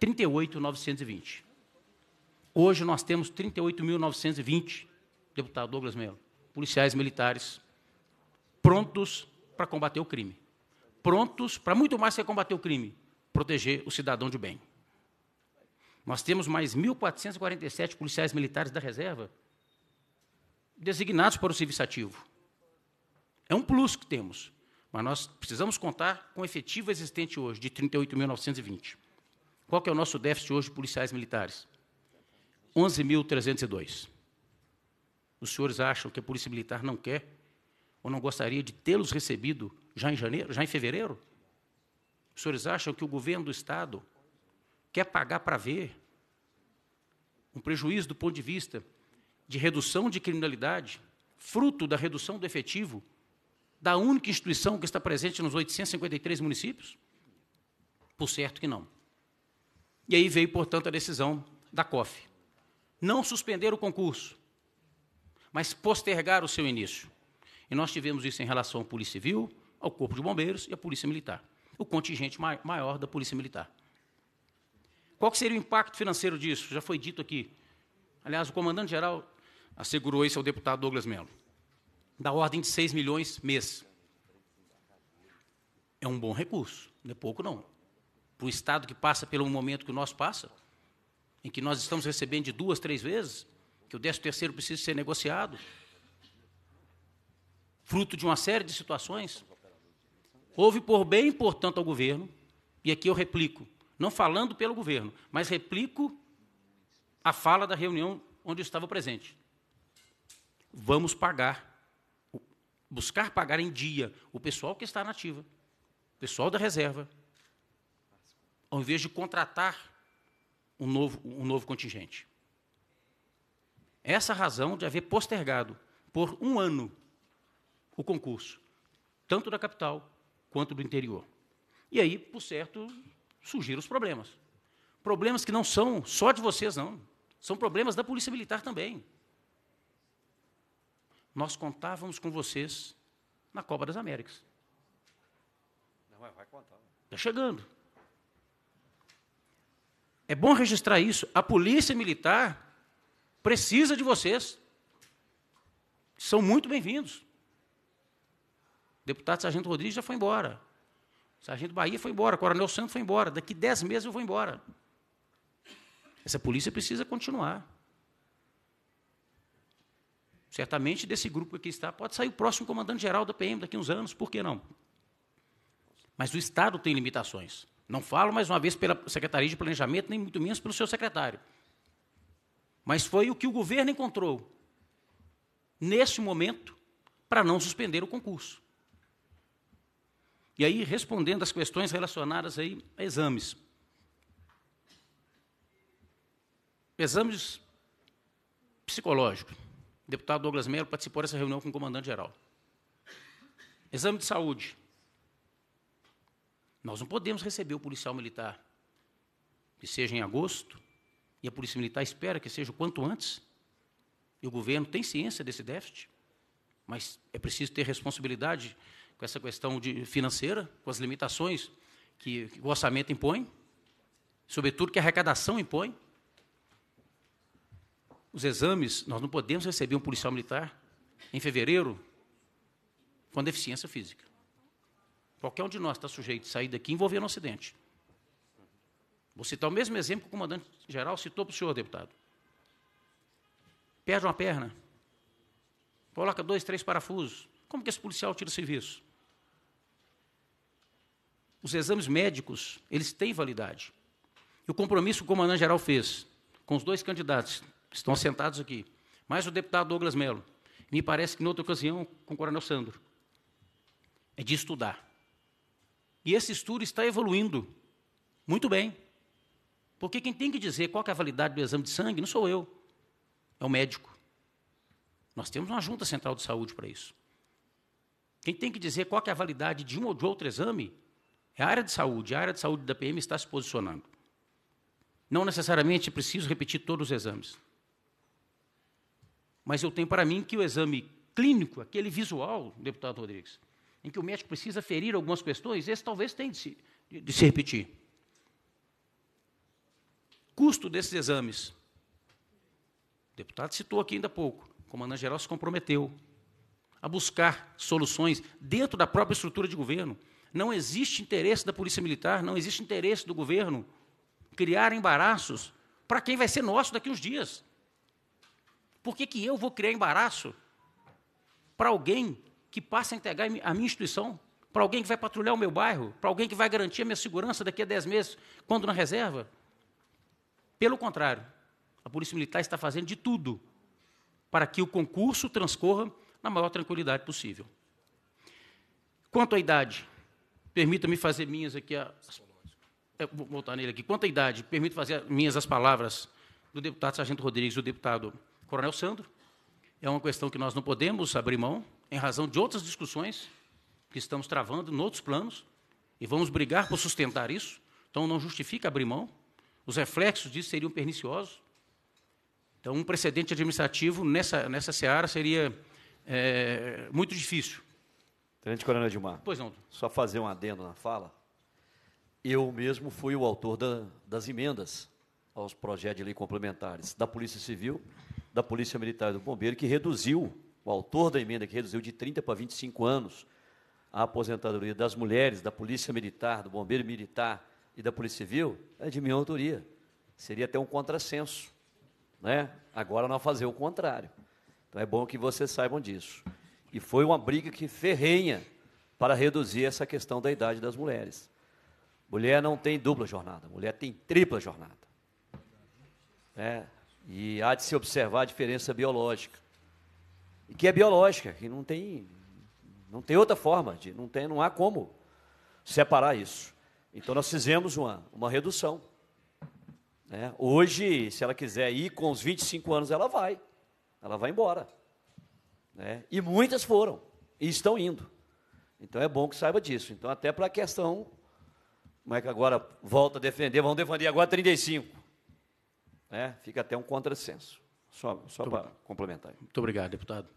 38.920. Hoje nós temos 38.920, deputado Douglas Melo, policiais militares prontos para combater o crime. Prontos para muito mais que combater o crime, proteger o cidadão de bem. Nós temos mais 1.447 policiais militares da reserva designados para o serviço ativo. É um plus que temos, mas nós precisamos contar com o efetivo existente hoje de 38.920. Qual que é o nosso déficit hoje de policiais militares? 11.302. Os senhores acham que a Polícia Militar não quer ou não gostaria de tê-los recebido já em janeiro, já em fevereiro? Os senhores acham que o governo do Estado quer pagar para ver um prejuízo do ponto de vista de redução de criminalidade, fruto da redução do efetivo da única instituição que está presente nos 853 municípios? Por certo que não. E aí veio, portanto, a decisão da COF. Não suspender o concurso, mas postergar o seu início. E nós tivemos isso em relação à Polícia Civil, ao Corpo de Bombeiros e à Polícia Militar. O contingente maior da Polícia Militar. Qual seria o impacto financeiro disso? Já foi dito aqui. Aliás, o comandante-geral assegurou isso ao deputado Douglas Mello. Da ordem de 6 milhões mês. É um bom recurso, não é pouco não para o Estado que passa pelo momento que o nosso passa, em que nós estamos recebendo de duas, três vezes, que o décimo terceiro precisa ser negociado, fruto de uma série de situações, houve por bem, portanto, ao governo, e aqui eu replico, não falando pelo governo, mas replico a fala da reunião onde eu estava presente. Vamos pagar, buscar pagar em dia o pessoal que está na ativa, o pessoal da reserva, ao invés de contratar um novo, um novo contingente. Essa razão de haver postergado por um ano o concurso, tanto da capital quanto do interior. E aí, por certo, surgiram os problemas. Problemas que não são só de vocês, não. São problemas da Polícia Militar também. Nós contávamos com vocês na Copa das Américas. Não, vai contar. Está chegando. É bom registrar isso. A polícia militar precisa de vocês. São muito bem-vindos. deputado Sargento Rodrigues já foi embora. Sargento Bahia foi embora. Coronel Santos foi embora. Daqui dez meses eu vou embora. Essa polícia precisa continuar. Certamente desse grupo que está pode sair o próximo comandante-geral da PM daqui a uns anos, por que não? Mas o Estado tem limitações. Não falo mais uma vez pela Secretaria de Planejamento, nem muito menos pelo seu secretário. Mas foi o que o governo encontrou neste momento para não suspender o concurso. E aí, respondendo às questões relacionadas aí a exames. Exames psicológicos. O deputado Douglas Melo participou dessa reunião com o comandante-geral. Exame de saúde. Nós não podemos receber o policial militar, que seja em agosto, e a Polícia Militar espera que seja o quanto antes. E o governo tem ciência desse déficit, mas é preciso ter responsabilidade com essa questão de financeira, com as limitações que, que o orçamento impõe, sobretudo que a arrecadação impõe. Os exames, nós não podemos receber um policial militar em fevereiro com deficiência física. Qualquer um de nós está sujeito a sair daqui envolvendo um acidente. Vou citar o mesmo exemplo que o comandante-geral citou para o senhor, deputado. Perde uma perna, coloca dois, três parafusos. Como que esse policial tira o serviço? Os exames médicos, eles têm validade. E o compromisso que o comandante-geral fez com os dois candidatos que estão sentados aqui, mais o deputado Douglas Melo, me parece que, em outra ocasião, com o coronel Sandro, é de estudar e esse estudo está evoluindo. Muito bem. Porque quem tem que dizer qual que é a validade do exame de sangue não sou eu, é o médico. Nós temos uma junta central de saúde para isso. Quem tem que dizer qual que é a validade de um ou de outro exame é a área de saúde. A área de saúde da PM está se posicionando. Não necessariamente preciso repetir todos os exames. Mas eu tenho para mim que o exame clínico, aquele visual, deputado Rodrigues, em que o médico precisa ferir algumas questões, esse talvez tenha de se, de, de se repetir. Custo desses exames. O deputado citou aqui ainda há pouco, o comandante geral se comprometeu a buscar soluções dentro da própria estrutura de governo. Não existe interesse da Polícia Militar, não existe interesse do governo criar embaraços para quem vai ser nosso daqui uns dias. Por que, que eu vou criar embaraço para alguém que passa a entregar a minha instituição para alguém que vai patrulhar o meu bairro, para alguém que vai garantir a minha segurança daqui a dez meses, quando na reserva? Pelo contrário, a Polícia Militar está fazendo de tudo para que o concurso transcorra na maior tranquilidade possível. Quanto à idade, permita-me fazer minhas aqui as, é, vou voltar nele aqui. Quanto à idade, permito fazer minhas as palavras do deputado Sargento Rodrigues e do deputado Coronel Sandro é uma questão que nós não podemos abrir mão, em razão de outras discussões que estamos travando em outros planos, e vamos brigar por sustentar isso, então não justifica abrir mão. Os reflexos disso seriam perniciosos. Então, um precedente administrativo nessa, nessa seara seria é, muito difícil. Tenente Coronel Edmar. Pois não. Só fazer um adendo na fala. Eu mesmo fui o autor da, das emendas aos projetos de lei complementares da Polícia Civil da Polícia Militar e do Bombeiro, que reduziu, o autor da emenda que reduziu de 30 para 25 anos a aposentadoria das mulheres, da Polícia Militar, do Bombeiro Militar e da Polícia Civil, é de minha autoria. Seria até um contrassenso. Né? Agora nós fazer o contrário. Então é bom que vocês saibam disso. E foi uma briga que ferrenha para reduzir essa questão da idade das mulheres. Mulher não tem dupla jornada, mulher tem tripla jornada. É, e há de se observar a diferença biológica. E que é biológica, que não tem, não tem outra forma, de, não, tem, não há como separar isso. Então nós fizemos uma, uma redução. Né? Hoje, se ela quiser ir com os 25 anos, ela vai. Ela vai embora. Né? E muitas foram e estão indo. Então é bom que saiba disso. Então, até para a questão, como é que agora volta a defender? Vão defender agora 35 né, fica até um contrassenso. Só, só para complementar. Muito obrigado, deputado.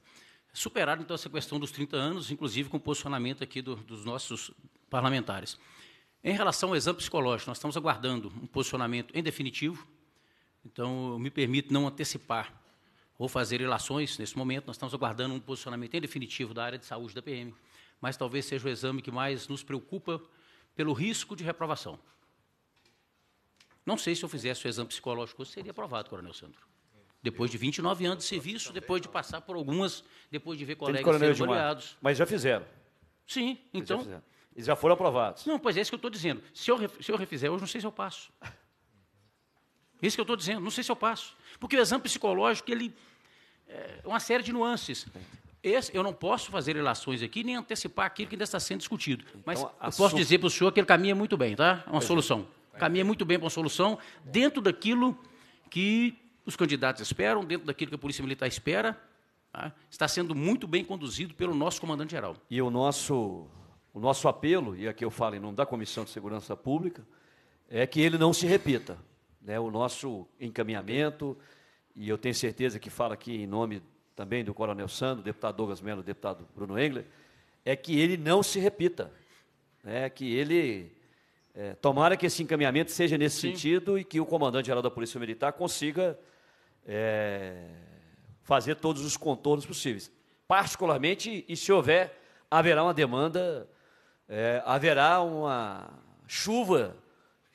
Superado, então, essa questão dos 30 anos, inclusive com o posicionamento aqui do, dos nossos parlamentares. Em relação ao exame psicológico, nós estamos aguardando um posicionamento em definitivo, então eu me permito não antecipar ou fazer relações nesse momento, nós estamos aguardando um posicionamento em definitivo da área de saúde da PM, mas talvez seja o exame que mais nos preocupa pelo risco de reprovação. Não sei se eu fizesse o exame psicológico, seria aprovado, Coronel Sandro. Depois de 29 anos de serviço, depois de passar por algumas, depois de ver colegas serem avaliados. Mas já fizeram. Sim, então. Já fizeram. Eles já foram aprovados. Não, pois é isso que eu estou dizendo. Se eu, se eu refizer hoje, não sei se eu passo. Isso que eu estou dizendo, não sei se eu passo. Porque o exame psicológico, ele. É uma série de nuances. Esse, eu não posso fazer relações aqui nem antecipar aquilo que ainda está sendo discutido. Mas então, eu posso dizer para o senhor que ele caminha muito bem, tá? É uma pois é. solução. É caminha muito bem para uma solução dentro daquilo que os candidatos esperam, dentro daquilo que a Polícia Militar espera. Tá? Está sendo muito bem conduzido pelo nosso comandante-geral. E o nosso, o nosso apelo, e aqui eu falo em nome da Comissão de Segurança Pública, é que ele não se repita. Né? O nosso encaminhamento, e eu tenho certeza que fala aqui em nome também do Coronel sando deputado Douglas Melo, deputado Bruno Engler, é que ele não se repita, né? que ele é, tomara que esse encaminhamento seja nesse Sim. sentido e que o comandante-geral da Polícia Militar consiga é, fazer todos os contornos possíveis. Particularmente, e se houver, haverá uma demanda, é, haverá uma chuva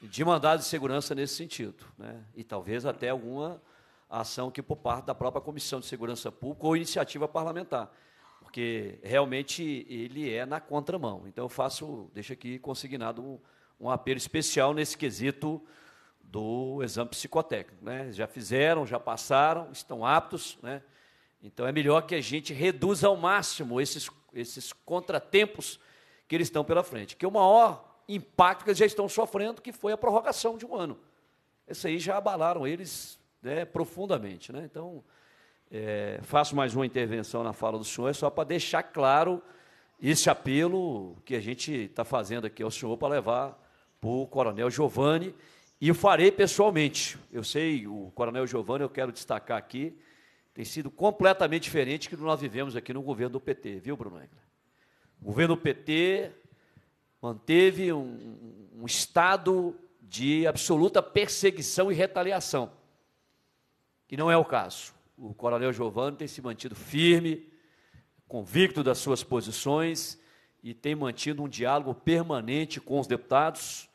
de mandados de segurança nesse sentido. Né? E talvez até alguma ação que por parte da própria Comissão de Segurança Pública ou iniciativa parlamentar porque realmente ele é na contramão. Então eu faço, deixa aqui consignado um apelo especial nesse quesito do exame psicotécnico. Né? Já fizeram, já passaram, estão aptos. Né? Então, é melhor que a gente reduza ao máximo esses, esses contratempos que eles estão pela frente. Que o maior impacto que eles já estão sofrendo, que foi a prorrogação de um ano. Isso aí já abalaram eles né, profundamente. Né? Então, é, faço mais uma intervenção na fala do senhor, é só para deixar claro esse apelo que a gente está fazendo aqui ao senhor para levar o Coronel Giovanni e farei pessoalmente. Eu sei, o Coronel Giovanni, eu quero destacar aqui, tem sido completamente diferente do que nós vivemos aqui no governo do PT, viu, Bruno Engler? O governo do PT manteve um, um estado de absoluta perseguição e retaliação, que não é o caso. O Coronel Giovanni tem se mantido firme, convicto das suas posições e tem mantido um diálogo permanente com os deputados,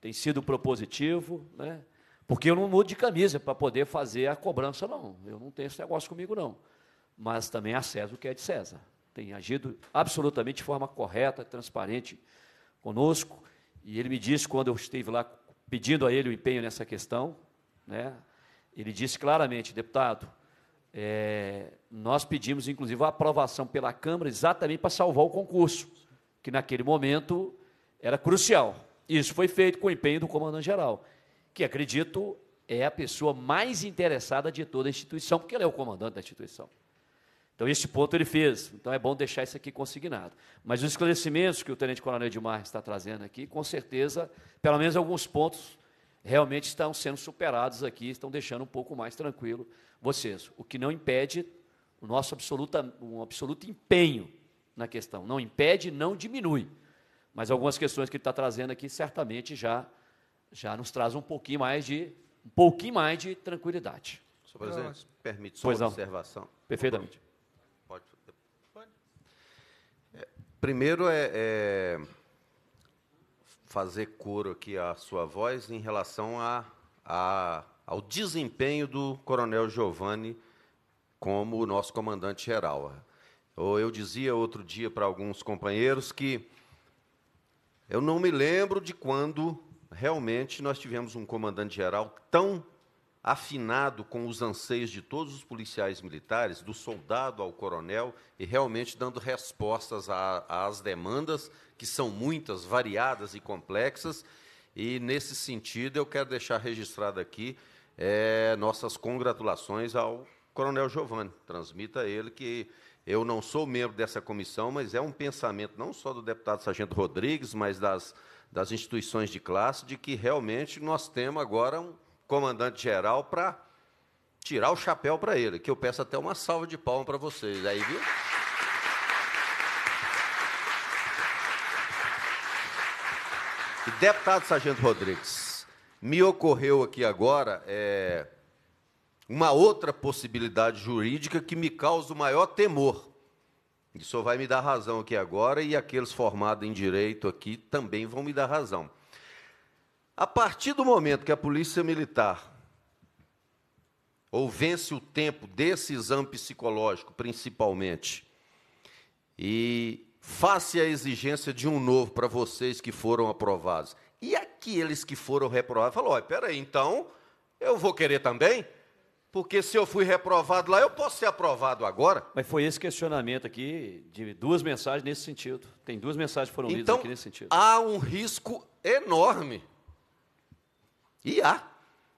tem sido propositivo, né? Porque eu não mudo de camisa para poder fazer a cobrança, não. Eu não tenho esse negócio comigo, não. Mas também a César o que é de César. Tem agido absolutamente de forma correta, transparente conosco. E ele me disse, quando eu estive lá pedindo a ele o empenho nessa questão, né? ele disse claramente, deputado, é, nós pedimos, inclusive, a aprovação pela Câmara exatamente para salvar o concurso, que naquele momento era crucial. Isso foi feito com o empenho do comandante-geral, que acredito é a pessoa mais interessada de toda a instituição, porque ele é o comandante da instituição. Então, este ponto ele fez. Então, é bom deixar isso aqui consignado. Mas os esclarecimentos que o Tenente Coronel Edmar está trazendo aqui, com certeza, pelo menos alguns pontos realmente estão sendo superados aqui, estão deixando um pouco mais tranquilo vocês. O que não impede o nosso absoluta, um absoluto empenho na questão. Não impede, não diminui. Mas algumas questões que ele está trazendo aqui certamente já, já nos traz um pouquinho mais de um pouquinho mais de tranquilidade. Senhor presidente, permite só pois uma não. observação. Perfeitamente. Pode. Pode. É, primeiro é, é, fazer coro aqui à sua voz em relação a, a, ao desempenho do Coronel Giovanni como nosso comandante geral. Eu dizia outro dia para alguns companheiros que eu não me lembro de quando realmente nós tivemos um comandante-geral tão afinado com os anseios de todos os policiais militares, do soldado ao coronel, e realmente dando respostas às demandas, que são muitas, variadas e complexas. E, nesse sentido, eu quero deixar registrado aqui é, nossas congratulações ao coronel Giovanni. Transmita a ele que eu não sou membro dessa comissão, mas é um pensamento não só do deputado Sargento Rodrigues, mas das, das instituições de classe, de que realmente nós temos agora um comandante-geral para tirar o chapéu para ele, que eu peço até uma salva de palmas para vocês. Aí, viu? E deputado Sargento Rodrigues, me ocorreu aqui agora é, uma outra possibilidade jurídica que me causa o maior temor. Isso vai me dar razão aqui agora, e aqueles formados em direito aqui também vão me dar razão. A partir do momento que a Polícia Militar ou vence o tempo desse exame psicológico, principalmente, e faça a exigência de um novo para vocês que foram aprovados, e aqueles que foram reprovados, falou, olha, peraí, então eu vou querer também? Porque se eu fui reprovado lá, eu posso ser aprovado agora? Mas foi esse questionamento aqui de duas mensagens nesse sentido. Tem duas mensagens que foram lidas então, aqui nesse sentido. Há um risco enorme. E há.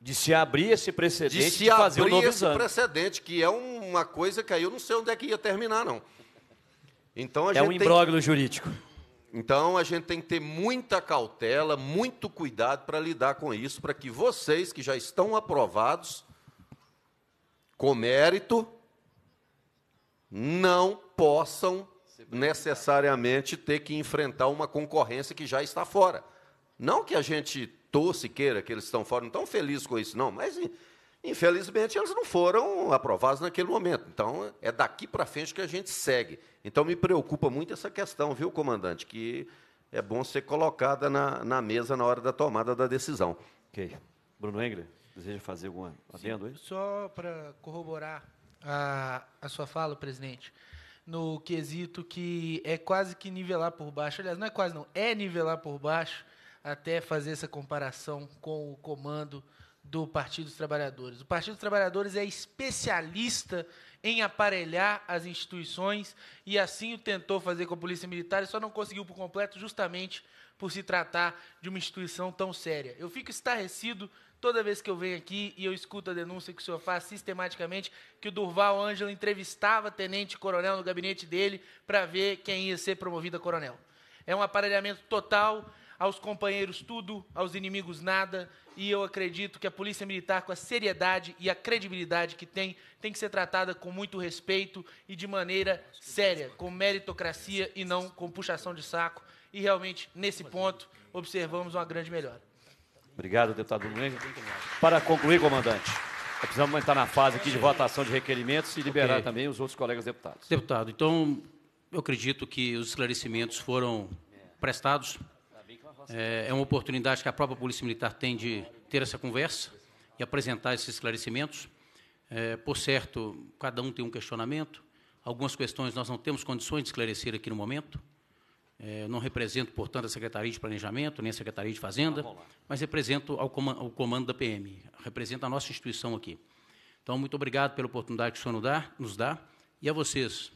De se abrir esse precedente de, se de fazer abrir um novo esse exame. precedente, que é uma coisa que aí eu não sei onde é que ia terminar, não. Então, a é gente um imbróglio tem... jurídico. Então a gente tem que ter muita cautela, muito cuidado para lidar com isso, para que vocês que já estão aprovados com mérito, não possam necessariamente ter que enfrentar uma concorrência que já está fora. Não que a gente torce queira que eles estão fora, não estão felizes com isso, não, mas infelizmente eles não foram aprovados naquele momento. Então é daqui para frente que a gente segue. Então me preocupa muito essa questão, viu, comandante, que é bom ser colocada na, na mesa na hora da tomada da decisão. Ok. Bruno Engler? Deseja fazer alguma adendo aí? Só para corroborar a, a sua fala, presidente, no quesito que é quase que nivelar por baixo. Aliás, não é quase não, é nivelar por baixo até fazer essa comparação com o comando do Partido dos Trabalhadores. O Partido dos Trabalhadores é especialista em aparelhar as instituições e assim o tentou fazer com a Polícia Militar e só não conseguiu por completo justamente por se tratar de uma instituição tão séria. Eu fico estarrecido Toda vez que eu venho aqui e eu escuto a denúncia que o senhor faz sistematicamente, que o Durval Ângelo entrevistava tenente coronel no gabinete dele para ver quem ia ser promovido a coronel. É um aparelhamento total, aos companheiros tudo, aos inimigos nada, e eu acredito que a Polícia Militar, com a seriedade e a credibilidade que tem, tem que ser tratada com muito respeito e de maneira séria, com meritocracia e não com puxação de saco. E realmente, nesse ponto, observamos uma grande melhora. Obrigado, deputado Nunes. Para concluir, comandante, precisamos entrar na fase aqui de votação de requerimentos e liberar okay. também os outros colegas deputados. Deputado, então, eu acredito que os esclarecimentos foram prestados. É, é uma oportunidade que a própria Polícia Militar tem de ter essa conversa e apresentar esses esclarecimentos. É, por certo, cada um tem um questionamento. Algumas questões nós não temos condições de esclarecer aqui no momento. É, eu não represento, portanto, a Secretaria de Planejamento, nem a Secretaria de Fazenda, tá mas represento ao comando, o comando da PM, represento a nossa instituição aqui. Então, muito obrigado pela oportunidade que o senhor nos dá. E a vocês,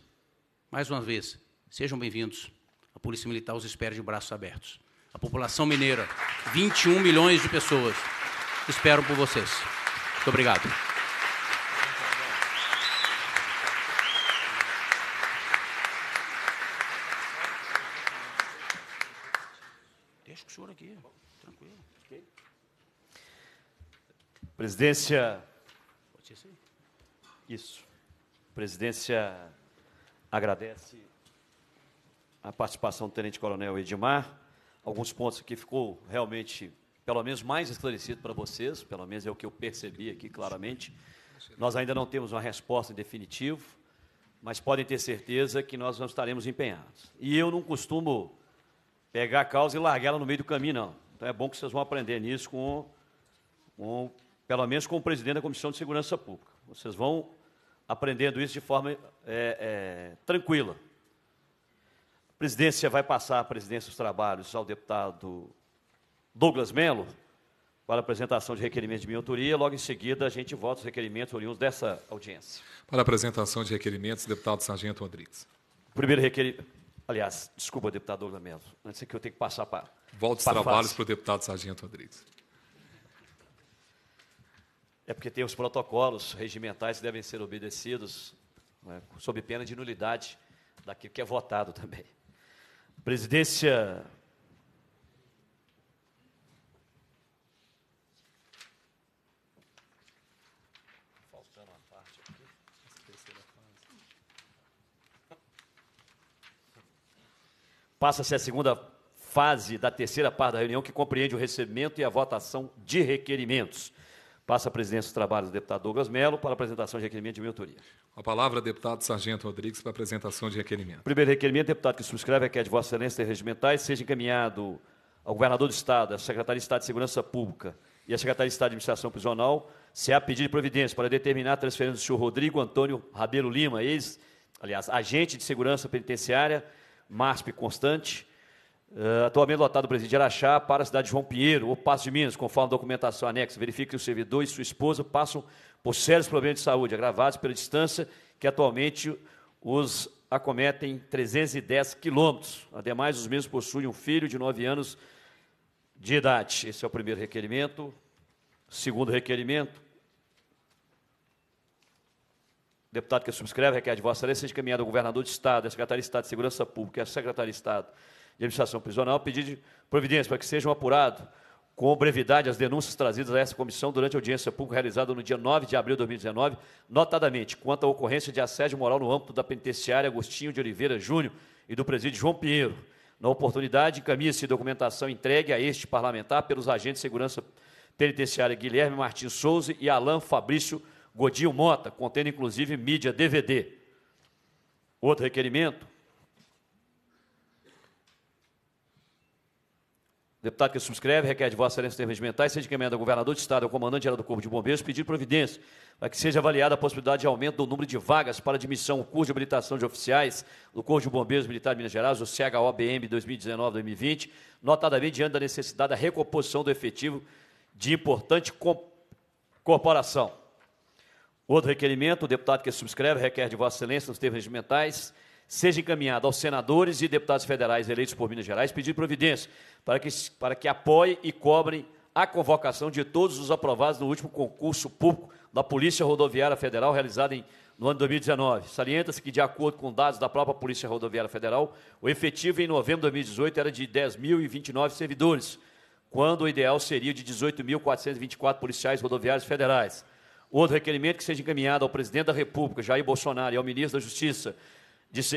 mais uma vez, sejam bem-vindos. A Polícia Militar os espera de braços abertos. A população mineira, 21 milhões de pessoas, esperam por vocês. Muito obrigado. Presidência. Isso. Presidência agradece a participação do Tenente Coronel Edmar. Alguns pontos aqui ficou realmente, pelo menos, mais esclarecido para vocês, pelo menos é o que eu percebi aqui claramente. Nós ainda não temos uma resposta em definitivo, mas podem ter certeza que nós não estaremos empenhados. E eu não costumo pegar a causa e largar ela no meio do caminho, não. Então é bom que vocês vão aprender nisso com, com pelo menos com o presidente da Comissão de Segurança Pública. Vocês vão aprendendo isso de forma é, é, tranquila. A presidência vai passar a presidência dos trabalhos ao deputado Douglas Mello para apresentação de requerimento de minha autoria. Logo em seguida, a gente vota os requerimentos oriundos dessa audiência. Para a apresentação de requerimentos, deputado Sargento Rodrigues. Primeiro requerimento. Aliás, desculpa, deputado Douglas Mello, Antes é que eu tenho que passar para. Volto os trabalhos para o deputado Sargento Rodrigues. É porque tem os protocolos regimentais que devem ser obedecidos, né, sob pena de nulidade daquilo que é votado também. Presidência passa-se a segunda fase da terceira parte da reunião, que compreende o recebimento e a votação de requerimentos. Passa a presidência dos trabalhos do deputado Douglas Mello para apresentação de requerimento de minha autoria. A palavra, deputado Sargento Rodrigues, para apresentação de requerimento. Primeiro requerimento, deputado que subscreve, requer de Vossa Excelência regimentais, seja encaminhado ao governador do Estado, à Secretaria de Estado de Segurança Pública e à Secretaria de Estado de Administração Prisional, se há pedido de providência para determinar a transferência do senhor Rodrigo Antônio Rabelo Lima, ex, aliás, agente de segurança penitenciária, MASP constante, Uh, atualmente lotado o presídio de Araxá para a cidade de João Pinheiro, ou Passo de Minas, conforme a documentação anexa. Verifique que o servidor e sua esposa passam por sérios problemas de saúde, agravados pela distância que atualmente os acometem 310 quilômetros. Ademais, os mesmos possuem um filho de 9 anos de idade. Esse é o primeiro requerimento. Segundo requerimento, o deputado que subscreve requer de vossa lei seja encaminhado ao governador do Estado, à Secretaria de Estado de Segurança Pública, à Secretaria de Estado de Administração Prisional, pedido de providência para que sejam apurados com brevidade as denúncias trazidas a essa comissão durante a audiência pública realizada no dia 9 de abril de 2019, notadamente quanto à ocorrência de assédio moral no âmbito da penitenciária Agostinho de Oliveira Júnior e do presídio João Pinheiro. Na oportunidade, encaminha-se documentação entregue a este parlamentar pelos agentes de segurança penitenciária Guilherme Martins Souza e Alain Fabrício Godinho Mota, contendo inclusive mídia DVD. Outro requerimento Deputado que subscreve, requer de Vossa Excelência termos mentais, seja encomenda ao governador de Estado, ao comandante geral do Corpo de Bombeiros, pedir providência para que seja avaliada a possibilidade de aumento do número de vagas para admissão ao curso de habilitação de oficiais do Corpo de Bombeiros Militar de Minas Gerais, o CHOBM 2019-2020, notadamente diante da necessidade da recomposição do efetivo de importante corporação. Outro requerimento, o deputado que subscreve requer de Vossa Excelência, nos termos regimentais, seja encaminhado aos senadores e deputados federais eleitos por Minas Gerais pedir providência para que, para que apoie e cobrem a convocação de todos os aprovados no último concurso público da Polícia Rodoviária Federal realizado em, no ano de 2019. Salienta-se que, de acordo com dados da própria Polícia Rodoviária Federal, o efetivo em novembro de 2018 era de 10.029 servidores, quando o ideal seria de 18.424 policiais rodoviários federais. Outro requerimento que seja encaminhado ao presidente da República, Jair Bolsonaro, e ao ministro da Justiça,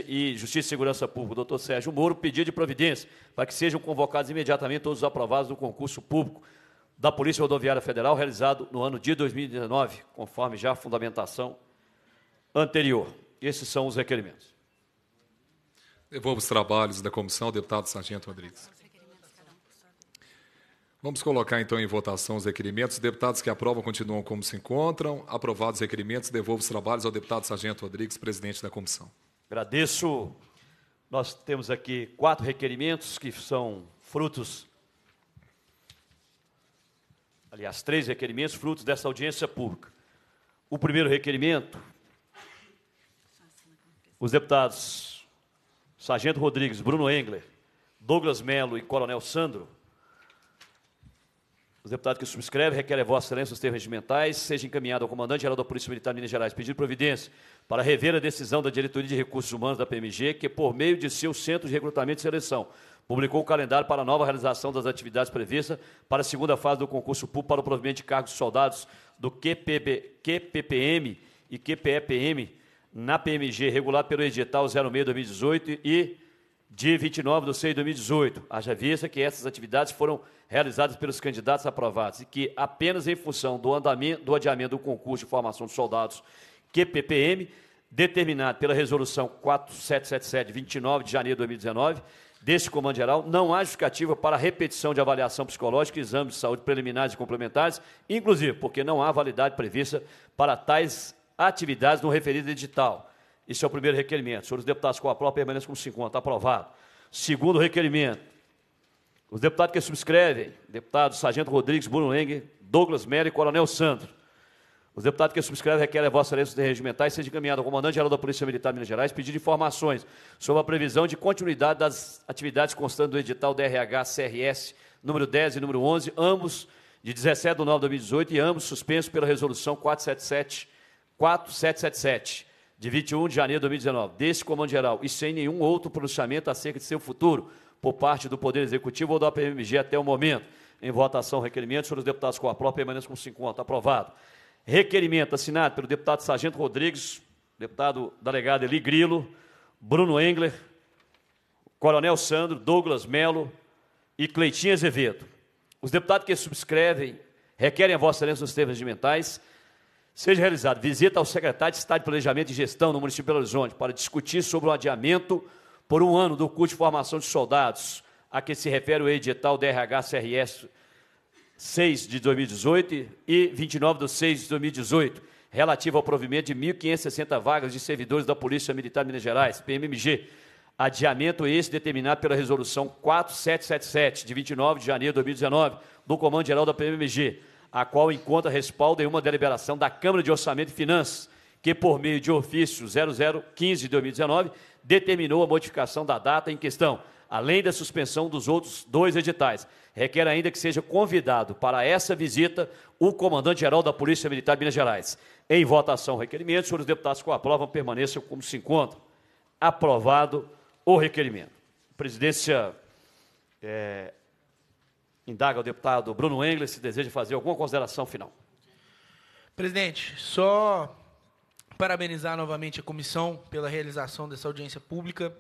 e Justiça e Segurança Pública, doutor Sérgio Moro, pedido de providência para que sejam convocados imediatamente todos os aprovados do concurso público da Polícia Rodoviária Federal realizado no ano de 2019, conforme já a fundamentação anterior. Esses são os requerimentos. Devolvo os trabalhos da comissão, deputado Sargento Rodrigues. Vamos colocar então em votação os requerimentos. Os deputados que aprovam continuam como se encontram. Aprovados os requerimentos, devolvo os trabalhos ao deputado Sargento Rodrigues, presidente da comissão. Agradeço. Nós temos aqui quatro requerimentos que são frutos, aliás, três requerimentos frutos dessa audiência pública. O primeiro requerimento, os deputados Sargento Rodrigues, Bruno Engler, Douglas Melo e Coronel Sandro os deputados que subscrevem requerem a Vossa Excelência os termos regimentais, seja encaminhado ao Comandante-Geral da Polícia Militar de Minas Gerais pedir providência para rever a decisão da Diretoria de Recursos Humanos da PMG, que, por meio de seu Centro de Recrutamento e Seleção, publicou o calendário para a nova realização das atividades previstas para a segunda fase do concurso público para o provimento de cargos de soldados do QPB, QPPM e QPEPM na PMG, regulado pelo edital 06-2018 e de 29 de 6 de 2018, haja vista que essas atividades foram realizadas pelos candidatos aprovados e que, apenas em função do, andamento, do adiamento do concurso de formação de soldados QPPM, determinado pela Resolução 4777, 29 de janeiro de 2019, deste Comando Geral, não há justificativa para repetição de avaliação psicológica e exames de saúde preliminares e complementares, inclusive porque não há validade prevista para tais atividades no referido edital esse é o primeiro requerimento. Senhores deputados, com a prova permaneça com 50, está Aprovado. Segundo requerimento. Os deputados que subscrevem, deputados Sargento Rodrigues, Bruno Burunengue, Douglas Mera e Coronel Sandro. Os deputados que subscrevem requerem a Vossa Excelência dos Regimentais seja encaminhado ao Comandante-Geral da Polícia Militar de Minas Gerais pedir informações sobre a previsão de continuidade das atividades constantes do edital DRH-CRS número 10 e número 11, ambos de 17 de novembro de 2018 e ambos suspensos pela Resolução 477, 4777 de 21 de janeiro de 2019, desse Comando Geral e sem nenhum outro pronunciamento acerca de seu futuro por parte do Poder Executivo ou da PMG até o momento. Em votação, requerimento sobre os deputados com a prova permanência com 50. Aprovado. Requerimento assinado pelo deputado Sargento Rodrigues, deputado delegado Eli Grilo, Bruno Engler, Coronel Sandro, Douglas Melo e Cleitinho Azevedo. Os deputados que subscrevem requerem a Vossa Excelência nos termos regimentais Seja realizada visita ao secretário de Estado de Planejamento e Gestão do município de Belo Horizonte para discutir sobre o adiamento por um ano do curso de formação de soldados, a que se refere o edital DRH-CRS 6 de 2018 e 29 de 6 de 2018, relativo ao provimento de 1.560 vagas de servidores da Polícia Militar de Minas Gerais, PMMG. Adiamento esse determinado pela Resolução 4777, de 29 de janeiro de 2019, do Comando-Geral da PMMG a qual encontra respaldo em uma deliberação da Câmara de Orçamento e Finanças, que, por meio de ofício 0015 de 2019, determinou a modificação da data em questão, além da suspensão dos outros dois editais. Requer ainda que seja convidado para essa visita o comandante-geral da Polícia Militar de Minas Gerais. Em votação, requerimento. Senhores deputados que o aprovam, permaneçam como se encontram. Aprovado o requerimento. presidência é, Indaga o deputado Bruno Engler se deseja fazer alguma consideração final. Presidente, só parabenizar novamente a comissão pela realização dessa audiência pública.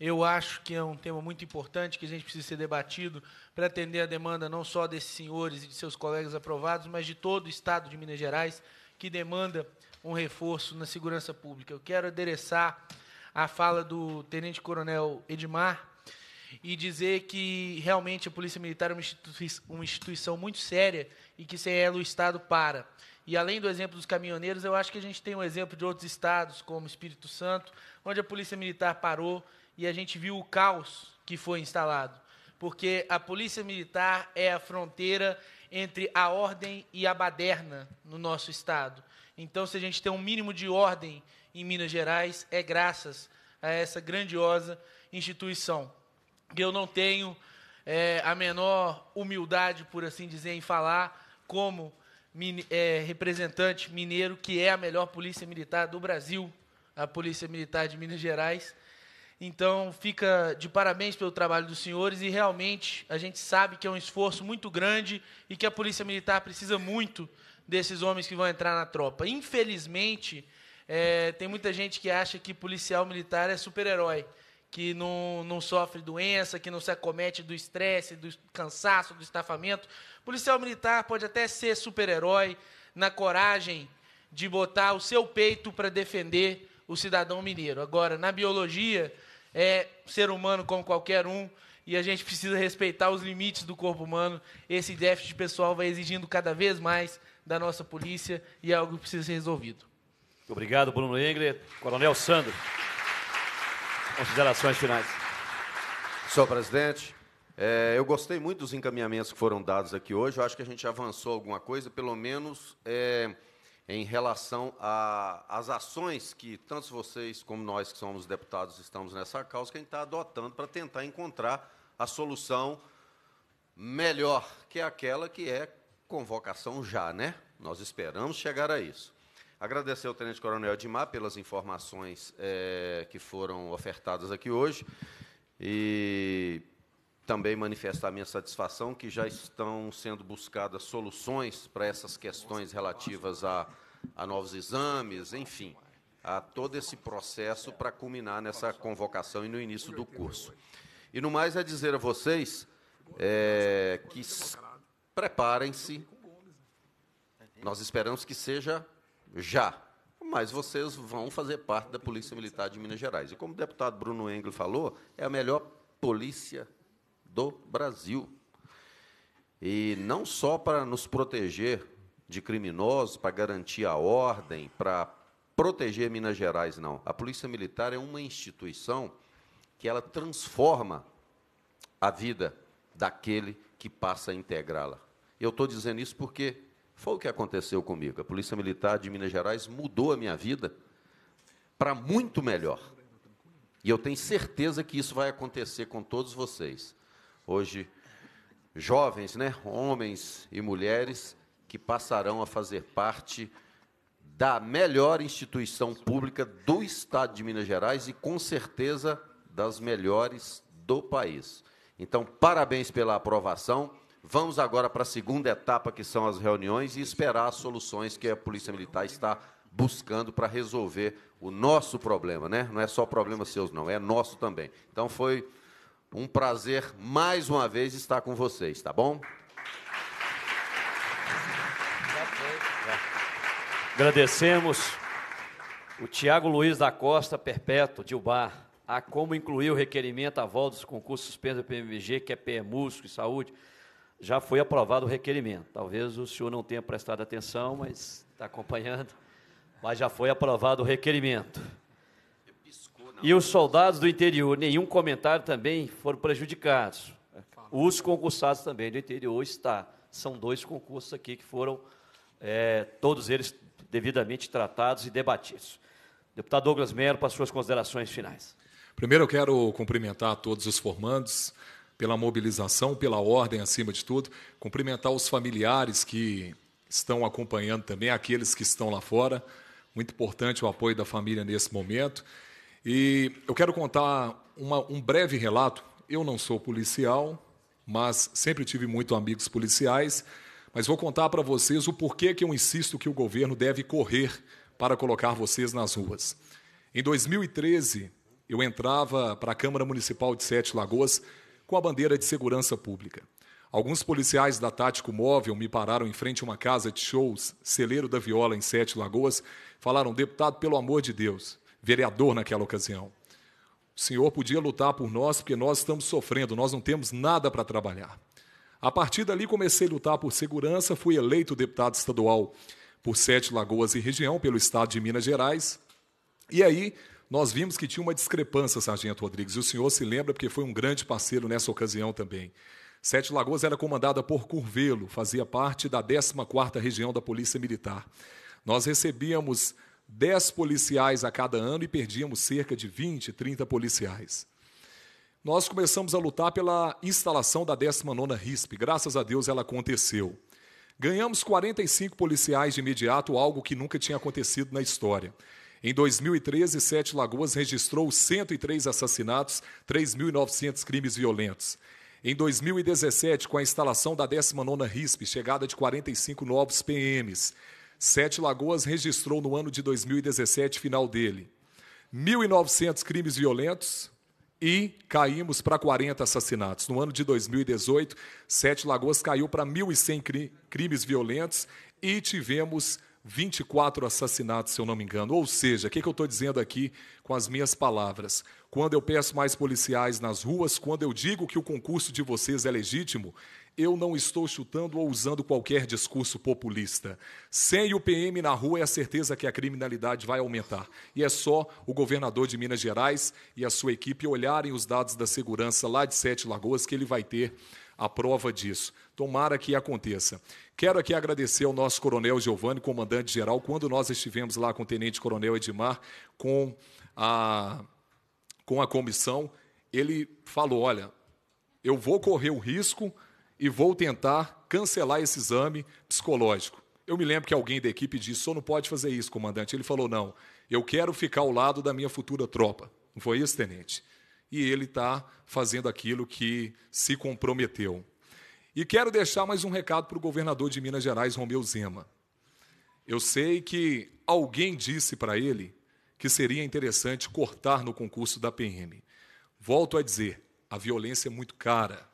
Eu acho que é um tema muito importante que a gente precisa ser debatido para atender a demanda não só desses senhores e de seus colegas aprovados, mas de todo o Estado de Minas Gerais, que demanda um reforço na segurança pública. Eu quero adereçar a fala do Tenente Coronel Edmar, e dizer que realmente a Polícia Militar é uma, institui uma instituição muito séria e que sem ela o Estado para. E além do exemplo dos caminhoneiros, eu acho que a gente tem um exemplo de outros estados, como Espírito Santo, onde a Polícia Militar parou e a gente viu o caos que foi instalado. Porque a Polícia Militar é a fronteira entre a ordem e a baderna no nosso estado. Então, se a gente tem um mínimo de ordem em Minas Gerais, é graças a essa grandiosa instituição que eu não tenho é, a menor humildade, por assim dizer, em falar como é, representante mineiro, que é a melhor polícia militar do Brasil, a Polícia Militar de Minas Gerais. Então, fica de parabéns pelo trabalho dos senhores e realmente a gente sabe que é um esforço muito grande e que a Polícia Militar precisa muito desses homens que vão entrar na tropa. Infelizmente, é, tem muita gente que acha que policial militar é super-herói que não, não sofre doença, que não se acomete do estresse, do cansaço, do estafamento. O policial militar pode até ser super-herói na coragem de botar o seu peito para defender o cidadão mineiro. Agora, na biologia, é ser humano como qualquer um e a gente precisa respeitar os limites do corpo humano. Esse déficit pessoal vai exigindo cada vez mais da nossa polícia e é algo que precisa ser resolvido. Obrigado, Bruno Engler. Coronel Sandro. Considerações finais. Senhor presidente, é, eu gostei muito dos encaminhamentos que foram dados aqui hoje. Eu acho que a gente avançou alguma coisa, pelo menos é, em relação às ações que tanto vocês como nós que somos deputados estamos nessa causa, que a gente está adotando para tentar encontrar a solução melhor que é aquela que é convocação já, né? Nós esperamos chegar a isso. Agradecer ao Tenente Coronel Edmar pelas informações é, que foram ofertadas aqui hoje e também manifestar minha satisfação que já estão sendo buscadas soluções para essas questões relativas a, a novos exames, enfim, a todo esse processo para culminar nessa convocação e no início do curso. E no mais é dizer a vocês é, que preparem-se. Nós esperamos que seja já, mas vocês vão fazer parte da Polícia Militar de Minas Gerais. E como o deputado Bruno Engel falou, é a melhor polícia do Brasil. E não só para nos proteger de criminosos, para garantir a ordem, para proteger Minas Gerais, não. A Polícia Militar é uma instituição que ela transforma a vida daquele que passa a integrá-la. Eu estou dizendo isso porque foi o que aconteceu comigo. A Polícia Militar de Minas Gerais mudou a minha vida para muito melhor. E eu tenho certeza que isso vai acontecer com todos vocês. Hoje, jovens, né, homens e mulheres que passarão a fazer parte da melhor instituição pública do Estado de Minas Gerais e, com certeza, das melhores do país. Então, parabéns pela aprovação. Vamos agora para a segunda etapa, que são as reuniões, e esperar as soluções que a Polícia Militar está buscando para resolver o nosso problema, né? Não é só problema seus, não, é nosso também. Então foi um prazer mais uma vez estar com vocês, tá bom? Agradecemos o Tiago Luiz da Costa Perpétuo, de Ubar, a como incluir o requerimento à volta dos concursos suspensos do PMG, que é PERMUSCO e Saúde já foi aprovado o requerimento. Talvez o senhor não tenha prestado atenção, mas está acompanhando. Mas já foi aprovado o requerimento. E os soldados do interior, nenhum comentário também foram prejudicados. Os concursados também do interior está. São dois concursos aqui que foram é, todos eles devidamente tratados e debatidos. Deputado Douglas Mello, para suas considerações finais. Primeiro, eu quero cumprimentar todos os formandos pela mobilização, pela ordem acima de tudo. Cumprimentar os familiares que estão acompanhando também, aqueles que estão lá fora. Muito importante o apoio da família nesse momento. E eu quero contar uma, um breve relato. Eu não sou policial, mas sempre tive muito amigos policiais. Mas vou contar para vocês o porquê que eu insisto que o governo deve correr para colocar vocês nas ruas. Em 2013, eu entrava para a Câmara Municipal de Sete Lagoas com a bandeira de segurança pública. Alguns policiais da Tático Móvel me pararam em frente a uma casa de shows, celeiro da viola em Sete Lagoas, falaram: deputado, pelo amor de Deus, vereador naquela ocasião. O senhor podia lutar por nós porque nós estamos sofrendo, nós não temos nada para trabalhar. A partir dali comecei a lutar por segurança, fui eleito deputado estadual por Sete Lagoas e região pelo estado de Minas Gerais. E aí nós vimos que tinha uma discrepância, Sargento Rodrigues, e o senhor se lembra porque foi um grande parceiro nessa ocasião também. Sete Lagoas era comandada por Curvelo, fazia parte da 14ª Região da Polícia Militar. Nós recebíamos 10 policiais a cada ano e perdíamos cerca de 20, 30 policiais nós começamos a lutar pela instalação da 19ª RISP. Graças a Deus ela aconteceu. Ganhamos 45 policiais de imediato, algo que nunca tinha acontecido na história. Em 2013, Sete Lagoas registrou 103 assassinatos, 3.900 crimes violentos. Em 2017, com a instalação da 19ª RISP, chegada de 45 novos PMs, Sete Lagoas registrou no ano de 2017, final dele, 1.900 crimes violentos, e caímos para 40 assassinatos. No ano de 2018, Sete Lagoas caiu para 1.100 crimes violentos e tivemos 24 assassinatos, se eu não me engano. Ou seja, o que, que eu estou dizendo aqui com as minhas palavras? Quando eu peço mais policiais nas ruas, quando eu digo que o concurso de vocês é legítimo, eu não estou chutando ou usando qualquer discurso populista. Sem o PM na rua, é a certeza que a criminalidade vai aumentar. E é só o governador de Minas Gerais e a sua equipe olharem os dados da segurança lá de Sete Lagoas que ele vai ter a prova disso. Tomara que aconteça. Quero aqui agradecer ao nosso coronel Giovanni, comandante-geral, quando nós estivemos lá com o tenente-coronel Edmar, com a, com a comissão, ele falou: olha, eu vou correr o risco e vou tentar cancelar esse exame psicológico. Eu me lembro que alguém da equipe disse: só não pode fazer isso, comandante. Ele falou: não, eu quero ficar ao lado da minha futura tropa. Não foi isso, tenente? E ele está fazendo aquilo que se comprometeu. E quero deixar mais um recado para o governador de Minas Gerais, Romeu Zema. Eu sei que alguém disse para ele que seria interessante cortar no concurso da PM. Volto a dizer, a violência é muito cara.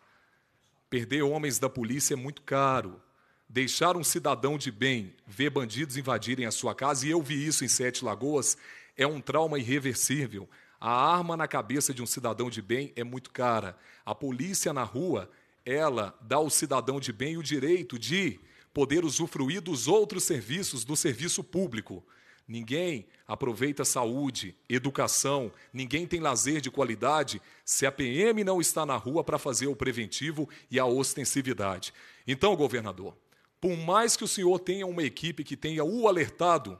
Perder homens da polícia é muito caro. Deixar um cidadão de bem ver bandidos invadirem a sua casa, e eu vi isso em Sete Lagoas, é um trauma irreversível. A arma na cabeça de um cidadão de bem é muito cara. A polícia na rua ela dá ao cidadão de bem o direito de poder usufruir dos outros serviços do serviço público. Ninguém aproveita saúde, educação, ninguém tem lazer de qualidade se a PM não está na rua para fazer o preventivo e a ostensividade. Então, governador, por mais que o senhor tenha uma equipe que tenha o alertado,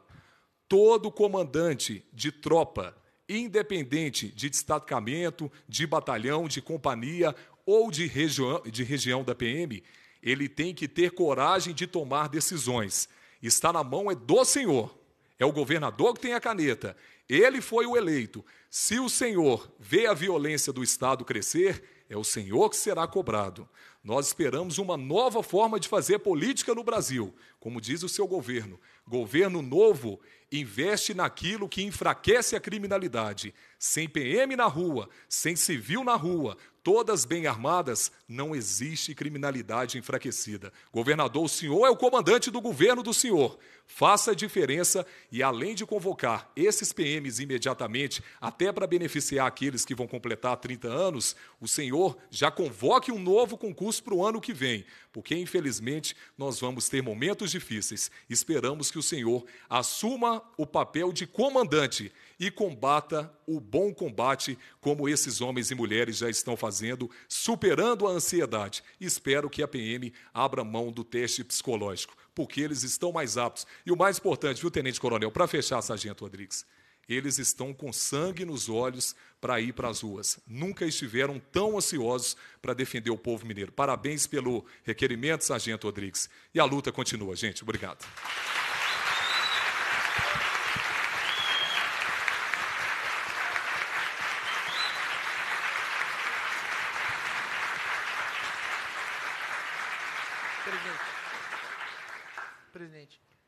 todo comandante de tropa, independente de destacamento, de batalhão, de companhia ou de, região de região da PM, ele tem que ter coragem de tomar decisões. Está na mão é do Senhor. É o governador que tem a caneta. Ele foi o eleito. Se o Senhor vê a violência do Estado crescer, é o Senhor que será cobrado. Nós esperamos uma nova forma de fazer política no Brasil, como diz o seu governo, governo novo investe naquilo que enfraquece a criminalidade. Sem PM na rua, sem civil na rua, todas bem armadas, não existe criminalidade enfraquecida. Governador, o senhor é o comandante do governo do senhor. Faça a diferença e, além de convocar esses PMs imediatamente, até para beneficiar aqueles que vão completar 30 anos, o senhor já convoque um novo concurso para o ano que vem porque infelizmente nós vamos ter momentos difíceis. Esperamos que o Senhor assuma o papel de comandante e combata o bom combate, como esses homens e mulheres já estão fazendo, superando a ansiedade. Espero que a PM abra mão do teste psicológico, porque eles estão mais aptos. E o mais importante, viu, Tenente Coronel, para fechar, Sargento Rodrigues eles estão com sangue nos olhos para ir para as ruas. Nunca estiveram tão ansiosos para defender o povo mineiro. Parabéns pelo requerimento, Sargento Rodrigues. E a luta continua, gente. Obrigado.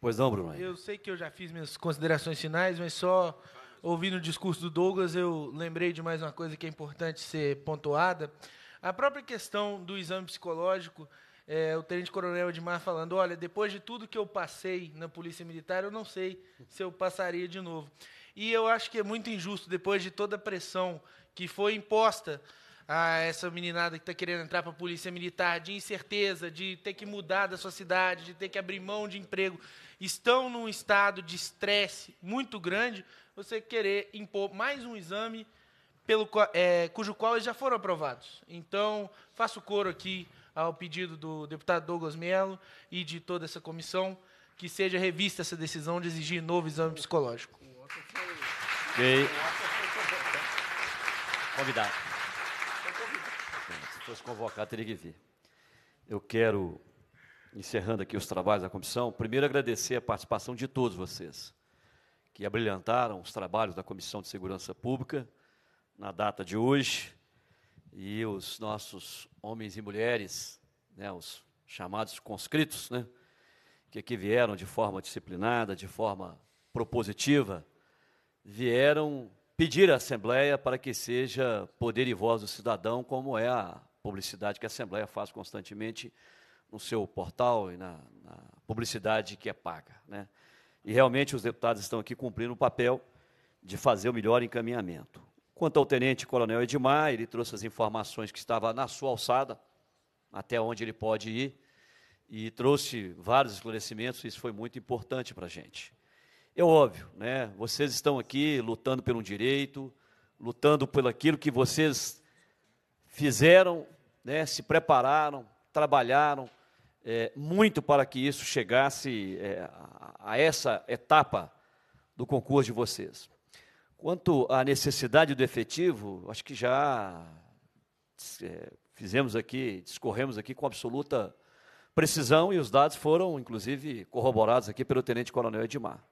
Pois não, Bruno. Eu sei que eu já fiz minhas considerações finais, mas só ouvindo o discurso do Douglas, eu lembrei de mais uma coisa que é importante ser pontuada. A própria questão do exame psicológico, é, o Tenente Coronel Edmar falando: olha, depois de tudo que eu passei na Polícia Militar, eu não sei se eu passaria de novo. E eu acho que é muito injusto, depois de toda a pressão que foi imposta a essa meninada que está querendo entrar para a Polícia Militar, de incerteza, de ter que mudar da sua cidade, de ter que abrir mão de emprego, estão num estado de estresse muito grande, você querer impor mais um exame pelo, é, cujo qual eles já foram aprovados. Então, faço coro aqui ao pedido do deputado Douglas Melo e de toda essa comissão que seja revista essa decisão de exigir novo exame psicológico. Okay. Convidado. Se fosse convocado, teria que vir. Eu quero encerrando aqui os trabalhos da comissão, primeiro agradecer a participação de todos vocês, que abrilhantaram os trabalhos da Comissão de Segurança Pública na data de hoje, e os nossos homens e mulheres, né, os chamados conscritos, né, que aqui vieram de forma disciplinada, de forma propositiva, vieram pedir à Assembleia para que seja poder e voz do cidadão, como é a publicidade que a Assembleia faz constantemente no seu portal e na, na publicidade que é paga. Né? E realmente os deputados estão aqui cumprindo o papel de fazer o melhor encaminhamento. Quanto ao tenente coronel Edmar, ele trouxe as informações que estava na sua alçada, até onde ele pode ir, e trouxe vários esclarecimentos, isso foi muito importante para a gente. É óbvio, né? vocês estão aqui lutando pelo direito, lutando pelo aquilo que vocês fizeram, né? se prepararam, trabalharam, é, muito para que isso chegasse é, a essa etapa do concurso de vocês. Quanto à necessidade do efetivo, acho que já é, fizemos aqui, discorremos aqui com absoluta precisão e os dados foram, inclusive, corroborados aqui pelo Tenente Coronel Edmar.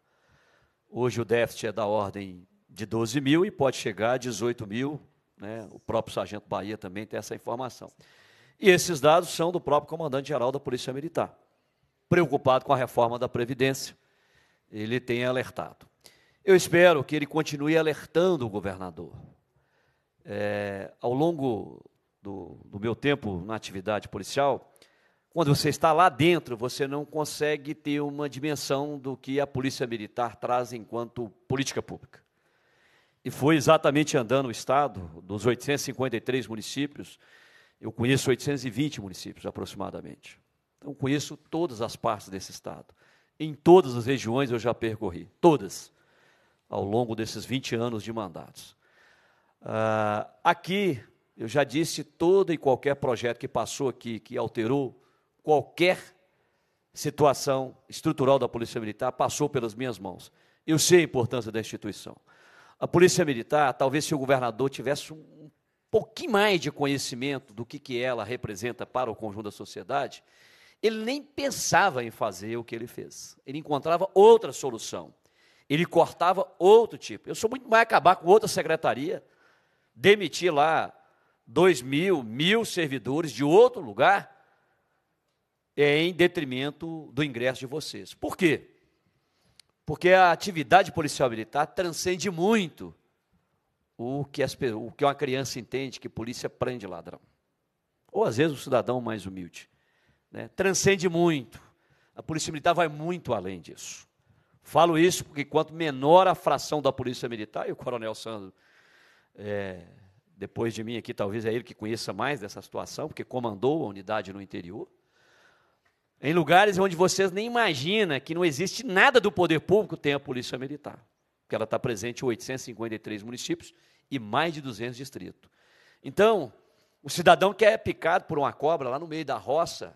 Hoje o déficit é da ordem de 12 mil e pode chegar a 18 mil. Né? O próprio Sargento Bahia também tem essa informação. E esses dados são do próprio comandante-geral da Polícia Militar. Preocupado com a reforma da Previdência, ele tem alertado. Eu espero que ele continue alertando o governador. É, ao longo do, do meu tempo na atividade policial, quando você está lá dentro, você não consegue ter uma dimensão do que a Polícia Militar traz enquanto política pública. E foi exatamente andando o Estado, dos 853 municípios, eu conheço 820 municípios aproximadamente. Então conheço todas as partes desse estado. Em todas as regiões eu já percorri, todas, ao longo desses 20 anos de mandatos. Uh, aqui, eu já disse, todo e qualquer projeto que passou aqui, que alterou qualquer situação estrutural da Polícia Militar, passou pelas minhas mãos. Eu sei a importância da instituição. A Polícia Militar, talvez se o governador tivesse um pouquinho mais de conhecimento do que, que ela representa para o conjunto da sociedade, ele nem pensava em fazer o que ele fez. Ele encontrava outra solução. Ele cortava outro tipo. Eu sou muito mais acabar com outra secretaria, demitir lá dois mil, mil servidores de outro lugar, é em detrimento do ingresso de vocês. Por quê? Porque a atividade policial militar transcende muito o que, as, o que uma criança entende que polícia prende ladrão. Ou às vezes o um cidadão mais humilde. Né? Transcende muito. A polícia militar vai muito além disso. Falo isso porque quanto menor a fração da polícia militar, e o coronel Sandro, é, depois de mim aqui, talvez é ele que conheça mais dessa situação, porque comandou a unidade no interior, em lugares onde vocês nem imaginam que não existe nada do poder público, tem a polícia militar porque ela está presente em 853 municípios e mais de 200 distritos. Então, o cidadão que é picado por uma cobra lá no meio da roça,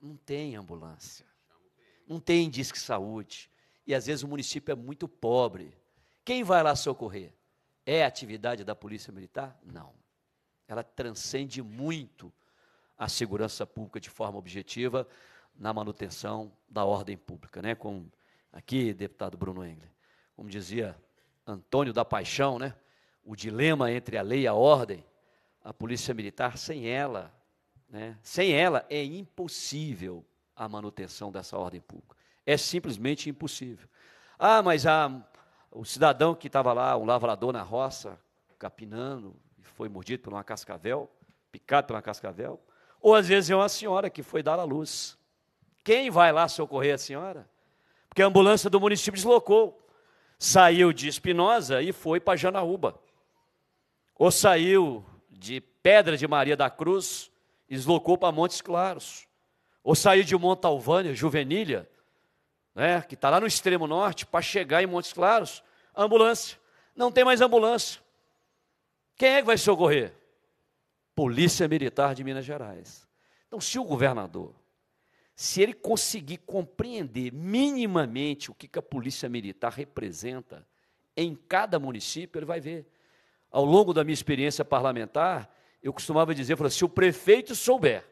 não tem ambulância, não tem disque saúde, e às vezes o município é muito pobre. Quem vai lá socorrer? É a atividade da Polícia Militar? Não. Ela transcende muito a segurança pública de forma objetiva na manutenção da ordem pública, né? Com aqui, deputado Bruno Engler como dizia Antônio da Paixão, né? o dilema entre a lei e a ordem, a polícia militar, sem ela, né? sem ela é impossível a manutenção dessa ordem pública. É simplesmente impossível. Ah, mas a, o cidadão que estava lá, um lavrador na roça, capinando, foi mordido por uma cascavel, picado por uma cascavel. Ou às vezes é uma senhora que foi dar à luz. Quem vai lá socorrer a senhora? Porque a ambulância do município deslocou saiu de Espinosa e foi para Janaúba. Ou saiu de Pedra de Maria da Cruz e deslocou para Montes Claros. Ou saiu de Montalvânia, Juvenília, né, que está lá no extremo norte, para chegar em Montes Claros, ambulância. Não tem mais ambulância. Quem é que vai socorrer? Polícia Militar de Minas Gerais. Então, se o governador se ele conseguir compreender minimamente o que, que a polícia militar representa em cada município, ele vai ver. Ao longo da minha experiência parlamentar, eu costumava dizer, eu se o prefeito souber,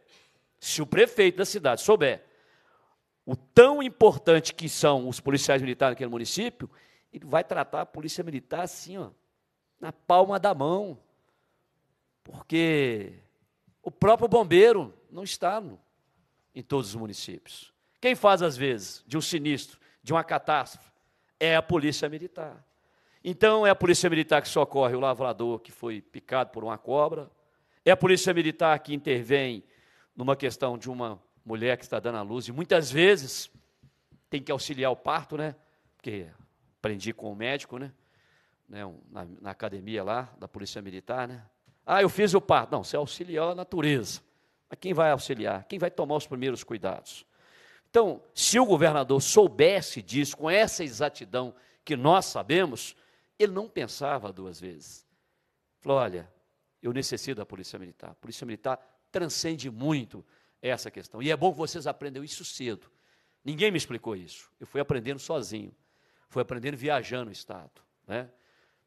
se o prefeito da cidade souber o tão importante que são os policiais militares naquele município, ele vai tratar a polícia militar assim, ó, na palma da mão. Porque o próprio bombeiro não está no em todos os municípios. Quem faz, às vezes, de um sinistro, de uma catástrofe, é a polícia militar. Então, é a polícia militar que socorre o lavrador que foi picado por uma cobra, é a polícia militar que intervém numa questão de uma mulher que está dando à luz, e muitas vezes tem que auxiliar o parto, né? Porque aprendi com o médico, né? né na, na academia lá, da Polícia Militar, né? Ah, eu fiz o parto. Não, você é auxiliar a natureza. Mas quem vai auxiliar? Quem vai tomar os primeiros cuidados? Então, se o governador soubesse disso com essa exatidão que nós sabemos, ele não pensava duas vezes. Falou: olha, eu necessito da Polícia Militar. A Polícia Militar transcende muito essa questão. E é bom que vocês aprendam isso cedo. Ninguém me explicou isso. Eu fui aprendendo sozinho. Fui aprendendo viajando o Estado. Né?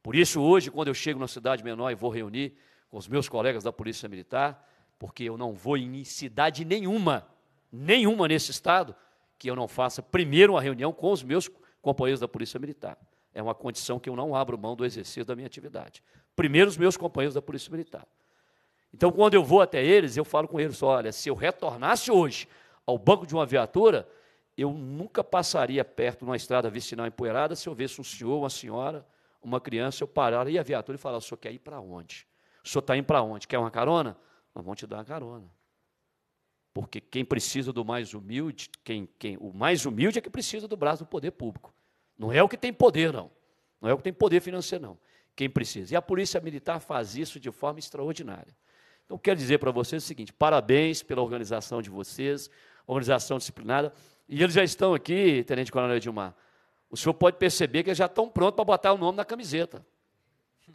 Por isso, hoje, quando eu chego na cidade menor e vou reunir com os meus colegas da Polícia Militar, porque eu não vou em cidade nenhuma, nenhuma nesse estado, que eu não faça primeiro uma reunião com os meus companheiros da Polícia Militar. É uma condição que eu não abro mão do exercício da minha atividade. Primeiro os meus companheiros da Polícia Militar. Então, quando eu vou até eles, eu falo com eles: olha, se eu retornasse hoje ao banco de uma viatura, eu nunca passaria perto de uma estrada vicinal empoeirada se eu visse um senhor, uma senhora, uma criança, eu pararia a viatura e falar: o senhor quer ir para onde? O senhor está indo para onde? Quer uma carona? Nós vamos te dar uma carona. Porque quem precisa do mais humilde, quem, quem, o mais humilde é que precisa do braço do poder público. Não é o que tem poder, não. Não é o que tem poder financeiro, não. Quem precisa. E a Polícia Militar faz isso de forma extraordinária. Então, quero dizer para vocês o seguinte: parabéns pela organização de vocês, organização disciplinada. E eles já estão aqui, Tenente Coronel Edilmar. O senhor pode perceber que eles já estão prontos para botar o nome na camiseta.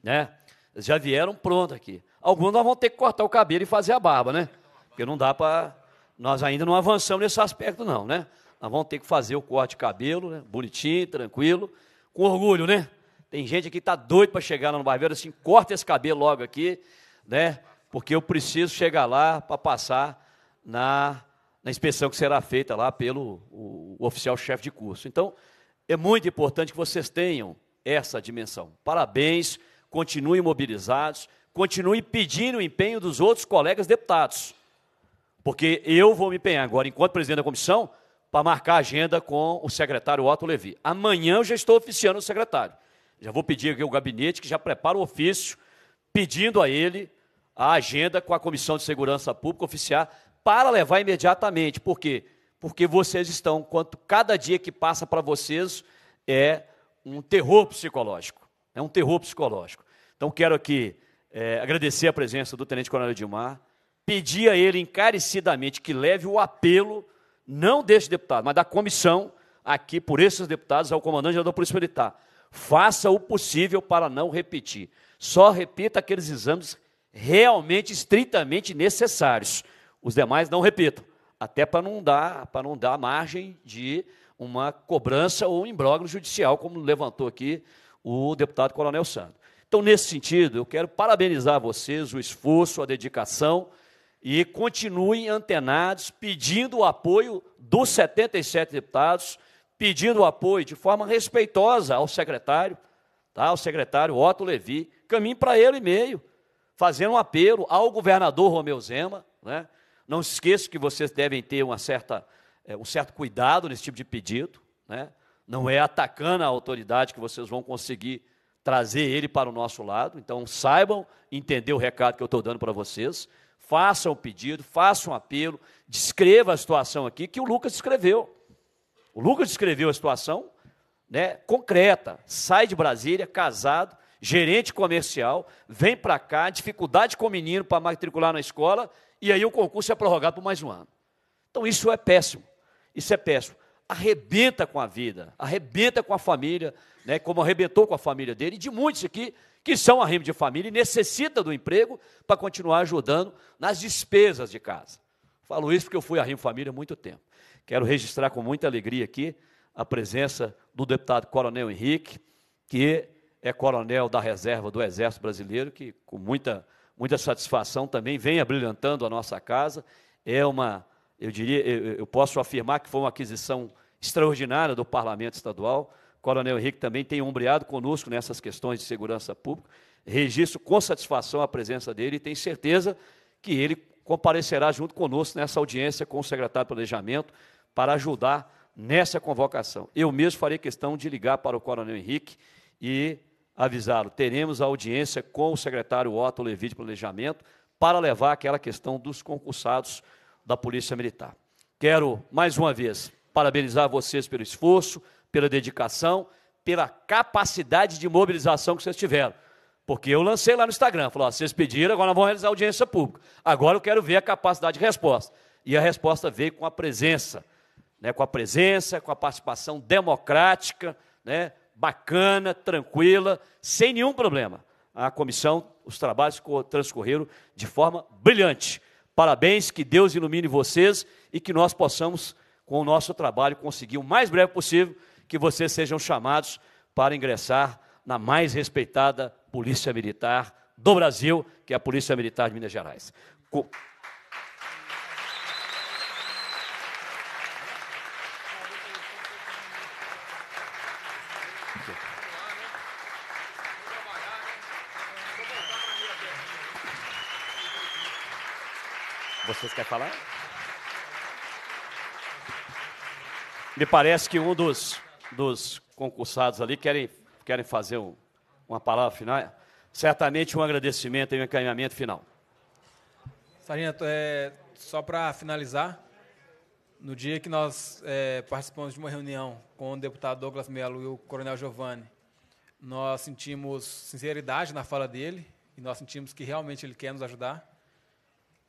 Né? Eles já vieram pronto aqui. Alguns nós vamos ter que cortar o cabelo e fazer a barba, né? Porque não dá para. Nós ainda não avançamos nesse aspecto, não, né? Nós vamos ter que fazer o corte de cabelo, né? bonitinho, tranquilo, com orgulho, né? Tem gente aqui que está doido para chegar lá no barbeiro, assim, corta esse cabelo logo aqui, né? Porque eu preciso chegar lá para passar na, na inspeção que será feita lá pelo o, o oficial-chefe de curso. Então, é muito importante que vocês tenham essa dimensão. Parabéns, continuem mobilizados continue pedindo o empenho dos outros colegas deputados. Porque eu vou me empenhar agora, enquanto presidente da comissão, para marcar a agenda com o secretário Otto Levi. Amanhã eu já estou oficiando o secretário. Já vou pedir aqui ao gabinete que já prepara o ofício pedindo a ele a agenda com a Comissão de Segurança Pública oficiar para levar imediatamente. Por quê? Porque vocês estão, quanto cada dia que passa para vocês é um terror psicológico. É um terror psicológico. Então quero aqui é, agradecer a presença do Tenente Coronel Edmar, pedir a ele encarecidamente que leve o apelo, não deste deputado, mas da comissão, aqui por esses deputados, ao comandante da Polícia Militar. Faça o possível para não repetir. Só repita aqueles exames realmente estritamente necessários. Os demais não repitam, até para não dar, para não dar margem de uma cobrança ou um imbróglio judicial, como levantou aqui o deputado Coronel Santos. Então, nesse sentido, eu quero parabenizar vocês, o esforço, a dedicação, e continuem antenados, pedindo o apoio dos 77 deputados, pedindo o apoio de forma respeitosa ao secretário, tá? ao secretário Otto Levi, caminho para ele e meio, fazendo um apelo ao governador Romeu Zema. Né? Não se esqueça que vocês devem ter uma certa, eh, um certo cuidado nesse tipo de pedido. Né? Não é atacando a autoridade que vocês vão conseguir trazer ele para o nosso lado. Então, saibam entender o recado que eu estou dando para vocês. Façam o pedido, façam um apelo, descreva a situação aqui que o Lucas escreveu. O Lucas descreveu a situação né, concreta. Sai de Brasília, casado, gerente comercial, vem para cá, dificuldade com o menino para matricular na escola, e aí o concurso é prorrogado por mais um ano. Então, isso é péssimo. Isso é péssimo arrebenta com a vida, arrebenta com a família, né, como arrebentou com a família dele, e de muitos aqui que são arrimo de família e necessitam do emprego para continuar ajudando nas despesas de casa. Falo isso porque eu fui arrimo família há muito tempo. Quero registrar com muita alegria aqui a presença do deputado Coronel Henrique, que é coronel da reserva do Exército Brasileiro, que com muita, muita satisfação também vem abrilhantando a nossa casa. É uma, eu diria, eu, eu posso afirmar que foi uma aquisição extraordinária do Parlamento Estadual. Coronel Henrique também tem ombreado conosco nessas questões de segurança pública. Registro com satisfação a presença dele e tenho certeza que ele comparecerá junto conosco nessa audiência com o secretário de Planejamento para ajudar nessa convocação. Eu mesmo farei questão de ligar para o Coronel Henrique e avisá-lo. Teremos a audiência com o secretário Otto Levi de Planejamento para levar aquela questão dos concursados da Polícia Militar. Quero, mais uma vez, parabenizar vocês pelo esforço, pela dedicação, pela capacidade de mobilização que vocês tiveram. Porque eu lancei lá no Instagram, falou, vocês pediram, agora nós vamos realizar audiência pública. Agora eu quero ver a capacidade de resposta. E a resposta veio com a presença, né, com a presença, com a participação democrática, né, bacana, tranquila, sem nenhum problema. A comissão, os trabalhos transcorreram de forma brilhante. Parabéns, que Deus ilumine vocês e que nós possamos com o nosso trabalho conseguir o mais breve possível que vocês sejam chamados para ingressar na mais respeitada Polícia Militar do Brasil, que é a Polícia Militar de Minas Gerais. Com... Vocês querem falar? Me parece que um dos, dos concursados ali querem, querem fazer um, uma palavra final. Certamente um agradecimento e um encaminhamento final. Sargento, é, só para finalizar, no dia que nós é, participamos de uma reunião com o deputado Douglas Melo e o coronel Giovanni, nós sentimos sinceridade na fala dele e nós sentimos que realmente ele quer nos ajudar.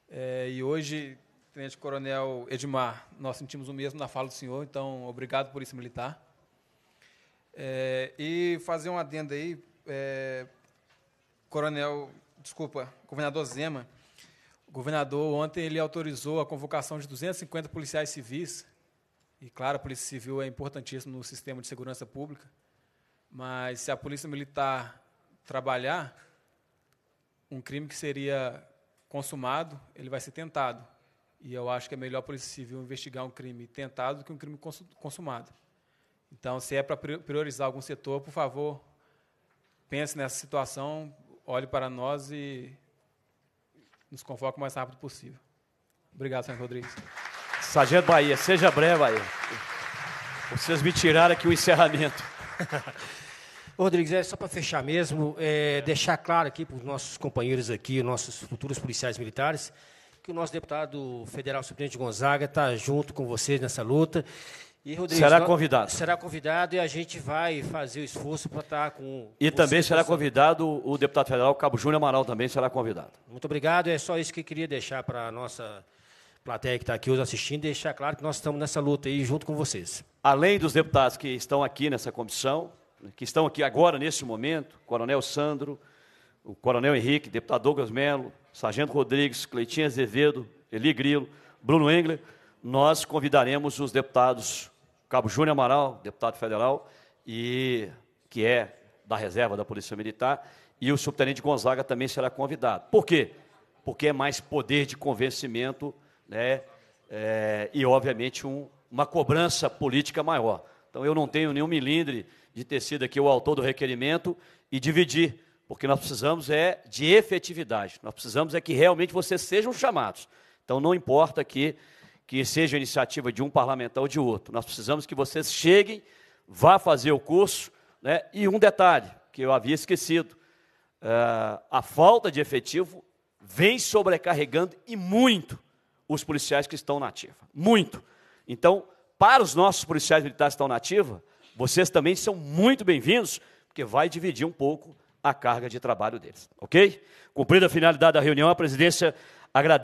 É, e hoje Tenente Coronel Edmar, nós sentimos o mesmo na fala do senhor, então obrigado Polícia Militar. É, e fazer um adendo aí, é, Coronel, desculpa, Governador Zema, o governador ontem ele autorizou a convocação de 250 policiais civis, e claro, a Polícia Civil é importantíssima no sistema de segurança pública, mas se a Polícia Militar trabalhar, um crime que seria consumado, ele vai ser tentado. E eu acho que é melhor a Polícia Civil investigar um crime tentado do que um crime consumado. Então, se é para priorizar algum setor, por favor, pense nessa situação, olhe para nós e nos convoque o mais rápido possível. Obrigado, senhor Rodrigues. Sargento Bahia, seja breve, Bahia. Vocês me tiraram aqui o encerramento. Rodrigues, é só para fechar mesmo, é, deixar claro aqui para os nossos companheiros aqui, nossos futuros policiais militares, que o nosso deputado federal Suplente Gonzaga está junto com vocês nessa luta. E, será convidado. Será convidado e a gente vai fazer o esforço para estar tá com. E também será convidado o deputado federal Cabo Júnior Amaral também será convidado. Muito obrigado. É só isso que queria deixar para a nossa plateia que está aqui hoje assistindo, deixar claro que nós estamos nessa luta aí junto com vocês. Além dos deputados que estão aqui nessa comissão, que estão aqui agora nesse momento, Coronel Sandro, o Coronel Henrique, deputado Douglas Melo, Sargento Rodrigues, Cleitinho Azevedo, Eli Grilo, Bruno Engler, nós convidaremos os deputados Cabo Júnior Amaral, deputado federal, e que é da reserva da Polícia Militar, e o subtenente Gonzaga também será convidado. Por quê? Porque é mais poder de convencimento né, é, e, obviamente, um, uma cobrança política maior. Então, eu não tenho nenhum milindre de ter sido aqui o autor do requerimento e dividir o que nós precisamos é de efetividade, nós precisamos é que realmente vocês sejam chamados. Então não importa que, que seja a iniciativa de um parlamentar ou de outro, nós precisamos que vocês cheguem, vá fazer o curso. Né? E um detalhe que eu havia esquecido: uh, a falta de efetivo vem sobrecarregando e muito os policiais que estão na ativa. Muito. Então, para os nossos policiais militares que estão na ativa, vocês também são muito bem-vindos, porque vai dividir um pouco a carga de trabalho deles. Ok? Cumprida a finalidade da reunião, a presidência agradece.